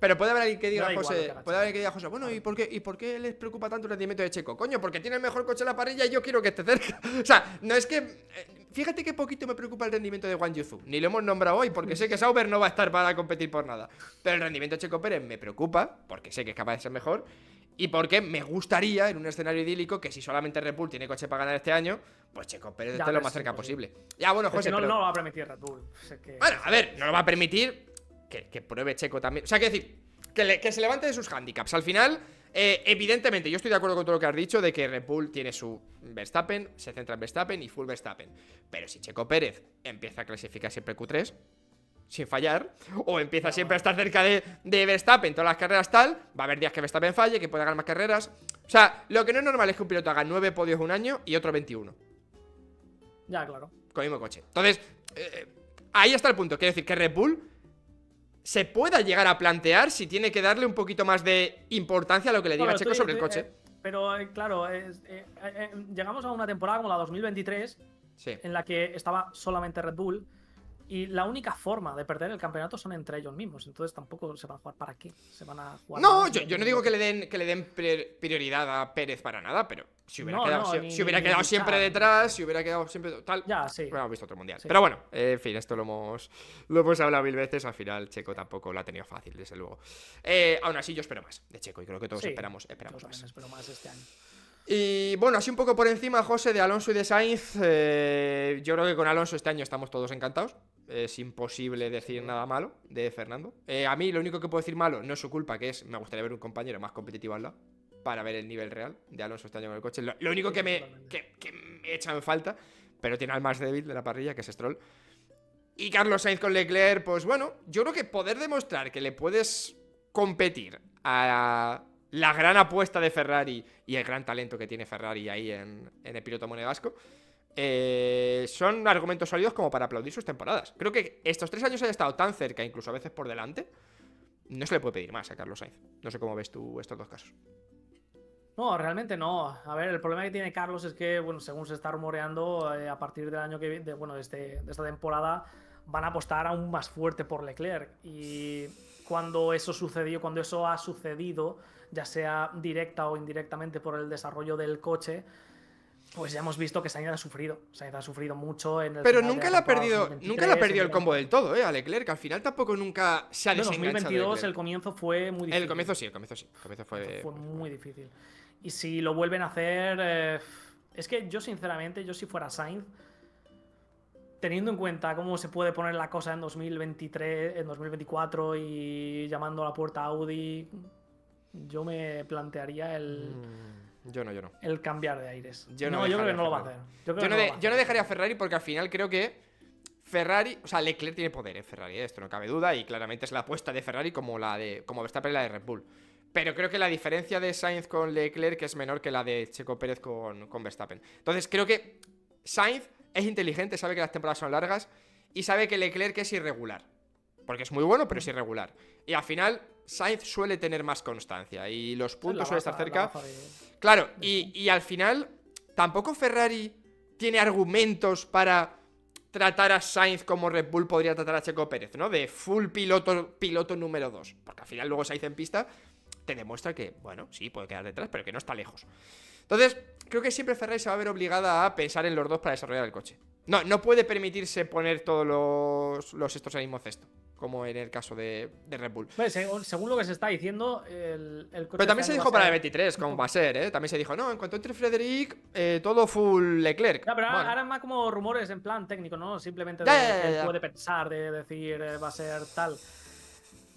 [SPEAKER 1] pero puede haber alguien que diga, José, puede haber que diga, José, bueno, ¿y por, qué, ¿y por qué les preocupa tanto el rendimiento de Checo? Coño, porque tiene el mejor coche en la parrilla y yo quiero que esté cerca. O sea, no es que. Eh, fíjate que poquito me preocupa el rendimiento de Wang Yuzu. Ni lo hemos nombrado hoy porque sé que Sauber no va a estar para competir por nada. Pero el rendimiento de Checo Pérez me preocupa porque sé que es capaz de ser mejor. Y porque me gustaría, en un escenario idílico, que si solamente Red Bull tiene coche para ganar este año, pues Checo Pérez esté lo más cerca posible. Ya, bueno, José. no, no, lo va a permitir Red Bueno, a ver, no lo va a permitir, que, pruebe Checo también. O sea, que decir, que, se levante de sus hándicaps. Al final, eh, evidentemente, yo estoy de acuerdo con todo lo que has dicho de que Red Bull tiene su Verstappen, se centra en Verstappen y full Verstappen. Pero si Checo Pérez empieza a clasificar siempre Q3, sin fallar, o empieza siempre a estar cerca de, de Verstappen todas las carreras tal, va a haber días que Verstappen falle, que pueda ganar más carreras. O sea, lo que no es normal es que un piloto haga Nueve podios un año y otro 21. Ya, claro. Con el mismo coche. Entonces, eh, ahí está el punto. Quiero decir que Red Bull se pueda llegar a plantear si tiene que darle un poquito más de importancia a lo que le diga Checo sobre el coche. Eh,
[SPEAKER 2] pero eh, claro, eh, llegamos a una temporada como la 2023, en la que estaba solamente Red Bull y la única forma de perder el campeonato son entre ellos mismos. Entonces tampoco se van a jugar para qué. No, yo, yo
[SPEAKER 1] no digo que le den que le den prioridad a Pérez para nada, pero si hubiera quedado, si, hubiera quedado siempre detrás, si hubiera quedado siempre tal. Ya, sí. visto otro mundial. Pero bueno, en fin, esto lo hemos, lo hemos hablado mil veces. Al final, Checo tampoco lo ha tenido fácil, desde luego. Eh, aún así, yo espero más de Checo y creo que todos esperamos, esperamos más. Espero más este año. Y bueno, así un poco por encima, José, de Alonso y de Sainz. Eh, yo creo que con Alonso este año estamos todos encantados. Es imposible decir nada malo de Fernando. Eh, a mí lo único que puedo decir malo no es su culpa, que es me gustaría ver un compañero más competitivo al lado para ver el nivel real de Alonso este año con el coche. Lo, único que me, que, que me echa en falta, pero tiene al más débil de la parrilla, que es Stroll. Y Carlos Sainz con Leclerc, pues bueno, yo creo que poder demostrar que le puedes competir a la gran apuesta de Ferrari y el gran talento que tiene Ferrari ahí en, el piloto monegasco. Eh, son argumentos sólidos como para aplaudir sus temporadas. Creo que estos tres años haya estado tan cerca, incluso a veces por delante, no se le puede pedir más a Carlos Sainz. No sé cómo ves tú estos dos casos.
[SPEAKER 2] No, realmente no. A ver, el problema que tiene Carlos es que, bueno, según se está rumoreando, eh, a partir del año que viene, bueno, de, este, de esta temporada, van a apostar aún más fuerte por Leclerc. Y cuando eso sucedió, cuando eso ha sucedido, ya sea directa o indirectamente por el desarrollo del coche, pues ya hemos visto que Sainz ha sufrido. Sainz ha sufrido mucho en el Pero nunca la ha perdido, nunca la perdido el combo del todo,
[SPEAKER 1] eh, a Leclerc, que al final tampoco nunca se ha En 2022 el comienzo fue muy
[SPEAKER 2] difícil. El comienzo sí, el comienzo sí,
[SPEAKER 1] el comienzo fue,
[SPEAKER 2] muy difícil. Y si lo vuelven a hacer eh, es que yo sinceramente, yo si fuera Sainz, teniendo en cuenta cómo se puede poner la cosa en 2023, en 2024 y llamando a la puerta Audi, yo me plantearía el. Mm, yo no, yo no. El cambiar de aires. Yo no, yo creo que no lo va a hacer.
[SPEAKER 1] Yo, no dejaría a Ferrari porque al final creo que. Ferrari, o sea, Leclerc tiene poder en ¿eh? Ferrari, ¿eh? esto no cabe duda, y claramente es la apuesta de Ferrari como la de como Verstappen y la de Red Bull. Pero creo que la diferencia de Sainz con Leclerc es menor que la de Checo Pérez con, con Verstappen. Entonces creo que Sainz es inteligente, sabe que las temporadas son largas y sabe que Leclerc es irregular. Porque es muy bueno, pero es mm. irregular. Y al final, Sainz suele tener más constancia y los puntos suelen estar cerca. Claro, y, y al final, tampoco Ferrari tiene argumentos para tratar a Sainz como Red Bull podría tratar a Checo Pérez, ¿no? De full piloto, piloto número 2. Porque al final luego Sainz en pista te demuestra que, bueno, sí, puede quedar detrás, pero que no está lejos. Entonces, creo que siempre Ferrari se va a ver obligada a pensar en los dos para desarrollar el coche. No, no puede permitirse poner todos los, estos en el mismo cesto, como en el caso de, Red Bull. según lo que se está
[SPEAKER 2] diciendo, el, coche Pero también este se dijo para el
[SPEAKER 1] 23 como va a ser, ¿eh? También se dijo, no, en cuanto entre Frederick, eh, todo full Leclerc. Ya, pero ahora
[SPEAKER 2] más como rumores en plan técnico, ¿no? Simplemente de, puede pensar, de decir, eh, va a ser tal.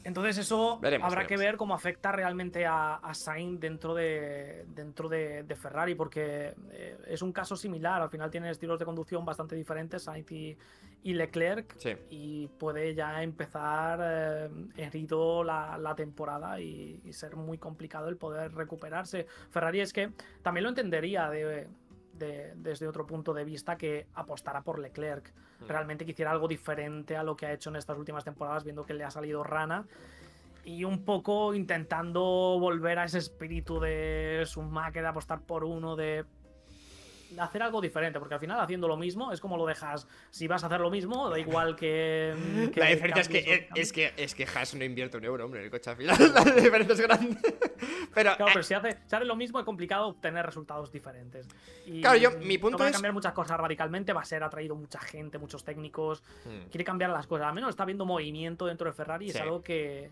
[SPEAKER 2] Entonces eso habrá que ver cómo afecta realmente a, a dentro de dentro de, Ferrari, porque eh, es un caso similar. Al final tienen estilos de conducción bastante diferentes, Sainz y, Leclerc, y puede ya empezar herido eh, la, temporada y, ser muy complicado el poder recuperarse. Ferrari es que también lo entendería de desde otro punto de vista que apostara por Leclerc. Mm. Realmente quisiera algo diferente a lo que ha hecho en estas últimas temporadas, viendo que le ha salido rana. Y un poco intentando volver a ese espíritu de que de apostar por uno, de hacer algo diferente, porque al final haciendo lo mismo es como lo dejas. Si vas a hacer lo mismo, da igual que. la diferencia es que,
[SPEAKER 1] es, que, es Haas no invierte un euro, hombre, en el coche al final. La
[SPEAKER 2] diferencia es grande. pero, claro, ah. pero si hace, lo mismo es complicado obtener resultados diferentes. Y claro, yo, mi punto no cambiar muchas cosas radicalmente, va a ser atraído mucha gente, muchos técnicos. Hmm. Quiere cambiar las cosas. Al menos está viendo movimiento dentro de Ferrari y es algo que,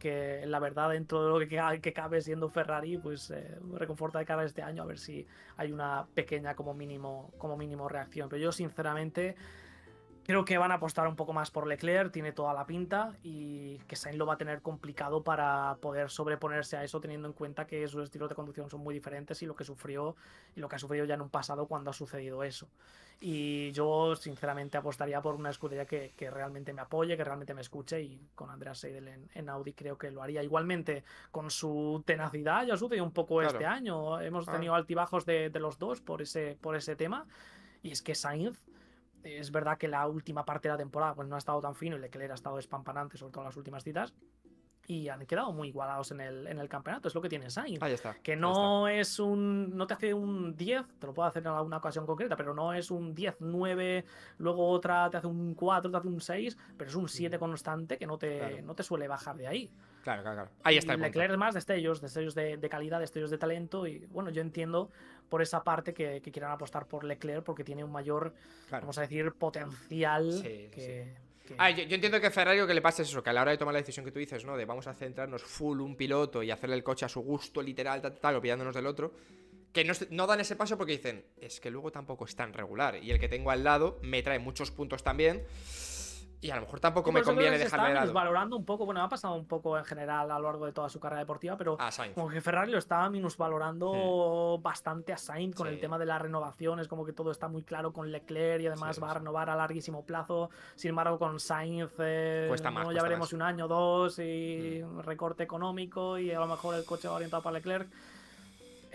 [SPEAKER 2] que la verdad dentro de lo que, que cabe siendo Ferrari, pues eh, reconforta de cara a este año a ver si hay una pequeña como mínimo, como mínimo reacción. Pero yo sinceramente Creo que van a apostar un poco más por Leclerc, tiene toda la pinta y que Sainz lo va a tener complicado para poder sobreponerse a eso, teniendo en cuenta que sus estilos de conducción son muy diferentes y lo que sufrió y lo que ha sufrido ya en un pasado cuando ha sucedido eso. Y yo, sinceramente, apostaría por una escudería que, realmente me apoye, que realmente me escuche y con Andreas Seidel en, Audi creo que lo haría. Igualmente, con su tenacidad, ya sucedió un poco este año. Hemos ah. tenido altibajos de, de, los dos por ese, por ese tema. Y es que Sainz es verdad que la última parte de la temporada pues, no ha estado tan fino y Leclerc ha estado espampanante, sobre todo en las últimas citas. Y han quedado muy igualados en el, en el campeonato. Es lo que tiene Sainz. Ahí está. Que no es un. No te hace un 10, te lo puedo hacer en alguna ocasión concreta, pero no es un 10, 9, luego otra te hace un 4, te hace un 6, pero es un 7 constante que no te, no te suele bajar de ahí.
[SPEAKER 1] Claro, claro, claro. Ahí está. El y Leclerc
[SPEAKER 2] más destellos, destellos de, de calidad, destellos de talento. Y bueno, yo entiendo por esa parte que, quieran apostar por Leclerc porque tiene un mayor, vamos a decir, potencial
[SPEAKER 1] ah, yo, entiendo que a Ferrari lo que le pasa es eso, que a la hora de tomar la decisión que tú dices, ¿no? De vamos a centrarnos full un piloto y hacerle el coche a su gusto, literal, tal, tal, olvidándonos del otro. Que no, no, dan ese paso porque dicen, es que luego tampoco es tan regular. Y el que tengo al lado me trae muchos puntos también. Y a lo mejor tampoco me conviene dejarle de
[SPEAKER 2] valorando un poco, bueno, ha pasado un poco en general a lo largo de toda su carrera deportiva, pero como que Ferrari lo estaba minusvalorando bastante a Sainz con el tema de las renovaciones, como que todo está muy claro con Leclerc y además va a renovar a larguísimo plazo. Sin embargo, con Sainz eh, cuesta ya veremos un año, dos y mm. recorte económico y a lo mejor el coche va orientado para Leclerc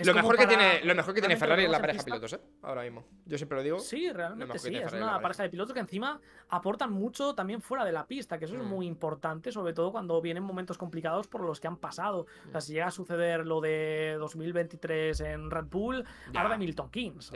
[SPEAKER 2] lo, mejor que tiene, lo Ferrari es la pareja de pilotos, ¿eh?
[SPEAKER 1] Ahora mismo. Yo siempre lo digo. Sí, realmente sí. Es una pareja
[SPEAKER 2] de pilotos que encima aportan mucho también fuera de la pista, que eso es mm. muy importante, sobre todo cuando vienen momentos complicados por los que han pasado. O sea, mm. si llega a suceder lo de 2023 en Red Bull, ahora de Milton Keynes,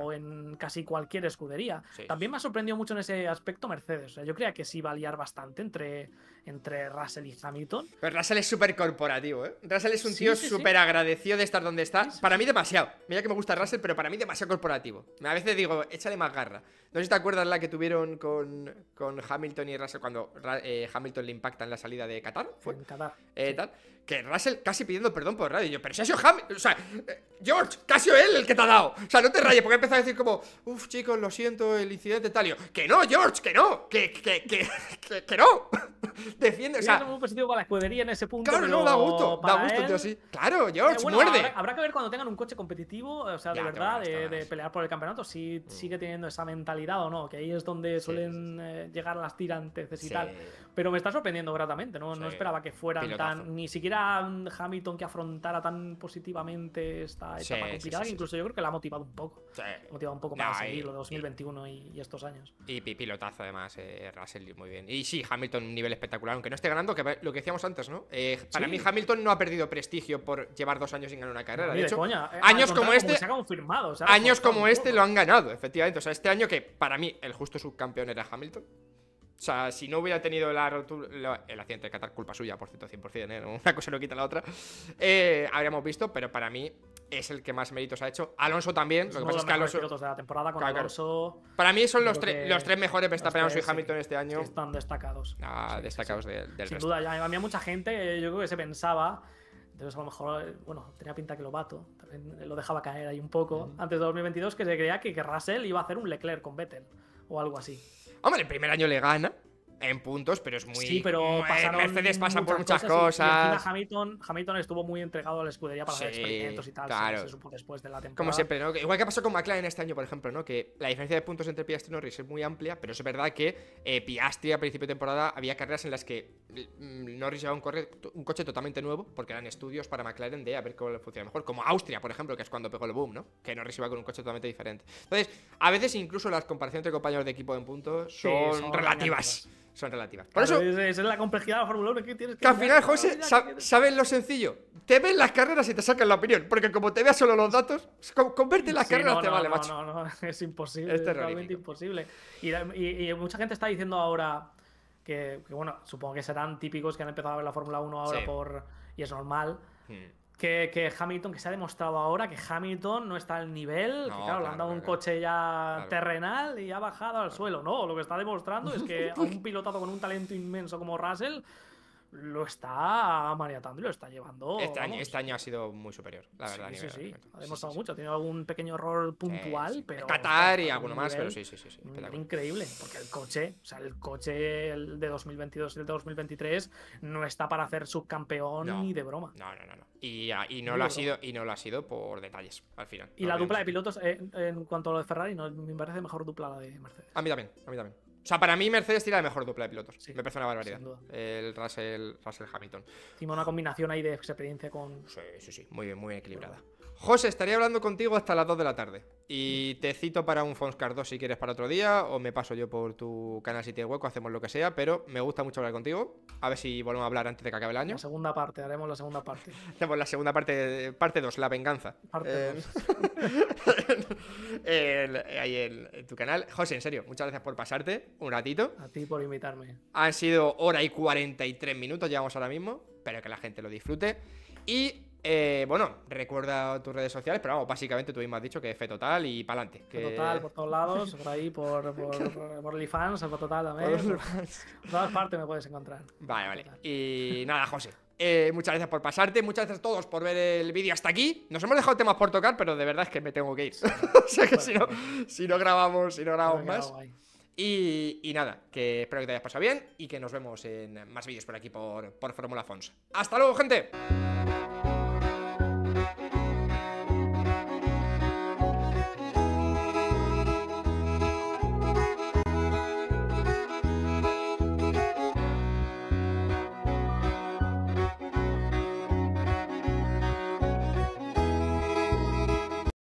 [SPEAKER 2] o en casi cualquier escudería. También me ha sorprendido mucho en ese aspecto Mercedes.
[SPEAKER 1] O sea, yo creía que sí iba a liar bastante entre entre Russell y Hamilton. Pero Russell es súper corporativo, ¿eh? Russell es un tío súper agradecido de estar donde está. Para mí demasiado. Mira que me gusta Russell, pero para mí demasiado corporativo. A veces digo, échale más garra. No sé si te acuerdas la que tuvieron con, con Hamilton y Russell cuando eh, Hamilton le impacta en la salida de Qatar. ¿fue? En Qatar. Eh, tal que Russell casi pidiendo perdón por radio. pero si ha sido Hamilton, o sea, eh, George, casi él el que te ha dado. O sea, no te rayes, porque empezó a decir como, uff, chicos, lo siento, el incidente talio, que no, George, que no, que, que, que, que, que no. Defiende, o sea. muy positivo para la escudería en ese punto. Claro, no, da gusto, da gusto, Claro, eh, George, muerde.
[SPEAKER 2] Habrá, que ver cuando tengan un coche competitivo, o sea, de verdad, de, pelear por el campeonato, si mm. sigue teniendo esa mentalidad o no, que ahí es donde suelen eh, llegar las tirantes y tal. Pero me está sorprendiendo gratamente, no, no esperaba que fueran tan, ni siquiera Hamilton que afrontara tan positivamente esta etapa complicada, incluso yo creo que la ha motivado un poco. motivado un poco para seguir lo 2021 y, estos años.
[SPEAKER 1] Y pilotazo además, eh, Russell, muy bien. Y sí, Hamilton, un nivel espectacular, aunque no esté ganando, que lo que decíamos antes, ¿no? Eh, para mí Hamilton no ha perdido prestigio por llevar dos años sin ganar una carrera. de, hecho, eh, años como este... años como este, este lo han ganado, efectivamente. O sea, este año que para mí el justo subcampeón era Hamilton. O sea, si no hubiera tenido la el accidente de Qatar, culpa suya, por cierto, 100%, ¿eh? una cosa no quita la otra, eh, habríamos visto, pero para mí es el que más méritos ha hecho. Alonso también, lo que pasa De la temporada con Alonso... Para mí son los, los tres mejores Verstappen, Alonso Hamilton este año. están destacados. Ah, destacados del, Sin duda,
[SPEAKER 2] había mucha gente, yo creo que se pensaba... Entonces, a lo mejor, bueno, tenía pinta que lo bato, lo dejaba caer ahí un poco. Antes de 2022, que se creía que, que Russell iba a hacer un Leclerc con Vettel o algo así.
[SPEAKER 1] Vamos, el primer año le gana en puntos, pero es muy. Sí, pero Mercedes pasan por muchas cosas. Hamilton, Hamilton estuvo muy entregado a la escudería para hacer experimentos y tal. Claro. después de la temporada. Como siempre, ¿no? Igual que pasó con McLaren este año, por ejemplo, ¿no? Que la diferencia de puntos entre Piastri y Norris es muy amplia, pero es verdad que eh, Piastri a principio de temporada había carreras en las que mm, Norris llevaba un, un coche totalmente nuevo, porque eran estudios para McLaren de a ver cómo le funciona mejor. Como Austria, por ejemplo, que es cuando pegó el boom, ¿no? Que Norris iba con un coche totalmente diferente. Entonces, a veces incluso las comparaciones entre compañeros de equipo en puntos son, relativas son relativas. Por eso.
[SPEAKER 2] Esa es la complejidad de la Fórmula 1 que tienes que. Que al final, José, sabes
[SPEAKER 1] lo sencillo. Te ven las carreras y te sacan la opinión. Porque como te veas solo los datos, convierte en las carreras te vale, macho.
[SPEAKER 2] No, no, es imposible. Es totalmente imposible. Y, y, y, mucha gente está diciendo ahora que, bueno, supongo que serán típicos que han empezado a ver la Fórmula 1 ahora por. Y es normal. Sí hmm que, que, Hamilton, que se ha demostrado ahora que Hamilton no está al nivel, que claro, le han dado un coche ya terrenal y ha bajado al suelo. No, lo que está demostrando es que a un pilotado con un talento inmenso como Russell lo está maniatando y lo está llevando. Este año, este
[SPEAKER 1] año ha sido muy superior, la verdad. Sí, sí, sí. Ha demostrado
[SPEAKER 2] mucho. Ha tenido algún pequeño error puntual, pero. Qatar y alguno más, pero sí, sí, sí. Increíble, porque el coche, o sea, el coche de 2022 y el de 2023 no está para hacer subcampeón ni de broma.
[SPEAKER 1] No, no, no. no. Y, ah, y no, lo ha sido, y no lo ha sido por detalles, al final. Y la dupla
[SPEAKER 2] de pilotos, eh, en cuanto a lo de Ferrari, no, me parece mejor dupla la de Mercedes.
[SPEAKER 1] A mí también, a mí también. O sea, para mí Mercedes tira la mejor dupla de pilotos. me parece una barbaridad. El Russell, Hamilton. Encima una combinación
[SPEAKER 2] ahí de experiencia con. Sí, sí, sí.
[SPEAKER 1] Muy bien, muy bien equilibrada. José, estaría hablando contigo hasta las 2 de la tarde. Y te cito para un Fonscard 2 si quieres para otro día, o me paso yo por tu canal si tienes hueco, hacemos lo que sea, pero me gusta mucho hablar contigo. A ver si volvemos a hablar antes de que acabe el año. La segunda parte, haremos
[SPEAKER 2] la segunda parte.
[SPEAKER 1] Hacemos la segunda parte, parte 2, la venganza. Parte 2. Eh, ahí en tu canal. José, en serio, muchas gracias por pasarte un ratito. A
[SPEAKER 2] ti por invitarme.
[SPEAKER 1] Han sido hora y 43 minutos, llevamos ahora mismo. Espero que la gente lo disfrute. Y eh, bueno, recuerda tus redes sociales, pero vamos, básicamente tú mismo has dicho que es total y pa'lante. Que... total por
[SPEAKER 2] todos lados, por ahí, por, por, por total fans, también. Por, todas partes me puedes encontrar.
[SPEAKER 1] Vale, vale. Y nada, José, eh, muchas gracias por pasarte, muchas gracias a todos por ver el vídeo hasta aquí. Nos hemos dejado temas por tocar, pero de verdad es que me tengo que ir. o sea que si, no, si no grabamos, si no grabamos más. Y, nada, que espero que te hayas pasado bien y que nos vemos en más vídeos por aquí por, por Fórmula Fons. ¡Hasta luego, gente!